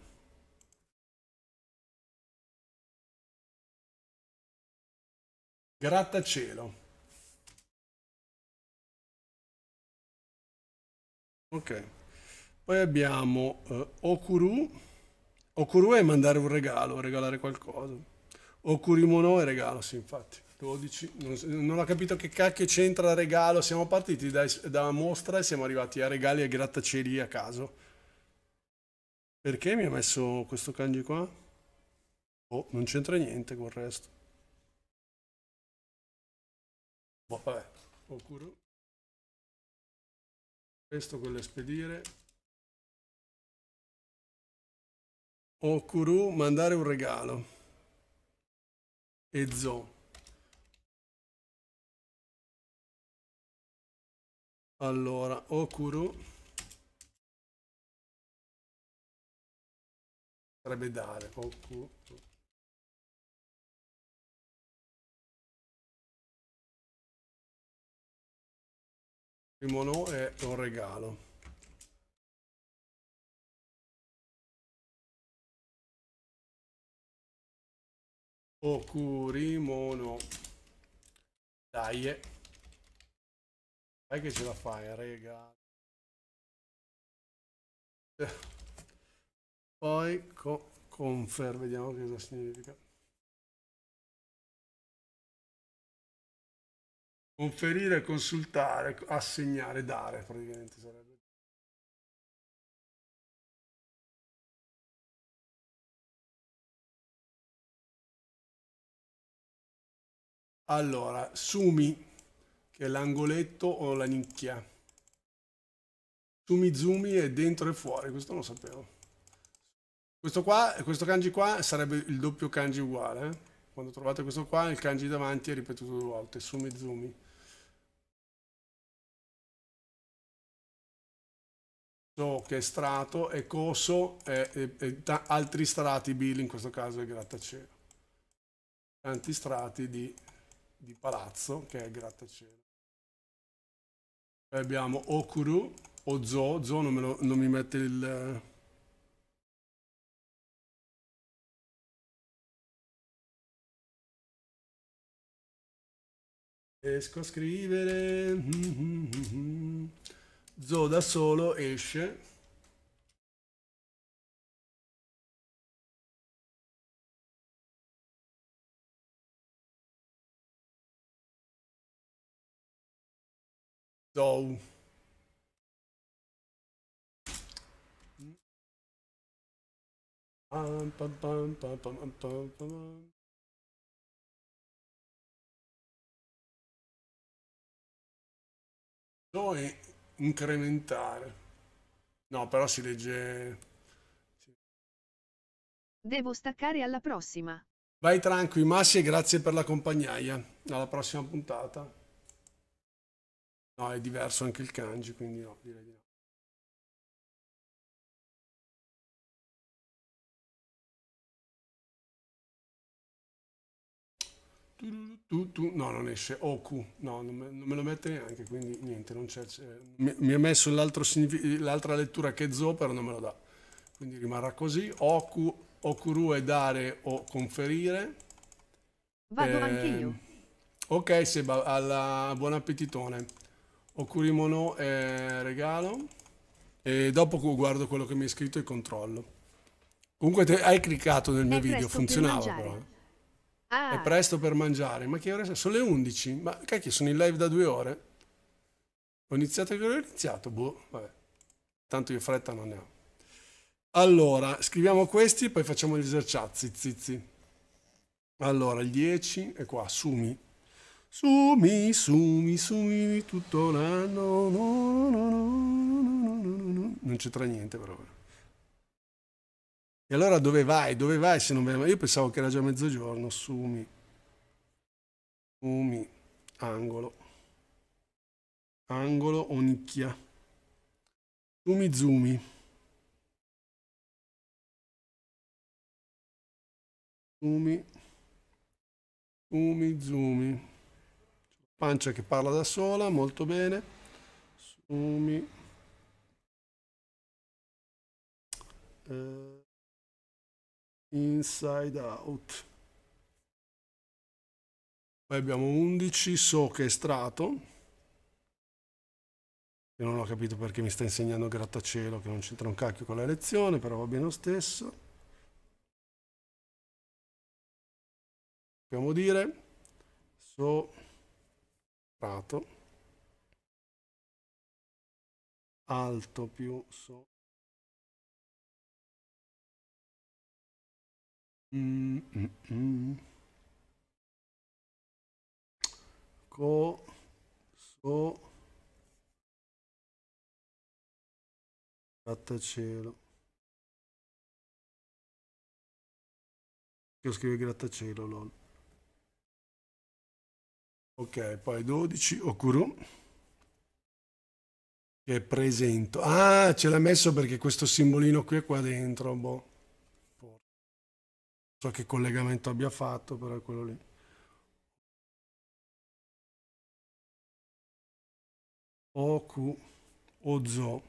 Grattacielo. Ok. Poi abbiamo eh, Okuru. Okuru è mandare un regalo, regalare qualcosa. Okurimono è regalo, sì, infatti. 12, non, non ho capito che cacchio c'entra il regalo. Siamo partiti da, da mostra e siamo arrivati a regali e grattacieli a caso. Perché mi ha messo questo kanji qua? Oh, non c'entra niente col resto. Boh, vabbè, Okuro. Questo con l'espedire. Okuru, mandare un regalo. E Zo. Allora, Okuru. Potrebbe dare Okuru. Primo no è un regalo. Okurimono. Dai. Eh. Dai che ce la fai, rega. Poi co confer, vediamo cosa significa. Conferire, consultare, assegnare, dare praticamente sarebbe. Allora, sumi che l'angoletto o la nicchia. Sumizumi è dentro e fuori, questo lo sapevo. Questo qua, questo kanji qua sarebbe il doppio kanji uguale. Eh? Quando trovate questo qua, il kanji davanti è ripetuto due volte, sumizumi. So che è strato e coso e, e, e altri strati bill, in questo caso è grattacielo. Tanti strati di, di palazzo che è grattacielo. Poi abbiamo Okuru o Zo. Zo non, lo, non mi mette il... Esco a scrivere. Zo da solo esce. So. Um, bum, incrementare. No, però si legge... Devo staccare alla prossima. Vai tranqui, Massi, e grazie per la compagnia. Alla prossima puntata. No, è diverso anche il kanji, quindi no, direi di no. Tu, tu, no, non esce. Oku, no, non me, non me, lo mette neanche, quindi niente, non c'è. Mi, ha messo l'altra lettura che zo, però non me lo dà. Quindi rimarrà così. OQ, OQRU è dare o conferire. Vado eh, anche io. Ok, Seba, alla, buon appetitone. Okurimono è regalo. E dopo guardo quello che mi hai scritto e controllo. Comunque hai cliccato nel mio è video, funzionava però. Eh. Ah. È presto per mangiare. Ma che ora sono? Sono le 11. Ma cacchio, sono in live da due ore. Ho iniziato che ho iniziato? Boh, vabbè. Tanto io fretta non ne ho. Allora, scriviamo questi, poi facciamo gli esercizi, zizi. Allora, il 10 è qua, Sumi. Sumi, sumi, sumi tutto l'anno. No, no, no, non c'entra niente però. E allora dove vai? Dove vai se non vai? Io pensavo che era già mezzogiorno. Sumi. Sumi. Angolo. Angolo o nicchia. Sumi, zumi. Sumi. Sumi, zumi pancia che parla da sola, molto bene. Sumi. Uh, inside out. Poi abbiamo 11, so che è strato. Io non ho capito perché mi sta insegnando grattacielo, che non c'entra un cacchio con la lezione, però va bene lo stesso. Dobbiamo dire so prato alto più so mm -mm. mm. co so grattacielo che scrive grattacielo lol Ok, poi 12, Okuru. Che è presento. Ah, ce l'ha messo perché questo simbolino qui è qua dentro, boh. Non so che collegamento abbia fatto, però è quello lì. Oku, Ozo.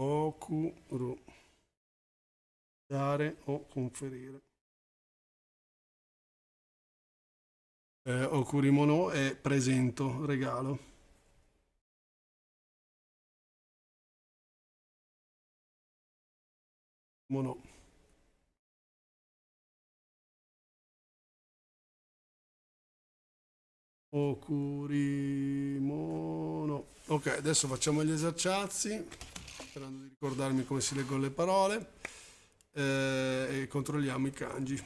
Okuro. Dare o conferire. Eh, okurimono è presento, regalo. Mono. Okurimono. Ok, adesso facciamo gli esercizi sperando di ricordarmi come si leggono le parole eh, e controlliamo i kanji.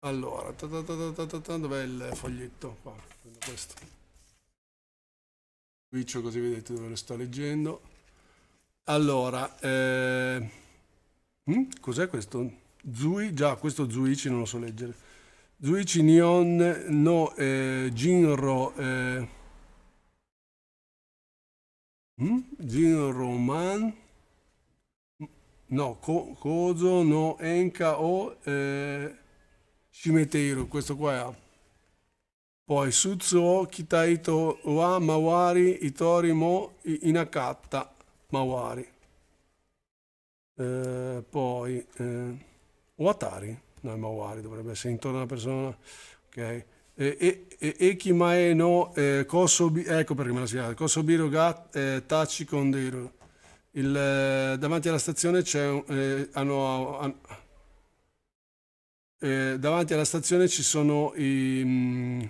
Allora, dov'è il foglietto? Qua, prendo questo. Twitch così vedete dove lo sto leggendo. Allora, eh, hm? cos'è questo? Zui, già questo Zuichi non lo so leggere. Zuichi Nion no eh, Jinro eh, 人ロマンの構造の演歌を、えー、めている。questo mm? eh, qua è. Poi Sutsuo Kitaito wa Mawari Itori mo Inakatta Mawari. Eh, poi eh, Watari, no Mawari dovrebbe essere intorno alla persona, ok? eh, eh, Ekimae no eh, Kosobi, ecco perché me l'ha spiegato, Kosobiro ga eh, Tachi Kondero. Il, eh, davanti alla stazione c'è un, hanno, eh, ah, hanno ah, ah, eh, davanti alla stazione ci sono i, mh, mm,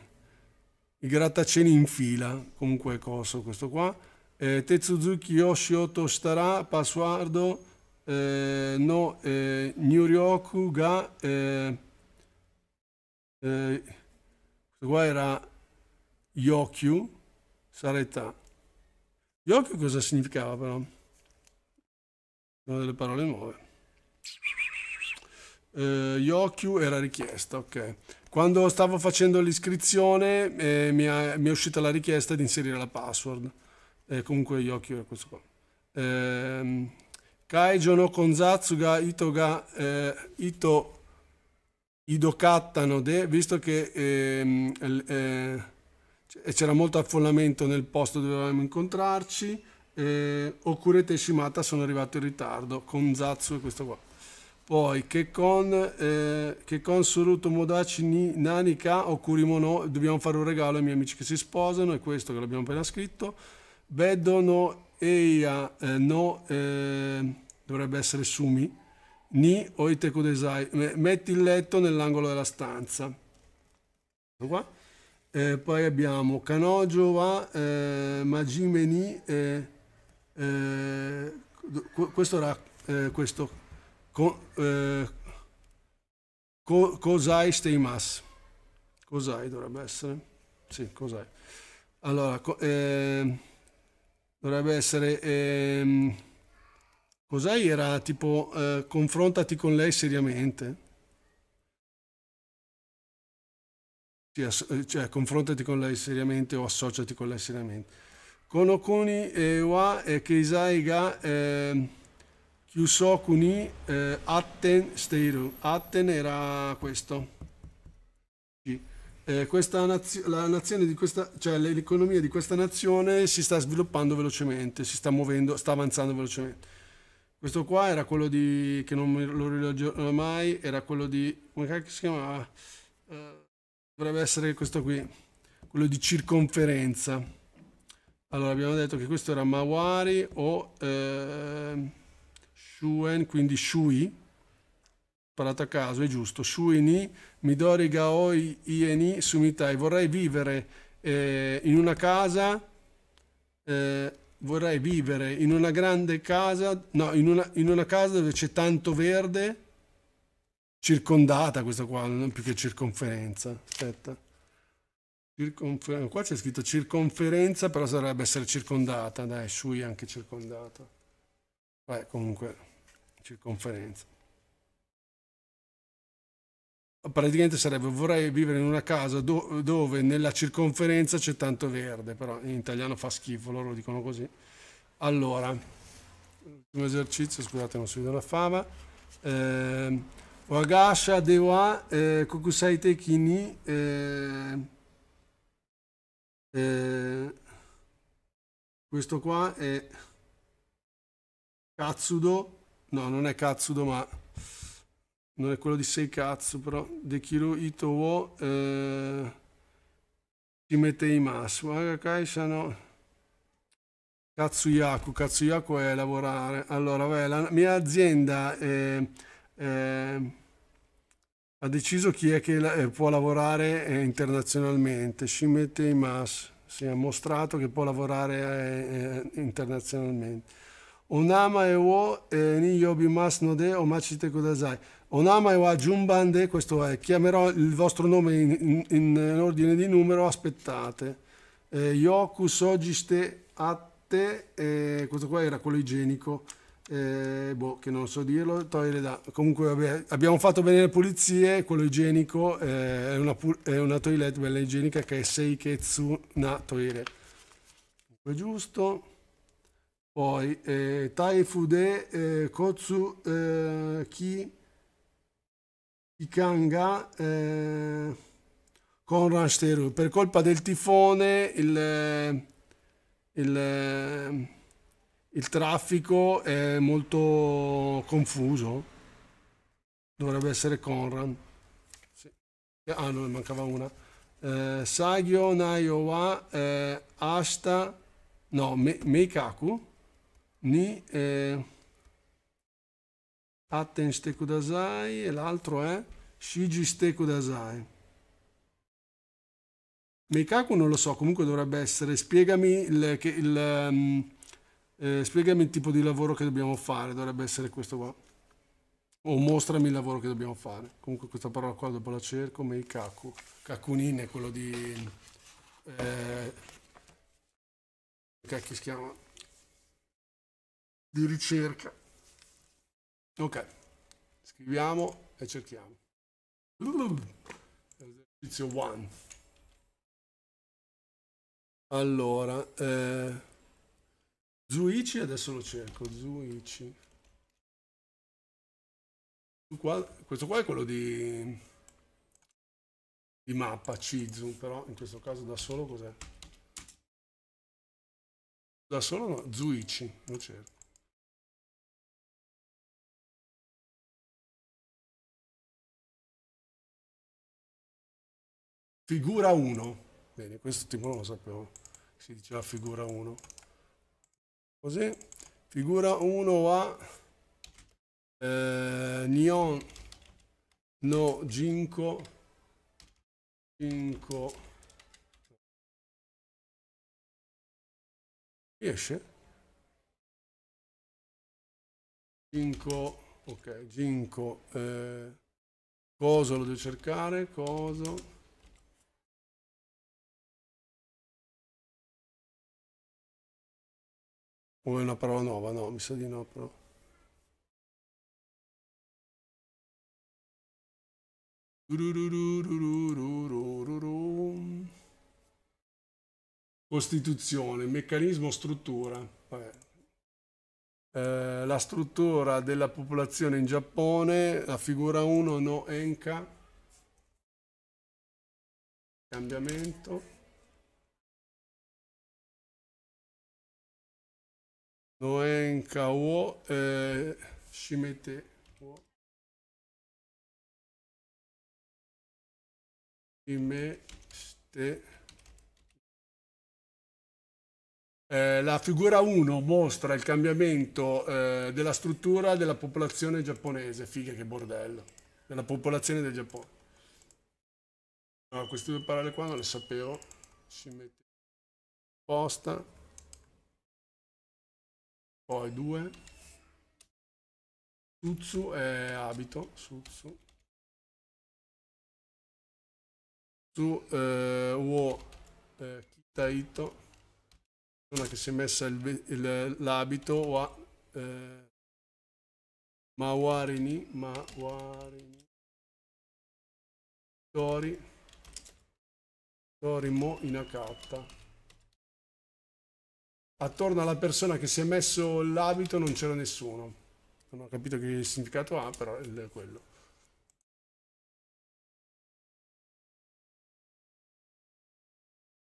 i grattacieli in fila, comunque coso questo qua. Eh, yoshi otto Starà, Pasuardo, eh, no, eh, Nyuryoku ga... Eh, eh, questo qua era Yokyu, Sareta. Yokyu cosa significava però? Una delle parole nuove. Uh, Yokyu era richiesta, ok. Quando stavo facendo l'iscrizione eh, mi, mi, è uscita la richiesta di inserire la password. Eh, comunque Yokyu era questo qua. Eh, Kaijo no Konzatsu ga Ito ga eh, Ito Ido Cattano, de, visto che ehm, eh, eh, c'era molto affollamento nel posto dove dovevamo incontrarci, eh, Okurete e Shimata sono arrivato in ritardo con Zatsu e questo qua. Poi che con, eh, che con Suruto Modachi ni, Nanika Okurimono dobbiamo fare un regalo ai miei amici che si sposano, è questo che l'abbiamo appena scritto. Bedono Eia eh, no, eh, dovrebbe essere Sumi ni oite kudesai, metti il letto nell'angolo della stanza. Qua. Eh, poi abbiamo Kanojo wa eh, Majime ni, eh, eh, questo era eh, questo, Ko, eh, ko, Kosai Steimas. Cos'hai dovrebbe essere? Sì, cos'hai. Allora, co, eh, dovrebbe essere... Eh, Cos'è? Era tipo eh, confrontati con lei seriamente. Eh, cioè, confrontati con lei seriamente o associati con lei seriamente. Konokuni e wa e keisai ga ehm, kyusokuni eh, atten steiru. Atten era questo. Eh, naz questa, cioè, l'economia di questa nazione si sta sviluppando velocemente, si sta muovendo, sta avanzando velocemente. Questo qua era quello di... che non lo rileggerò mai, era quello di... come cacchio si chiamava? Uh, dovrebbe essere questo qui, quello di circonferenza. Allora abbiamo detto che questo era Mawari o eh, Shuen, quindi Shui, parlato a caso, è giusto. Shui ni Midori Gaoi Ieni Sumitai. Vorrei vivere eh, in una casa... Eh, vorrei vivere in una grande casa, no, in una, in una casa dove c'è tanto verde, circondata questa qua, non più che circonferenza, aspetta. Circonfer- qua c'è scritto circonferenza, però sarebbe essere circondata, dai, sui anche circondata. Beh, comunque, circonferenza praticamente sarebbe vorrei vivere in una casa do, dove nella circonferenza c'è tanto verde, però in italiano fa schifo, loro dicono così. Allora, l'ultimo esercizio, scusate non si vede la fama. Wagasha eh, dewa eh, kokusai teki ni eh, questo qua è Katsudo, no non è Katsudo ma non è quello di sei Seikatsu, però De Dekiru Ito wo eh, mette i masu. Agakai sano Katsuyaku, Katsuyaku è lavorare. Allora, beh, la mia azienda eh, eh, ha deciso chi è che la, eh, può lavorare eh, internazionalmente. Shimete Imas si è mostrato che può lavorare eh, internazionalmente. Onama e wo ni yobimasu no de omachite kudasai. Onama e Wajumbande, questo è, chiamerò il vostro nome in, in, in ordine di numero, aspettate. Eh, Yoku Sogiste Atte, eh, questo qua era quello igienico, eh, boh, che non so dirlo, togliere da... Comunque vabbè, abbiamo fatto bene le pulizie, quello igienico eh, è, una, è una toilette bella igienica che è Seiketsu na Toire. Giusto. Poi eh, Taifude eh, Kotsu eh, Ki Ikanga eh, con Ransteru. Per colpa del tifone il, eh, il, eh, il traffico è molto confuso. Dovrebbe essere Conran. Sì. Ah, no, mancava una. Eh, Sagio Naiowa eh, Asta no, Meikaku ni eh, Atten Steku Dasai e l'altro è Shiji Steku Dasai. Meikaku non lo so, comunque dovrebbe essere spiegami il, che, il, um, eh, spiegami il tipo di lavoro che dobbiamo fare, dovrebbe essere questo qua. O mostrami il lavoro che dobbiamo fare. Comunque questa parola qua dopo la cerco, Meikaku. Kakunin è quello di... Eh, che si chiama? Di ricerca. Ok, scriviamo e cerchiamo. Esercizio 1. Allora, eh, Zuichi, adesso lo cerco, Zuichi. Questo qua è quello di, di mappa, Cizu, però in questo caso da solo cos'è? Da solo no, Zuichi, lo cerco. Figura 1. Bene, questo ultimo lo sapevo, Si diceva figura 1. Così. Figura 1 a eh, Nyon no Ginko. Ginko. riesce Ginko, ok Ginko. eh, coso lo devo cercare Cosa? O è una parola nuova? No, mi sa di no però. Costituzione, meccanismo, struttura. Eh, la struttura della popolazione in Giappone, la figura 1, no, Enka. Cambiamento. Noenka Wo eh, Shimete Wo Shimete eh, la figura 1 mostra il cambiamento eh, della struttura della popolazione giapponese. Figa che bordello. Della popolazione del Giappone. No, queste due parole qua non le sapevo. Si mette posta. Poi due. Suzu e abito. Suzu Su eh, uo eh, Kitaito. Una che si è messa l'abito. Ma eh, Mawarini. Mawarini. Tori. Torimo Inakatta attorno alla persona che si è messo l'abito non c'era nessuno. Non ho capito che significato ha, però è quello.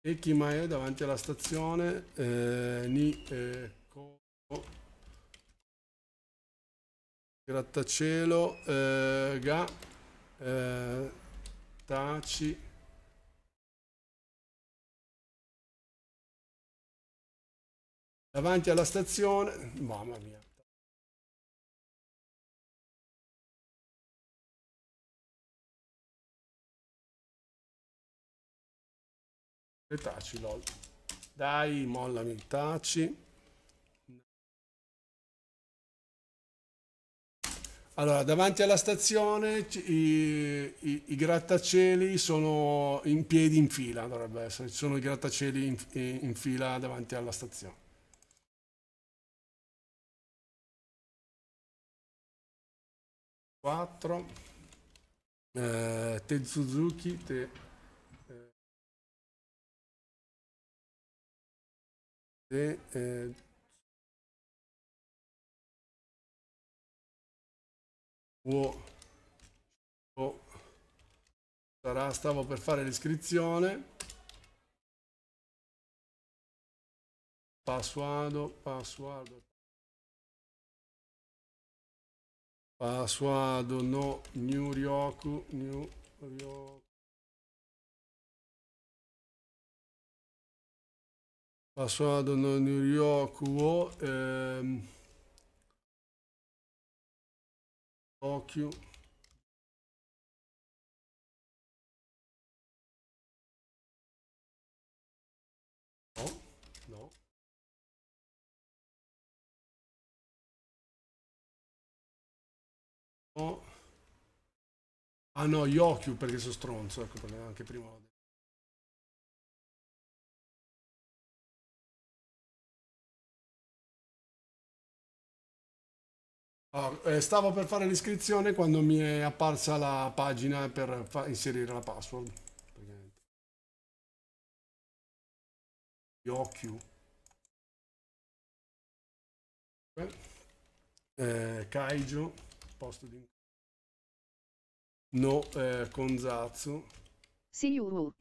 E chi è davanti alla stazione eh, ni eh, ko, grattacielo eh, ga eh, taci davanti alla stazione, mamma mia. E taci, lol. Dai, mollami, taci. Allora, davanti alla stazione i, i, i, grattacieli sono in piedi in fila, dovrebbe essere, ci sono i grattacieli in, in fila davanti alla stazione. 4 eh, Te Suzuki Te eh, Te eh, sarà, stavo per fare l'iscrizione Passuado, passuado, Pasuado no New Ryoku New Ryoku Pasuado no New Ryoku o ehm, Tokyo Oh. Ah no, Yokyu perché sono stronzo, ecco perché anche prima l'ho detto. Oh, eh, stavo per fare l'iscrizione quando mi è apparsa la pagina per inserire la password. Yokyu. Eh, Kaijo posto di... No, eh, con Zatsu. Siu.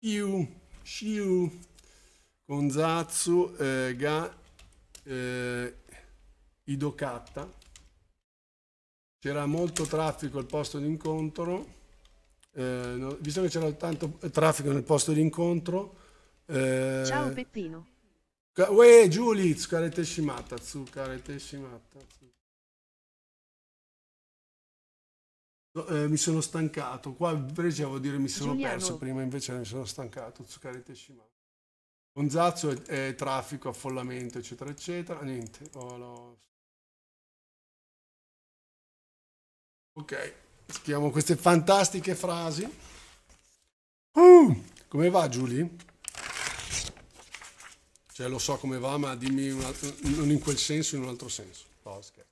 Siu. Shiu. Con Zatsu, eh, Ga, eh, Idokatta. C'era molto traffico al posto di incontro. Eh, no, visto che c'era tanto traffico nel posto di incontro. Eh, Ciao Peppino. Uè, Giuliz, scimata, shimata, tsu, scimata. shimata. Ecco, eh, mi sono stancato. Qua invece devo dire mi sono Giuliano. perso, prima invece mi sono stancato, Zuccari Teshima. Gonzazzo e, e traffico, affollamento, eccetera, eccetera. Niente, oh, no. Ok, scriviamo queste fantastiche frasi. Uh, come va Giulie? Cioè, lo so come va, ma dimmi altro, non in quel senso, in un altro senso. No, scherzo.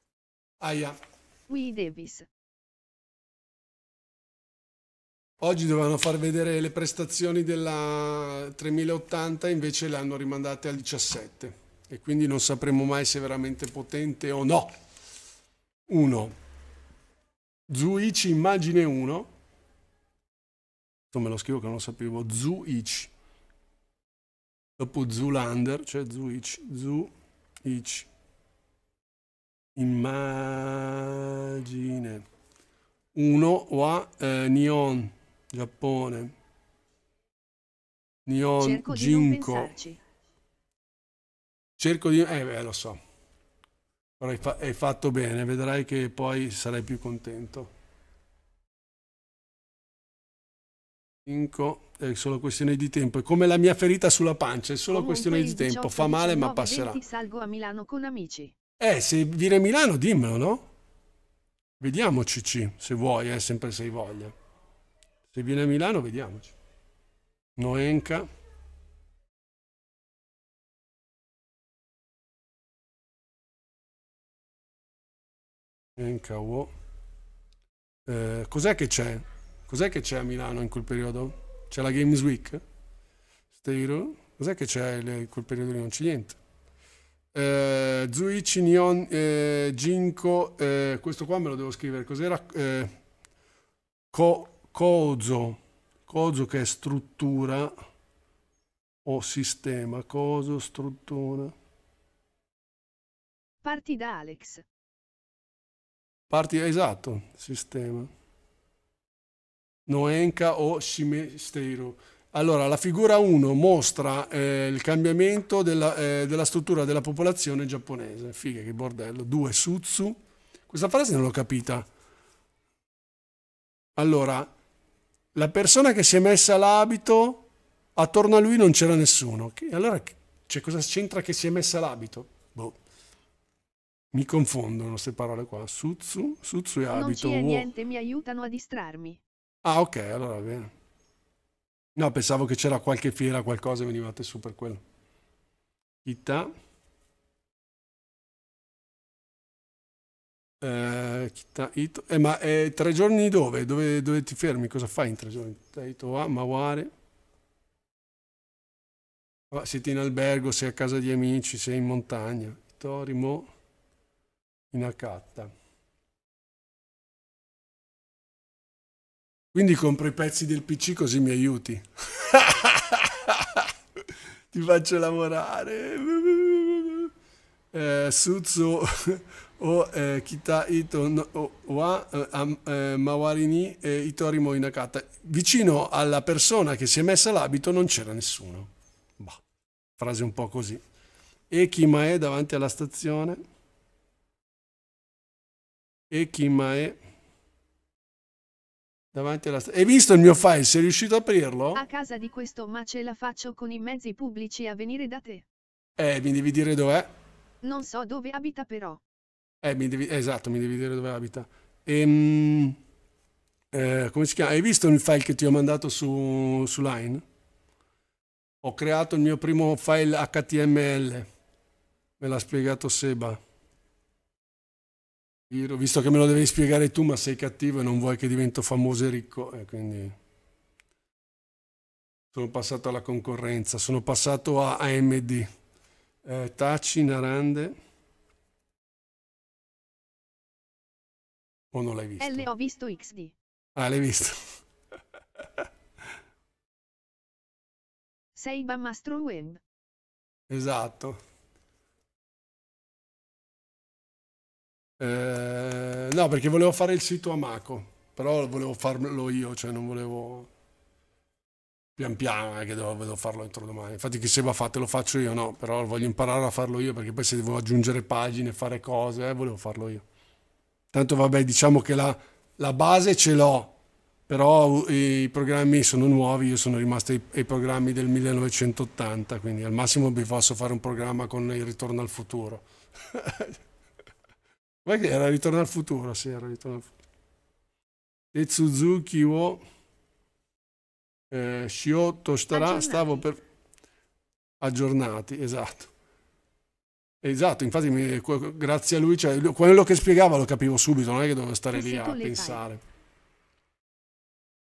Aia. We Davis. Oggi dovevano far vedere le prestazioni della 3080, invece le hanno rimandate al 17 e quindi non sapremo mai se è veramente potente o no. 1. Zuichi immagine 1. Me lo scrivo che non lo sapevo. Zuichi. Dopo Zulander, cioè Zuichi. Zuichi. Immagine. 1 wa eh, Neon Giappone. Nion, Ginko. Cerco di... Eh, beh, lo so. Però hai, fa hai fatto bene, vedrai che poi sarai più contento. Ginko è solo questione di tempo. È come la mia ferita sulla pancia, è solo Comunque questione di tempo. Fa male 19, ma passerà. 20 salgo a Milano con amici. Eh, se viene Milano dimmelo, no? Vediamo CC, se vuoi, eh, sempre se hai voglia. Se viene a Milano vediamoci. Noenka. NKO. Oh. Eh, cos'è che c'è? Cos'è che c'è a Milano in quel periodo? C'è la Games Week? Steiro? Cos'è che c'è in quel periodo lì? Non c'è niente. Eh, Zuichi Nion eh, Jinko, eh, questo qua me lo devo scrivere. Cos'era? Eh, Ko coso, coso che è struttura o sistema, coso, struttura. Parti da Alex. Parti, esatto, sistema. Noenka o Shimesteiro. Allora, la figura 1 mostra eh, il cambiamento della, eh, della, struttura della popolazione giapponese. Figa, che bordello. 2. Sutsu. Questa frase non l'ho capita. Allora, la persona che si è messa l'abito, attorno a lui non c'era nessuno. Allora cioè, cosa c'entra che si è messa l'abito? Boh. Mi confondono queste parole qua. Suzzu, Suzzu e abito. Non c'è niente, mi aiutano a distrarmi. Ah, ok, allora bene. No, pensavo che c'era qualche fiera, qualcosa, venivate su per quello. Itta. Eh, eh, ma eh, tre giorni dove? dove? dove? ti fermi? Cosa fai in tre giorni? Taitoa, a Ah, siete in albergo, sei a casa di amici, sei in montagna. Torimo, in Akatta. Quindi compro i pezzi del PC così mi aiuti. ti faccio lavorare. Eh, Suzzo o えー、北糸 wa eh, eh, eh, Mawarini e eh, Itori Moinakata. Vicino alla persona che si è messa l'abito non c'era nessuno. Bah, frase un po' così. E chi Ekimae davanti alla stazione. E chi Ekimae davanti alla stazione. Hai visto il mio file? Sei riuscito a aprirlo? A casa di questo ma ce la faccio con i mezzi pubblici a venire da te. Eh, mi devi dire dov'è? Non so dove abita però. Eh, mi devi, esatto, mi devi dire dove abita. Ehm, eh, come si chiama? Hai visto il file che ti ho mandato su, su Line? Ho creato il mio primo file HTML. Me l'ha spiegato Seba. Io, visto che me lo devi spiegare tu, ma sei cattivo e non vuoi che divento famoso e ricco, e eh, quindi sono passato alla concorrenza, sono passato a AMD. Eh, Taci, Narande. O non l'hai visto? Eh, le visto XD. Ah, l'hai visto. Sei Bammastro Web. Esatto. Eh, no, perché volevo fare il sito a Amaco, però volevo farlo io, cioè non volevo... Pian piano, eh, che devo, devo farlo entro domani. Infatti chi se va fate lo faccio io, no, però voglio imparare a farlo io, perché poi se devo aggiungere pagine, fare cose, eh, volevo farlo io. Tanto vabbè, diciamo che la, la base ce l'ho, però i programmi sono nuovi, io sono rimasto ai, ai, programmi del 1980, quindi al massimo vi posso fare un programma con il Ritorno al futuro. Ma che era Ritorno al futuro? Sì, era Ritorno al futuro. E Suzuki wo eh, Shio Toshitara, stavo per... Aggiornati, esatto. Esatto, infatti mi, grazie a lui, cioè, quello che spiegava lo capivo subito, non è che dovevo stare lì a pensare.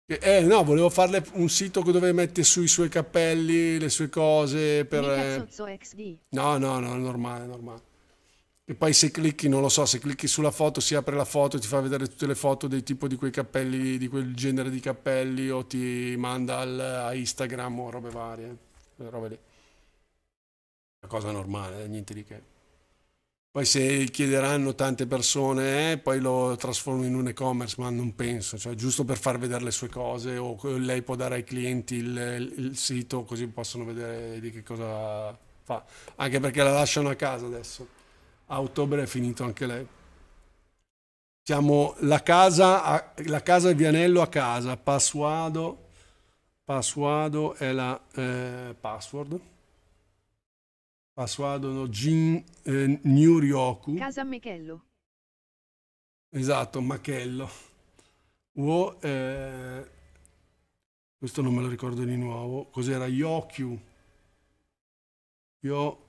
Eh no, volevo farle un sito dove mette sui suoi cappelli le sue cose per... Eh, no, no, no, è normale, è normale. E poi se clicchi, non lo so, se clicchi sulla foto si apre la foto e ti fa vedere tutte le foto dei tipo di quei cappelli, di quel genere di cappelli o ti manda al, a Instagram o robe varie, robe lì una cosa normale, eh, niente di che. Poi se chiederanno tante persone, eh, poi lo trasformo in un e-commerce, ma non penso, cioè giusto per far vedere le sue cose o lei può dare ai clienti il, il sito così possono vedere di che cosa fa. Anche perché la lasciano a casa adesso. A ottobre è finito anche lei. Siamo la casa, la casa di Vianello a casa, Passuado, Passuado è la eh, password. Masuadono Jin eh, Nyuryoku. Casa Mechello. Esatto, Machello. Uo, eh, questo non me lo ricordo di nuovo. Cos'era? Yokyu. Yokyu.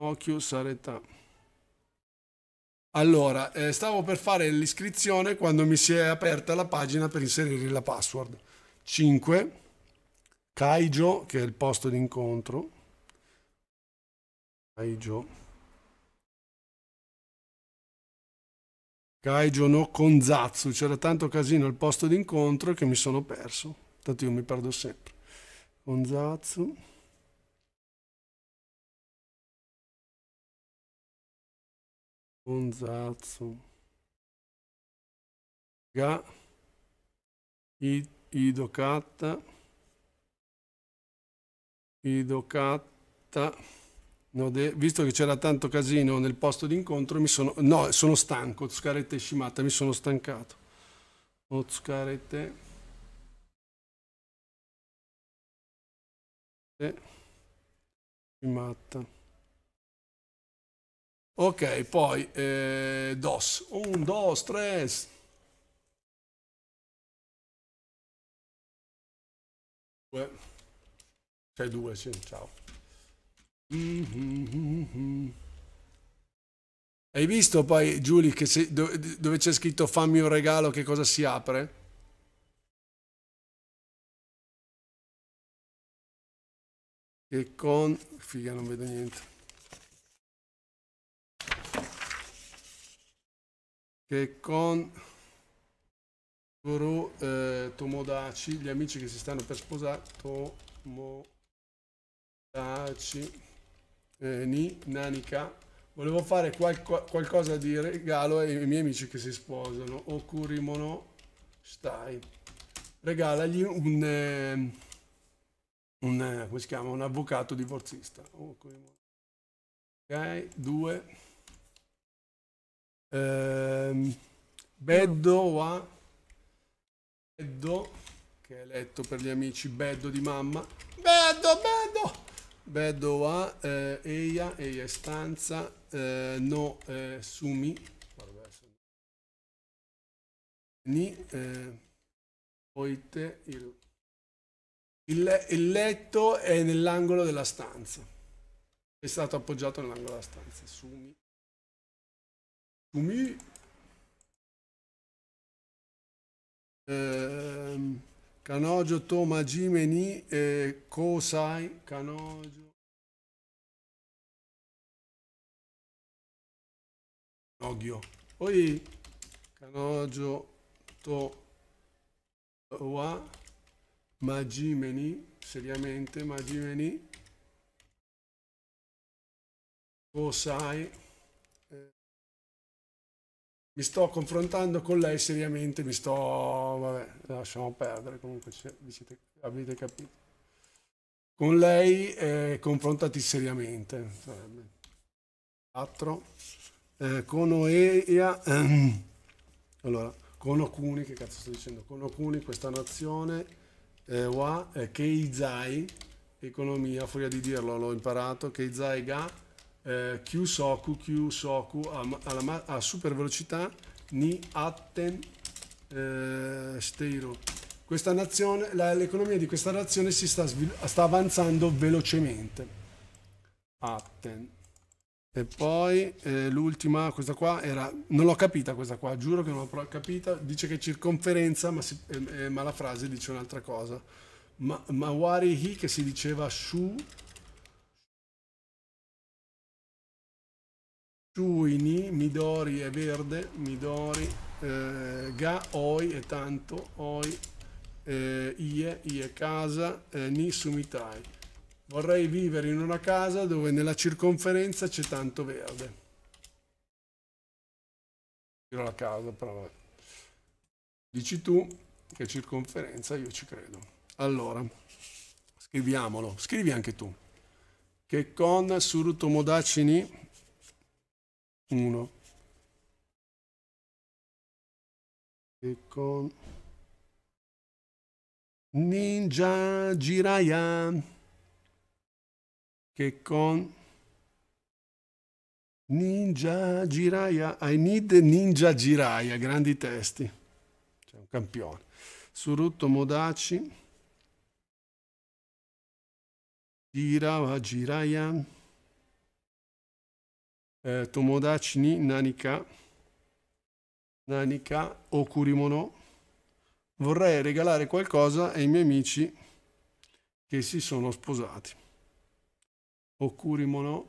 Occhio Sareta. Allora, eh, stavo per fare l'iscrizione quando mi si è aperta la pagina per inserire la password. 5 Kaijo, che è il posto d'incontro. Kaijo. Kaijo no Konzatsu. C'era tanto casino al posto d'incontro che mi sono perso. Tanto io mi perdo sempre. Konzatsu. Konzatsu. Ga. Idokatta. Idocata. No, visto che c'era tanto casino nel posto d'incontro, mi sono... No, sono stanco, Zuccaretta e Scimata, mi sono stancato. O oh, Zuccarette... Eh, scimata. Ok, poi eh, DOS. Un, dos, tres. Due. C'è due, sì, ciao. Hai visto poi, Giulia, dove, dove c'è scritto fammi un regalo, che cosa si apre? Che con... Figa, non vedo niente. che con Toru eh, Tomodachi, gli amici che si stanno per sposare, Tomo... Taci. Eh, ni, nanica. Volevo fare qual qualcosa di regalo ai miei amici che si sposano. Okurimono stai. Regalagli un... Ehm, un, eh, come si chiama, un avvocato divorzista. Ok, due. Ehm, Beddo wa Beddo, che è letto per gli amici, Beddo di mamma. Beddo, Beddo! Bedoa, eh, Eia, Eia Stanza, eh, No eh, Sumi, Ni, eh, Oite, il, il, il letto è nell'angolo della stanza, è stato appoggiato nell'angolo della stanza, Sumi, Sumi, eh, Canogio Tomajime ni e Kosai Canogio Ogio. Poi Canogio To Wa Magimeni, seriamente Magimeni Kosai mi sto confrontando con lei seriamente, mi sto... vabbè, lasciamo perdere, comunque siete, avete capito. Con lei eh, confrontati seriamente. 4. Eh, con Oea... Ehm. allora, con Okuni, che cazzo sto dicendo? Con Okuni, questa nazione, eh, wa, eh, Keizai, economia, furia di dirlo, l'ho imparato, Keizai Ga, eh, Kyusoku, Kyusoku a, alla, a super velocità ni atten eh, steiro. Questa nazione, l'economia di questa nazione si sta, sta avanzando velocemente. Atten. E poi eh, l'ultima, questa qua era, non l'ho capita questa qua, giuro che non l'ho capita, dice che circonferenza, ma, si, eh, eh, ma la frase dice un'altra cosa. Ma, Mawarihi che si diceva Shu Shuini, Midori è verde, Midori, eh, Ga, Oi è tanto, Oi, eh, Ie, Ie casa, eh, Ni Sumitai. Vorrei vivere in una casa dove nella circonferenza c'è tanto verde. Tiro la casa, però dici tu che circonferenza, io ci credo. Allora, scriviamolo, scrivi anche tu. Che con Surutomodachi Modacini 1 e con Ninja Jiraiya che con Ninja Jiraiya I need Ninja Jiraiya grandi testi c'è un campione Surutto Modaci Girava Jiraiya eh, Tomodachi ni Nanika okurimono vorrei regalare qualcosa ai miei amici che si sono sposati okurimono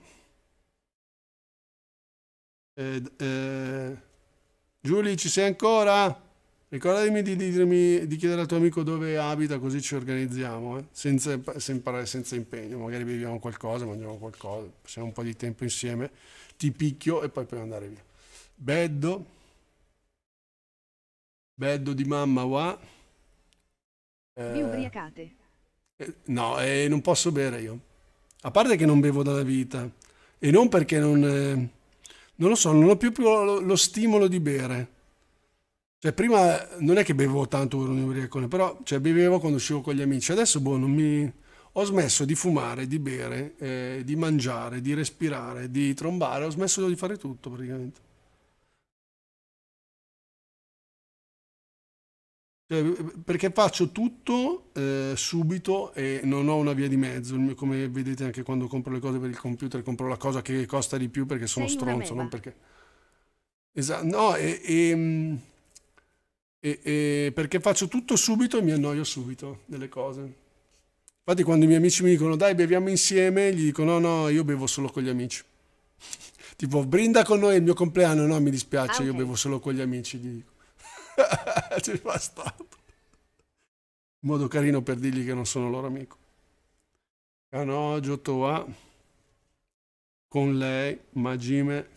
eh, eh, Giulia ci sei ancora? Ricordami di, dirmi, di chiedere al tuo amico dove abita così ci organizziamo, eh? senza, imparare senza impegno, magari beviamo qualcosa, mangiamo qualcosa, passiamo un po' di tempo insieme ti picchio e poi puoi andare via. Beddo, beddo di mamma qua. Eh, Vi ubriacate? Eh, no, eh, non posso bere io. A parte che non bevo dalla vita. E non perché non... Eh, non lo so, non ho più, più lo, lo, stimolo di bere. Cioè, prima non è che bevo tanto ora un ubriacone, però cioè, bevevo quando uscivo con gli amici. Adesso, boh, non mi ho smesso di fumare, di bere, eh, di mangiare, di respirare, di trombare, ho smesso di fare tutto praticamente. Cioè, eh, perché faccio tutto eh, subito e non ho una via di mezzo, come vedete anche quando compro le cose per il computer, compro la cosa che costa di più perché sono Sei stronzo, non perché... Esatto, no, e, mm, e, e, perché faccio tutto subito e mi annoio subito delle cose. Infatti quando i miei amici mi dicono dai beviamo insieme, gli dico no no, io bevo solo con gli amici. tipo brinda con noi, il mio compleanno, no mi dispiace, ah, okay. io bevo solo con gli amici, gli dico. Ci fa stato. In modo carino per dirgli che non sono loro amico. Canogio Toa con lei, Magime.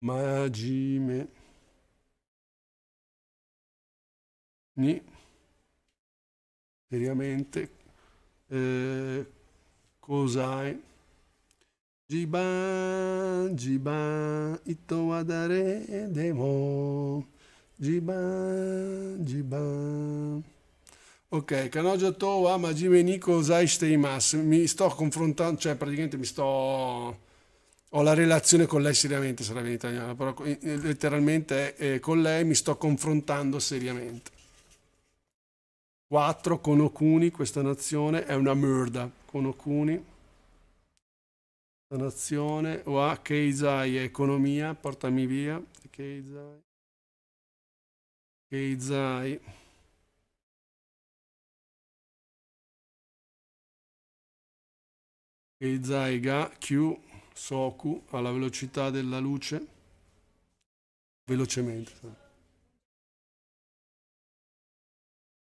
Magime. Ni seriamente, eh, Kosai. Jiban, Jiban, ito wadare demo. Jiban, Jiban. Ok, Kanojo Towa, Majime Niko Zai mass? Mi sto confrontando, cioè praticamente mi sto... Ho la relazione con lei seriamente, sarà in italiano, però eh, letteralmente eh, con lei mi sto confrontando seriamente. 4 con Okuni, questa nazione è una merda. Con Okuni, questa nazione, O a Keizai economia, portami via. Keizai. Keizai. Keizai ga Q Soku alla velocità della luce. Velocemente.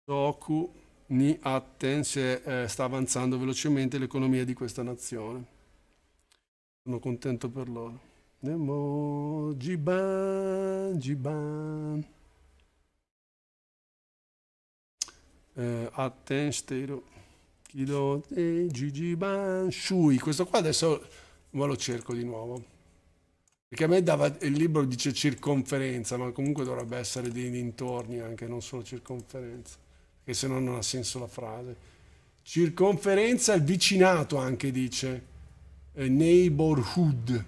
Doku ni Atten se eh, sta avanzando velocemente l'economia di questa nazione. Sono contento per loro. Nemo Giban, Giban. Eh, Atten Stero. Kilo e Gigiban Shui. Questo qua adesso me lo cerco di nuovo. Perché a me dava, il libro dice circonferenza, ma comunque dovrebbe essere dei dintorni anche, non solo circonferenza che se no non ha senso la frase. Circonferenza, il vicinato anche dice, eh, neighborhood.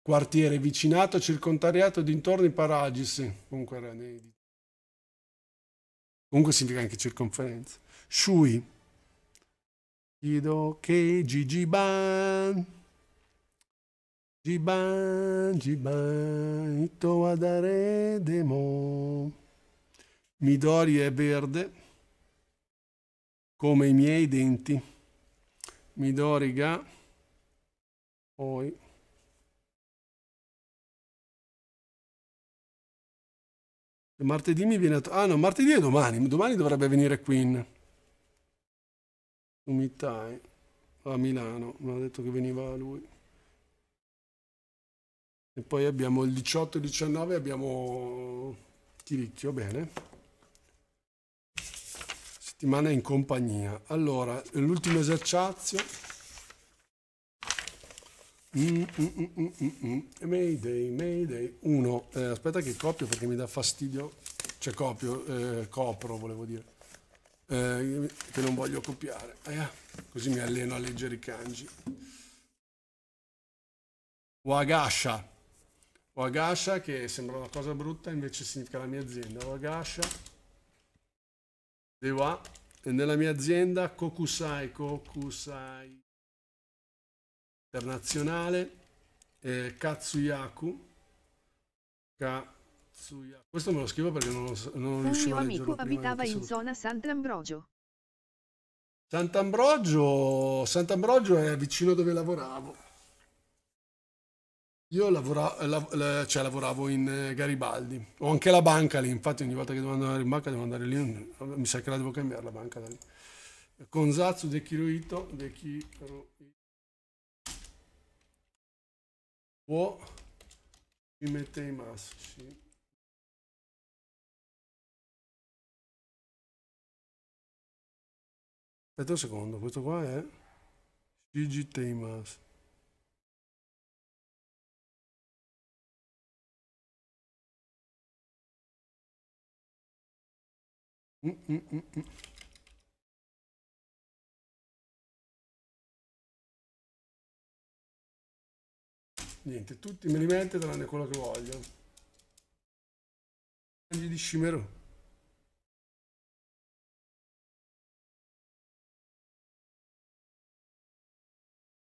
Quartiere, vicinato, circontariato, dintorni, paraggi, sì. Comunque era nei... Comunque significa anche circonferenza. Shui, Chiedo che Gigi Ban Giban Giban Ito a dare demo Midori è verde come i miei denti Midori ga poi martedì mi viene a... ah no martedì è domani domani dovrebbe venire Queen Umitai a Milano, mi ha detto che veniva lui. E poi abbiamo il 18-19, abbiamo Chiricchio, bene. Settimana in compagnia. Allora, l'ultimo esercizio. Mm, mm, mm, Mayday, Mayday 1. Eh, aspetta che copio perché mi dà fastidio. Cioè copio, eh, copro volevo dire eh, che non voglio copiare. Eh, così mi alleno a leggere i kanji. Wagasha. Wagasha che sembra una cosa brutta, invece significa la mia azienda. Wagasha. Dewa. E nella mia azienda Kokusai, Kokusai internazionale, eh, Katsuyaku, Ka questo me lo scrivo perché non, lo, non riuscivo a mio amico abitava in zona Sant'Ambrogio. Sant'Ambrogio, Sant'Ambrogio è vicino dove lavoravo. Io lavora, lav, cioè, lavoravo in eh, Garibaldi, ho anche la banca lì, infatti ogni volta che devo andare in banca devo andare lì, mi sa che la devo cambiare la banca da lì. Konzatsu de Kiroito, de Kiroito. Può... mi mette i maschi. Aspetta un secondo, questo qua è Gigi Temas. Mm, mm, mm, Niente, tutti me li mette tranne quello che voglio. Gli di Scimero.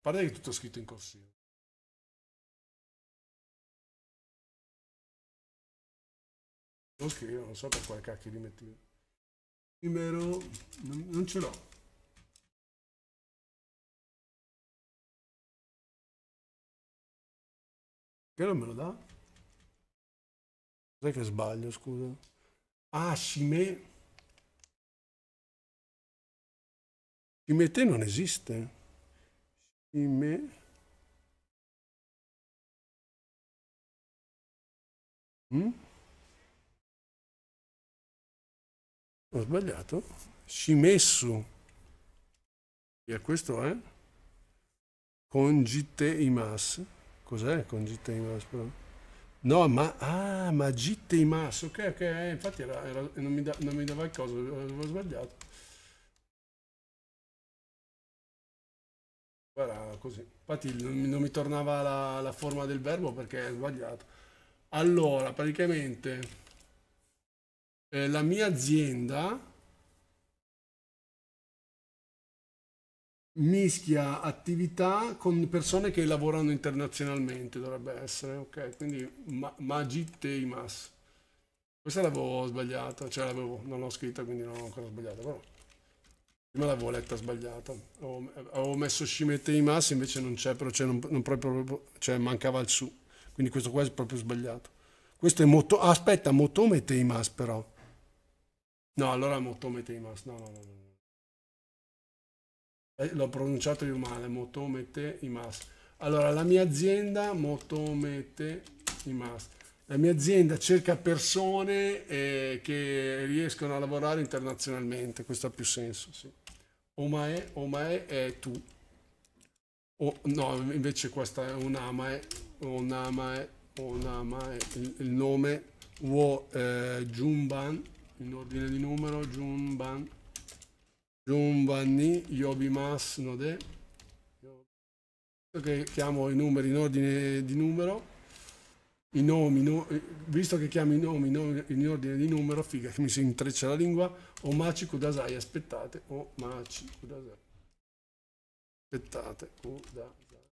Guarda che è tutto scritto in corsivo. Lo scrivo, non so per quale cacchio di metti. Numero... non, non ce l'ho. Che non me lo dà? Cos'è che sbaglio, scusa? Ah, Shime... te non esiste in me mm? ho sbagliato ci messo e questo è con congite imas cos'è con congite imas però? no ma ah ma gitte imas ok ok eh, infatti era, era, non, mi da, non mi dava il coso avevo sbagliato Era così. Infatti non mi, tornava la, la forma del verbo perché è sbagliato. Allora, praticamente eh, la mia azienda mischia attività con persone che lavorano internazionalmente, dovrebbe essere, ok? Quindi ma, magiteimas. Questa l'avevo sbagliata, cioè l'avevo, non l'ho scritta, quindi non ho ancora sbagliata, però Prima l'avevo letta sbagliata, avevo messo Scimette di Massa, invece non c'è, però c'è, non, non proprio, cioè mancava il su, quindi questo qua è proprio sbagliato. Questo è Moto, aspetta, Motome e Teimas però. No, allora Motome e Teimas, no, no, no. no. Eh, l'ho pronunciato io male, Motome e Teimas. Allora, la mia azienda, Motome Teimas. La mia azienda cerca persone eh, che riescono a lavorare internazionalmente, questo ha più senso, sì. Omae, Omae è tu. Oh, no, invece questa è Onamae, Onamae, Onamae, il, il nome Wo eh, Junban, in ordine di numero, Junban, Junban ni Yobimas no de. Che chiamo i numeri in ordine di numero, i nomi, no, visto che chiamo i nomi in ordine di numero, figa che mi si intreccia la lingua, Omaci Kudasai, aspettate, Omaci Kudasai. Aspettate, Kudasai.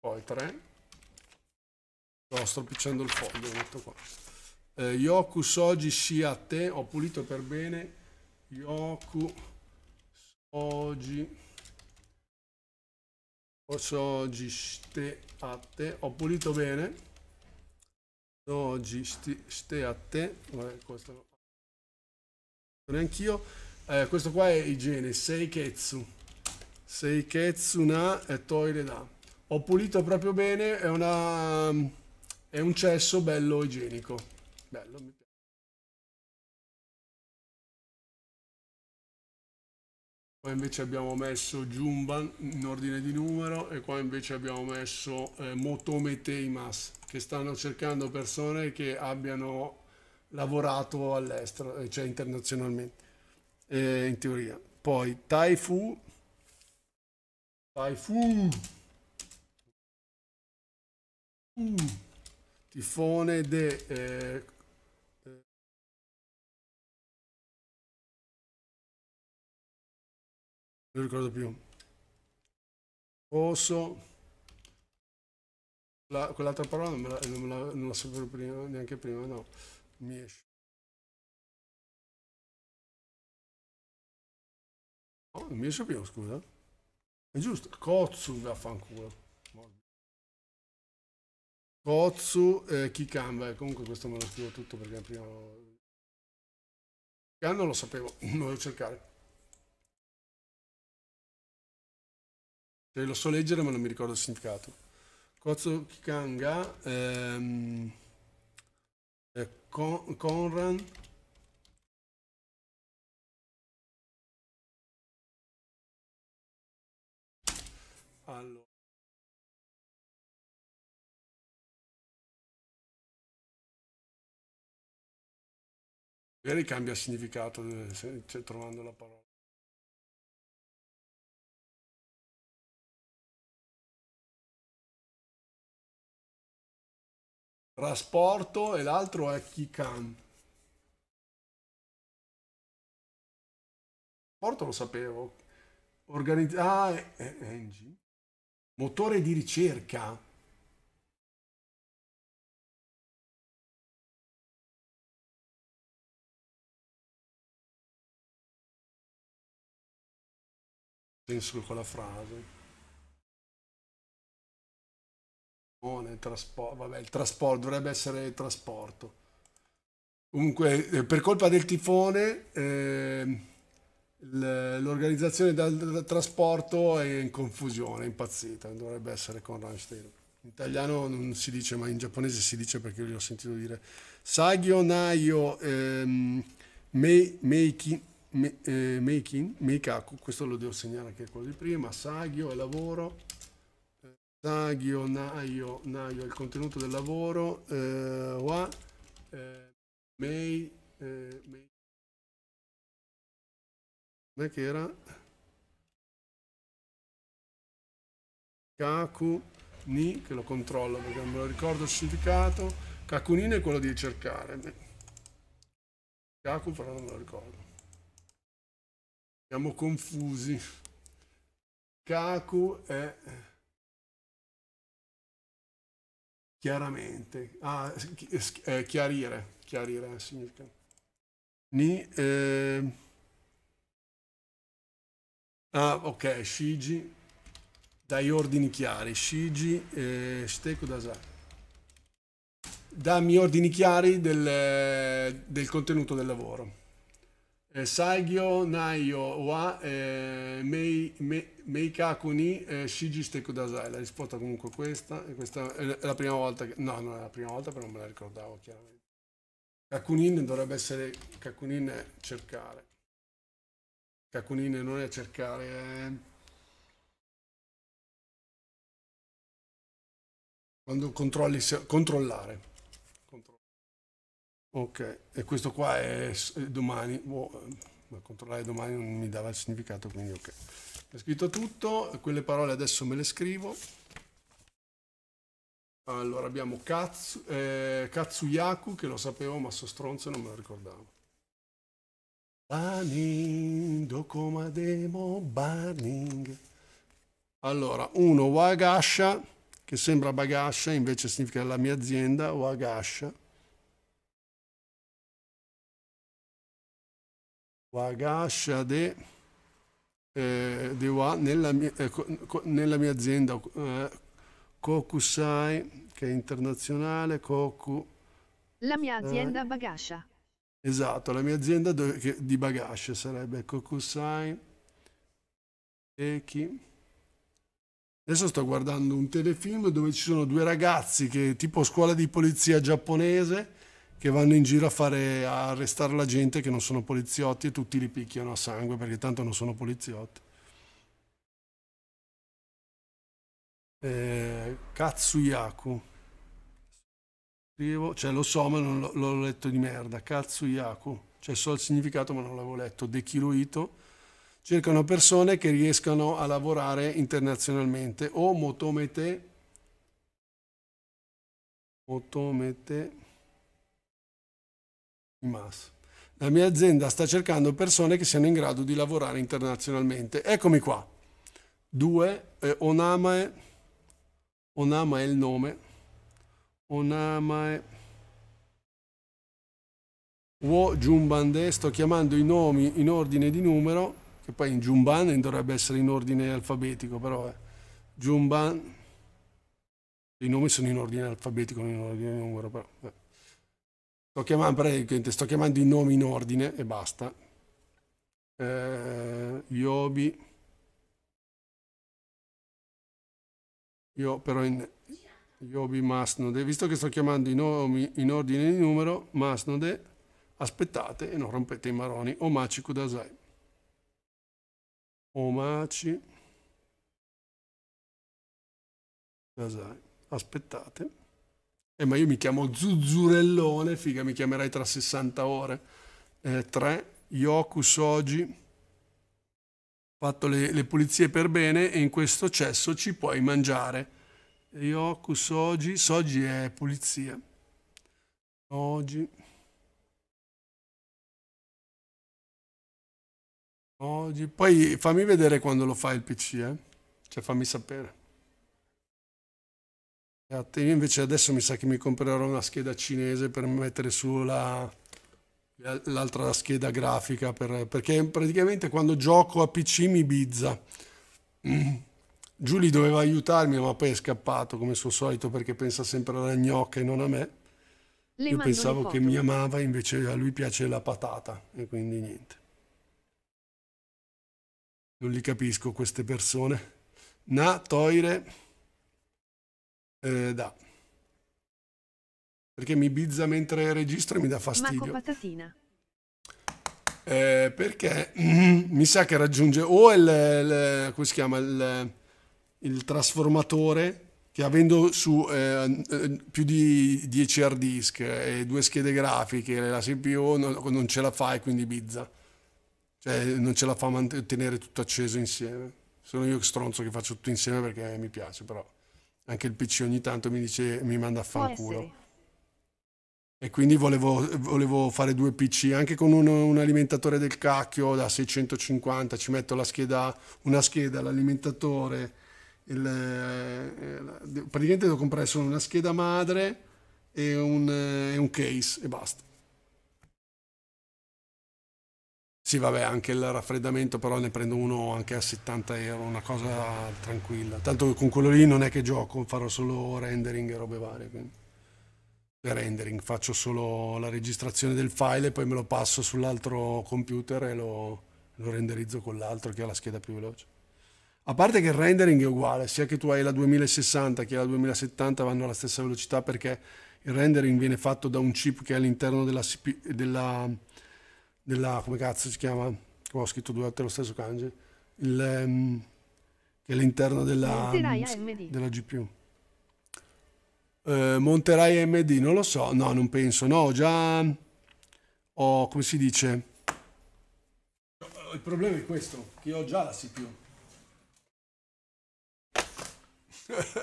Poi 3. No, sto picciando il foglio, lo metto qua. Eh, yoku Soji Shia Te, ho pulito per bene. Yoku Soji Soji Shte a ho pulito bene. Soji Shte a questo no neanch'io. Eh, questo qua è igiene, Seiketsu. Seiketsu na e toile da. Ho pulito proprio bene, è, una, è un cesso bello igienico. Bello, Qua invece abbiamo messo Jumban in ordine di numero e qua invece abbiamo messo eh, Motometeimas che stanno cercando persone che abbiano lavorato all'estero, eh, cioè internazionalmente, eh, in teoria. Poi Taifu, Taifu, uh, tifone de... Eh, non ricordo più. Osso. quell'altra parola non, me la, non, me la, non la sapevo prima, neanche prima, no mieš. Oh, il sapevo, scusa. È giusto. Kotsu, vaffanculo. Kotsu, eh, Kikamba. Comunque questo me lo scrivo tutto perché prima... Ah, non lo sapevo, lo devo cercare. Cioè, lo so leggere ma non mi ricordo il significato. Kotsu Kikanga... Ehm... Con Conran. Allora. Magari cambia significato cioè, trovando la parola. Rasporto e l'altro è Kikan. Rasporto lo sapevo. Organizza... Ah, è, è Motore di ricerca. Penso con la frase. il trasporto, vabbè, il trasporto dovrebbe essere il trasporto. Comunque, eh, per colpa del tifone, eh, l'organizzazione del trasporto è in confusione, è impazzita, dovrebbe essere con Rammstein. In italiano non si dice, ma in giapponese si dice perché io gli ho sentito dire. Sagio Naio ehm, Meikin. Meiki. Me, eh, making, make questo lo devo segnare anche quello di prima, Sagio e lavoro, Zagio, Naio, Naio, il contenuto del lavoro, eh, wa, eh, eh, May. che era? Kaku, Ni, che lo controllo perché non me lo ricordo il significato, Kakunin è quello di cercare, Kaku però non me lo ricordo. Siamo confusi. Kaku è... chiaramente, ah, eh, chiarire, chiarire significa. Ni, eh, ah, ok, Shiji, dai ordini chiari, Shiji, eh, Shiteku Dasa. Dammi ordini chiari del, del contenuto del lavoro. Eh, Naio wa eh, mei, mei kakuni eh, shigi ste kudasai la risposta comunque questa e questa è la prima volta che no non è la prima volta però non me la ricordavo chiaramente kakunin dovrebbe essere kakunin è cercare kakunin non è cercare è... Eh. quando controlli se... controllare Ok, e questo qua è domani, boh, ma controllare domani non mi dava il significato, quindi ok. Ho scritto tutto, quelle parole adesso me le scrivo. Allora abbiamo Katsu, eh, Katsuyaku, che lo sapevo ma so stronzo non me lo ricordavo. Burning, docomademo, burning. Allora, uno, Wagasha, che sembra Bagasha, invece significa la mia azienda, Wagasha. Wagasha de, eh, wa nella mia, eh, nella mia azienda eh, Kokusai che è internazionale, Koku. La mia azienda Bagasha. Eh, esatto, la mia azienda dove, che, di Bagasha sarebbe Kokusai Eki. Adesso sto guardando un telefilm dove ci sono due ragazzi che tipo scuola di polizia giapponese che vanno in giro a, fare, a arrestare la gente che non sono poliziotti e tutti li picchiano a sangue perché tanto non sono poliziotti. Eh, Katsuyaku. Cioè lo so ma non l'ho, l'ho letto di merda. Katsuyaku. Cioè so il significato ma non l'avevo letto. Dekiruito cercano persone che riescano a lavorare internazionalmente o motomete, motomete Mas. La mia azienda sta cercando persone che siano in grado di lavorare internazionalmente. Eccomi qua. Due, eh, Onamae, Onama è il nome, Onamae, Wo Jumbande, sto chiamando i nomi in ordine di numero, che poi in Jumban dovrebbe essere in ordine alfabetico, però eh. Jumban, i nomi sono in ordine alfabetico, non in ordine di numero, però... Eh sto chiamando, sto chiamando i nomi in ordine e basta. Eh, Iobi. Io però in Iobi Masnode, visto che sto chiamando i nomi in ordine di numero, Masnode, aspettate e non rompete i maroni. Omaci Kudasai. Omaci Kudasai. Aspettate. Eh, ma io mi chiamo Zuzzurellone, figa, mi chiamerai tra 60 ore. 3. Eh, Yoku Soji. Fatto le, le, pulizie per bene e in questo cesso ci puoi mangiare. Yoku Soji. Soji è pulizia. Oggi. Oggi. Poi fammi vedere quando lo fai il PC, eh. Cioè fammi sapere. Io invece adesso mi sa che mi comprerò una scheda cinese per mettere su la, l'altra scheda grafica per, perché praticamente quando gioco a PC mi bizza. Mm. Giulio doveva aiutarmi, ma poi è scappato come suo solito perché pensa sempre alla gnocca e non a me. Le Io pensavo che mi amava, invece a lui piace la patata e quindi niente. Non li capisco queste persone. Na, toire. Eh, da. Perché mi bizza mentre registro e mi dà fastidio. Marco Patatina. Eh, perché mm, mi sa che raggiunge o il, il, come si chiama, il, il trasformatore che avendo su eh, eh più di 10 hard disk e due schede grafiche la CPU non, non ce la fa e quindi bizza cioè non ce la fa tenere tutto acceso insieme sono io che stronzo che faccio tutto insieme perché mi piace però anche il PC ogni tanto mi dice, mi manda a fanculo. E quindi volevo, volevo, fare due PC, anche con un, un, alimentatore del cacchio da 650, ci metto la scheda, una scheda, l'alimentatore, eh, praticamente devo comprare solo una scheda madre e un, eh, e un case e basta. Sì, vabbè, anche il raffreddamento, però ne prendo uno anche a 70 euro, una cosa tranquilla. Tanto che con quello lì non è che gioco, farò solo rendering e robe varie. Quindi. Cioè, rendering, faccio solo la registrazione del file e poi me lo passo sull'altro computer e lo, lo renderizzo con l'altro che ha la scheda più veloce. A parte che il rendering è uguale, sia che tu hai la 2060 che la 2070 vanno alla stessa velocità perché il rendering viene fatto da un chip che è all'interno della, della della, come cazzo si chiama, ho scritto due volte lo stesso kanji, il, um, che è l'interno della, della GPU. Eh, Monterai MD non lo so, no, non penso, no, già ho, come si dice, il problema è questo, che io ho già la CPU.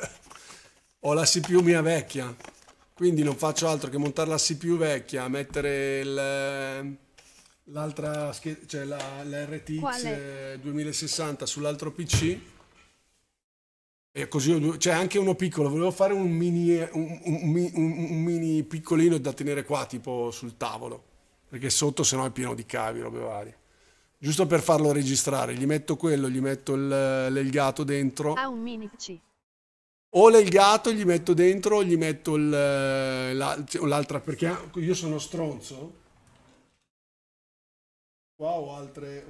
ho la CPU mia vecchia, quindi non faccio altro che montare la CPU vecchia, mettere il l'altra scheda, cioè la, la RTX 2060 eh, sull'altro PC. E così, cioè anche uno piccolo, volevo fare un mini, un, un, un, mini piccolino da tenere qua, tipo sul tavolo, perché sotto sennò è pieno di cavi, robe varie. Giusto per farlo registrare, gli metto quello, gli metto il, l'elgato dentro. Ha ah, un mini PC. O l'elgato gli metto dentro, o gli metto l'altra, perché io sono stronzo Qua wow, altre...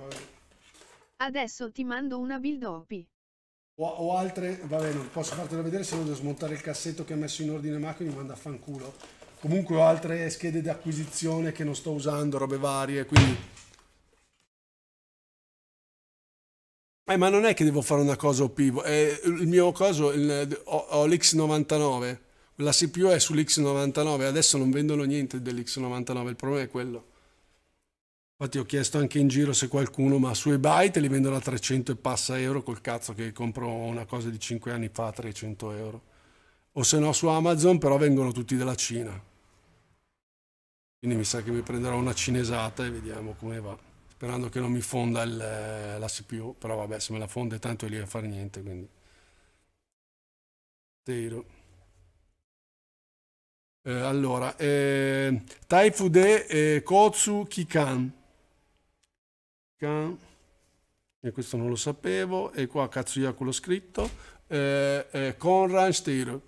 Adesso ti mando una build OP. O, o, altre... Vabbè, non posso fartela vedere, se non devo smontare il cassetto che ha messo in ordine Mac e mi manda a fanculo. Comunque ho altre schede di acquisizione che non sto usando, robe varie, quindi... Eh, ma non è che devo fare una cosa OP, eh, il mio coso, il, ho, ho l'X99, la CPU è sull'X99, adesso non vendono niente dell'X99, il problema è quello. Infatti ho chiesto anche in giro se qualcuno, ma su eBay te li vendono a 300 e passa euro col cazzo che compro una cosa di 5 anni fa a 300 euro. O se no su Amazon però vengono tutti dalla Cina. Quindi mi sa che mi prenderò una cinesata e vediamo come va. Sperando che non mi fonda il, eh, la CPU, però vabbè se me la fonde tanto è lì a fare niente. Quindi. Teiro. Eh, allora, eh, Taifude eh, Kotsu Kikan. Cioè, e questo non lo sapevo, e qua cazzo Katsuyaku quello scritto, eh, eh, Conran Steer.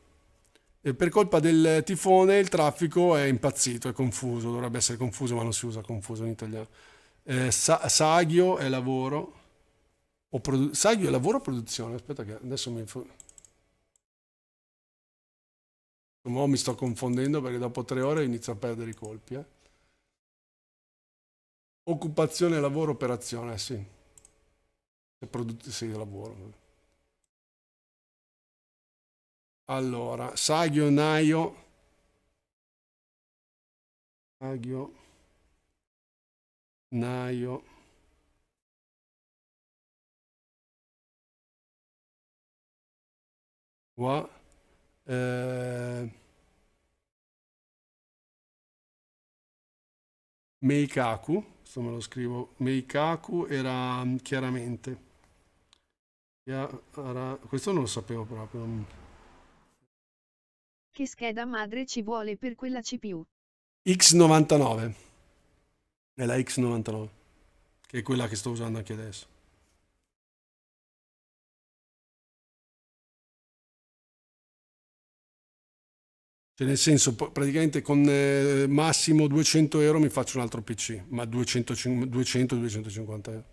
E per colpa del tifone il traffico è impazzito, è confuso, dovrebbe essere confuso ma non si usa confuso in italiano. Eh, sa Sagio è lavoro, o Sagio è lavoro o produzione? Aspetta che adesso mi... Mo mi sto confondendo perché dopo tre ore inizio a perdere i colpi. Eh. Occupazione, lavoro, operazione, sì. E prodotti, sì, lavoro. Allora, Sagio, Naio. Sagio, Naio. Qua. Eh, Meikaku adesso me lo scrivo, Meikaku era mm, chiaramente. Era, questo non lo sapevo proprio. Mm. Che scheda madre ci vuole per quella CPU? X99. È la X99, che è quella che sto usando anche adesso. Cioè nel senso, praticamente con eh, massimo 200 euro mi faccio un altro PC, ma 200-250 euro.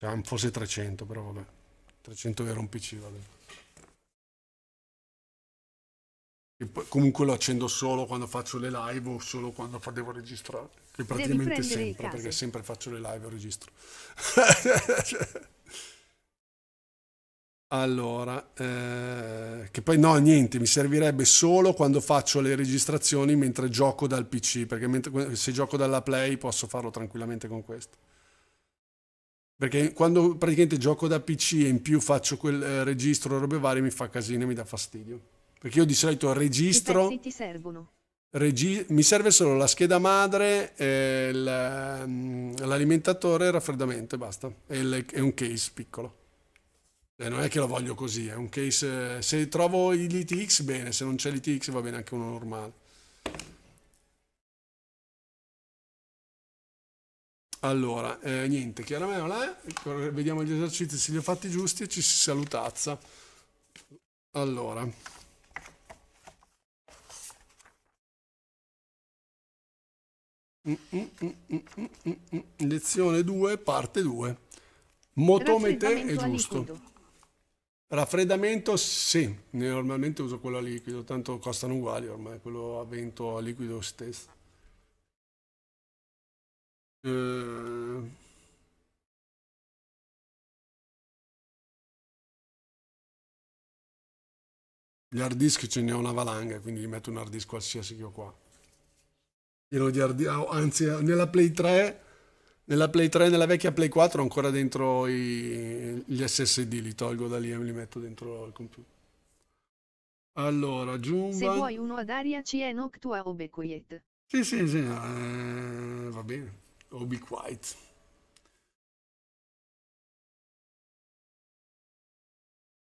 Cioè, forse 300, però vabbè. 300 euro un PC, vabbè. Poi, comunque lo accendo solo quando faccio le live o solo quando devo registrare. Che praticamente sempre, perché sempre faccio le live e registro. Allora, eh, che poi no, niente, mi servirebbe solo quando faccio le registrazioni mentre gioco dal PC, perché mentre, se gioco dalla Play posso farlo tranquillamente con questo. Perché quando praticamente gioco da PC e in più faccio quel eh, registro robe varie mi fa casino e mi dà fastidio. Perché io di solito registro... I ti servono. Regi mi serve solo la scheda madre, mm, l'alimentatore, il, il raffreddamento e basta. E, e un case piccolo. Eh, non è che lo voglio così, è un case... Eh, se trovo l'ITX bene, se non c'è l'ITX va bene anche uno normale. Allora, eh, niente, chiaramente, là, vediamo gli esercizi se li ho fatti giusti e ci si salutazza. Allora. Mm, mm, mm, Lezione 2, parte 2. Motomete è giusto. Raffreddamento sì, normalmente uso quello a liquido, tanto costano uguali ormai, quello a vento a liquido stesso. Eh... Gli hard disk ce ne ho una valanga, quindi metto un hard disk qualsiasi che ho qua. Pieno di hard disk, ah, anzi nella Play 3 nella Play 3, nella vecchia Play 4 ho ancora dentro i, gli SSD, li tolgo da lì e me li metto dentro il computer. Allora, aggiungo. Se vuoi uno ad aria ci c'è Noctua Obequiet. Sì, sì, sì, eh, va bene. Obequiet.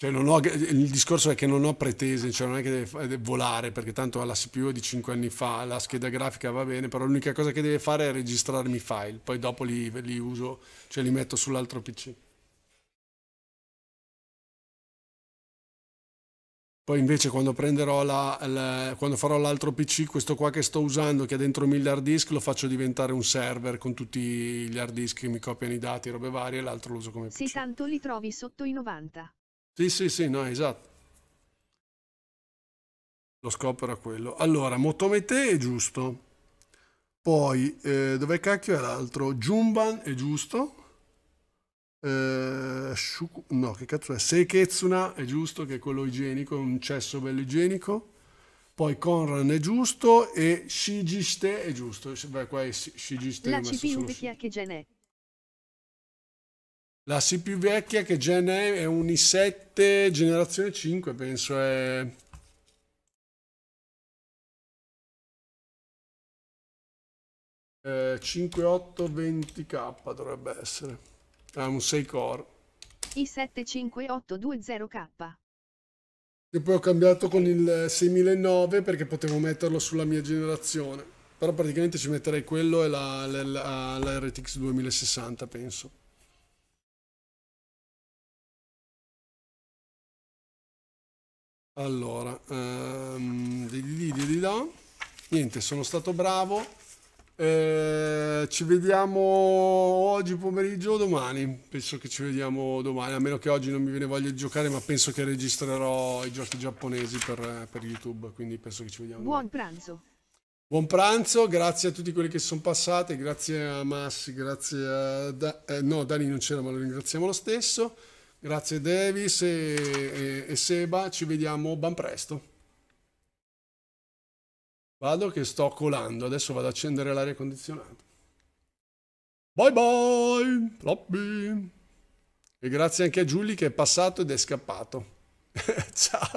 Cioè ho, il discorso è che non ho pretese, cioè non è che deve, deve volare, perché tanto ha la CPU di 5 anni fa, la scheda grafica va bene, però l'unica cosa che deve fare è registrarmi i file, poi dopo li, li uso, cioè li metto sull'altro PC. Poi invece quando, la, la, quando farò l'altro PC, questo qua che sto usando, che ha dentro 1000 hard disk, lo faccio diventare un server con tutti gli hard disk che mi copiano i dati, robe varie, e l'altro lo uso come PC. Sì, tanto li trovi sotto i 90. Sì, sì, sì, no, esatto. Lo scopo era quello. Allora, Motomete è giusto. Poi, eh, dove cacchio è l'altro? Jumban è giusto. Eh, shuku, no, che cazzo è? Seiketsuna è giusto, che è quello igienico, un cesso bello igienico. Poi Conran è giusto e Shigiste è giusto. Beh, qua è Shigiste. La CPU Cipiute Chiacchegene. La C più vecchia che gen è, è un i7 generazione 5, penso è... Eh, 5820K dovrebbe essere. Ha ah, un 6 core. i75820K. Che poi ho cambiato con il 6009 perché potevo metterlo sulla mia generazione. Però praticamente ci metterei quello e la, la, la, la RTX 2060, penso. Allora, ehm, di, di, di, là. Niente, sono stato bravo. Eh, ci vediamo oggi pomeriggio o domani. Penso che ci vediamo domani, a meno che oggi non mi viene voglia di giocare, ma penso che registrerò i giochi giapponesi per, eh, per YouTube, quindi penso che ci vediamo. Buon domani. pranzo. Buon pranzo, grazie a tutti quelli che sono passati, grazie a Massi, grazie a da eh, no, Dani non c'era, ma lo ringraziamo lo stesso. Grazie Davis e, e, e Seba, ci vediamo ben presto. Vado che sto colando, adesso vado ad accendere l'aria condizionata. Bye bye, floppy. E grazie anche a Giulli che è passato ed è scappato. Ciao.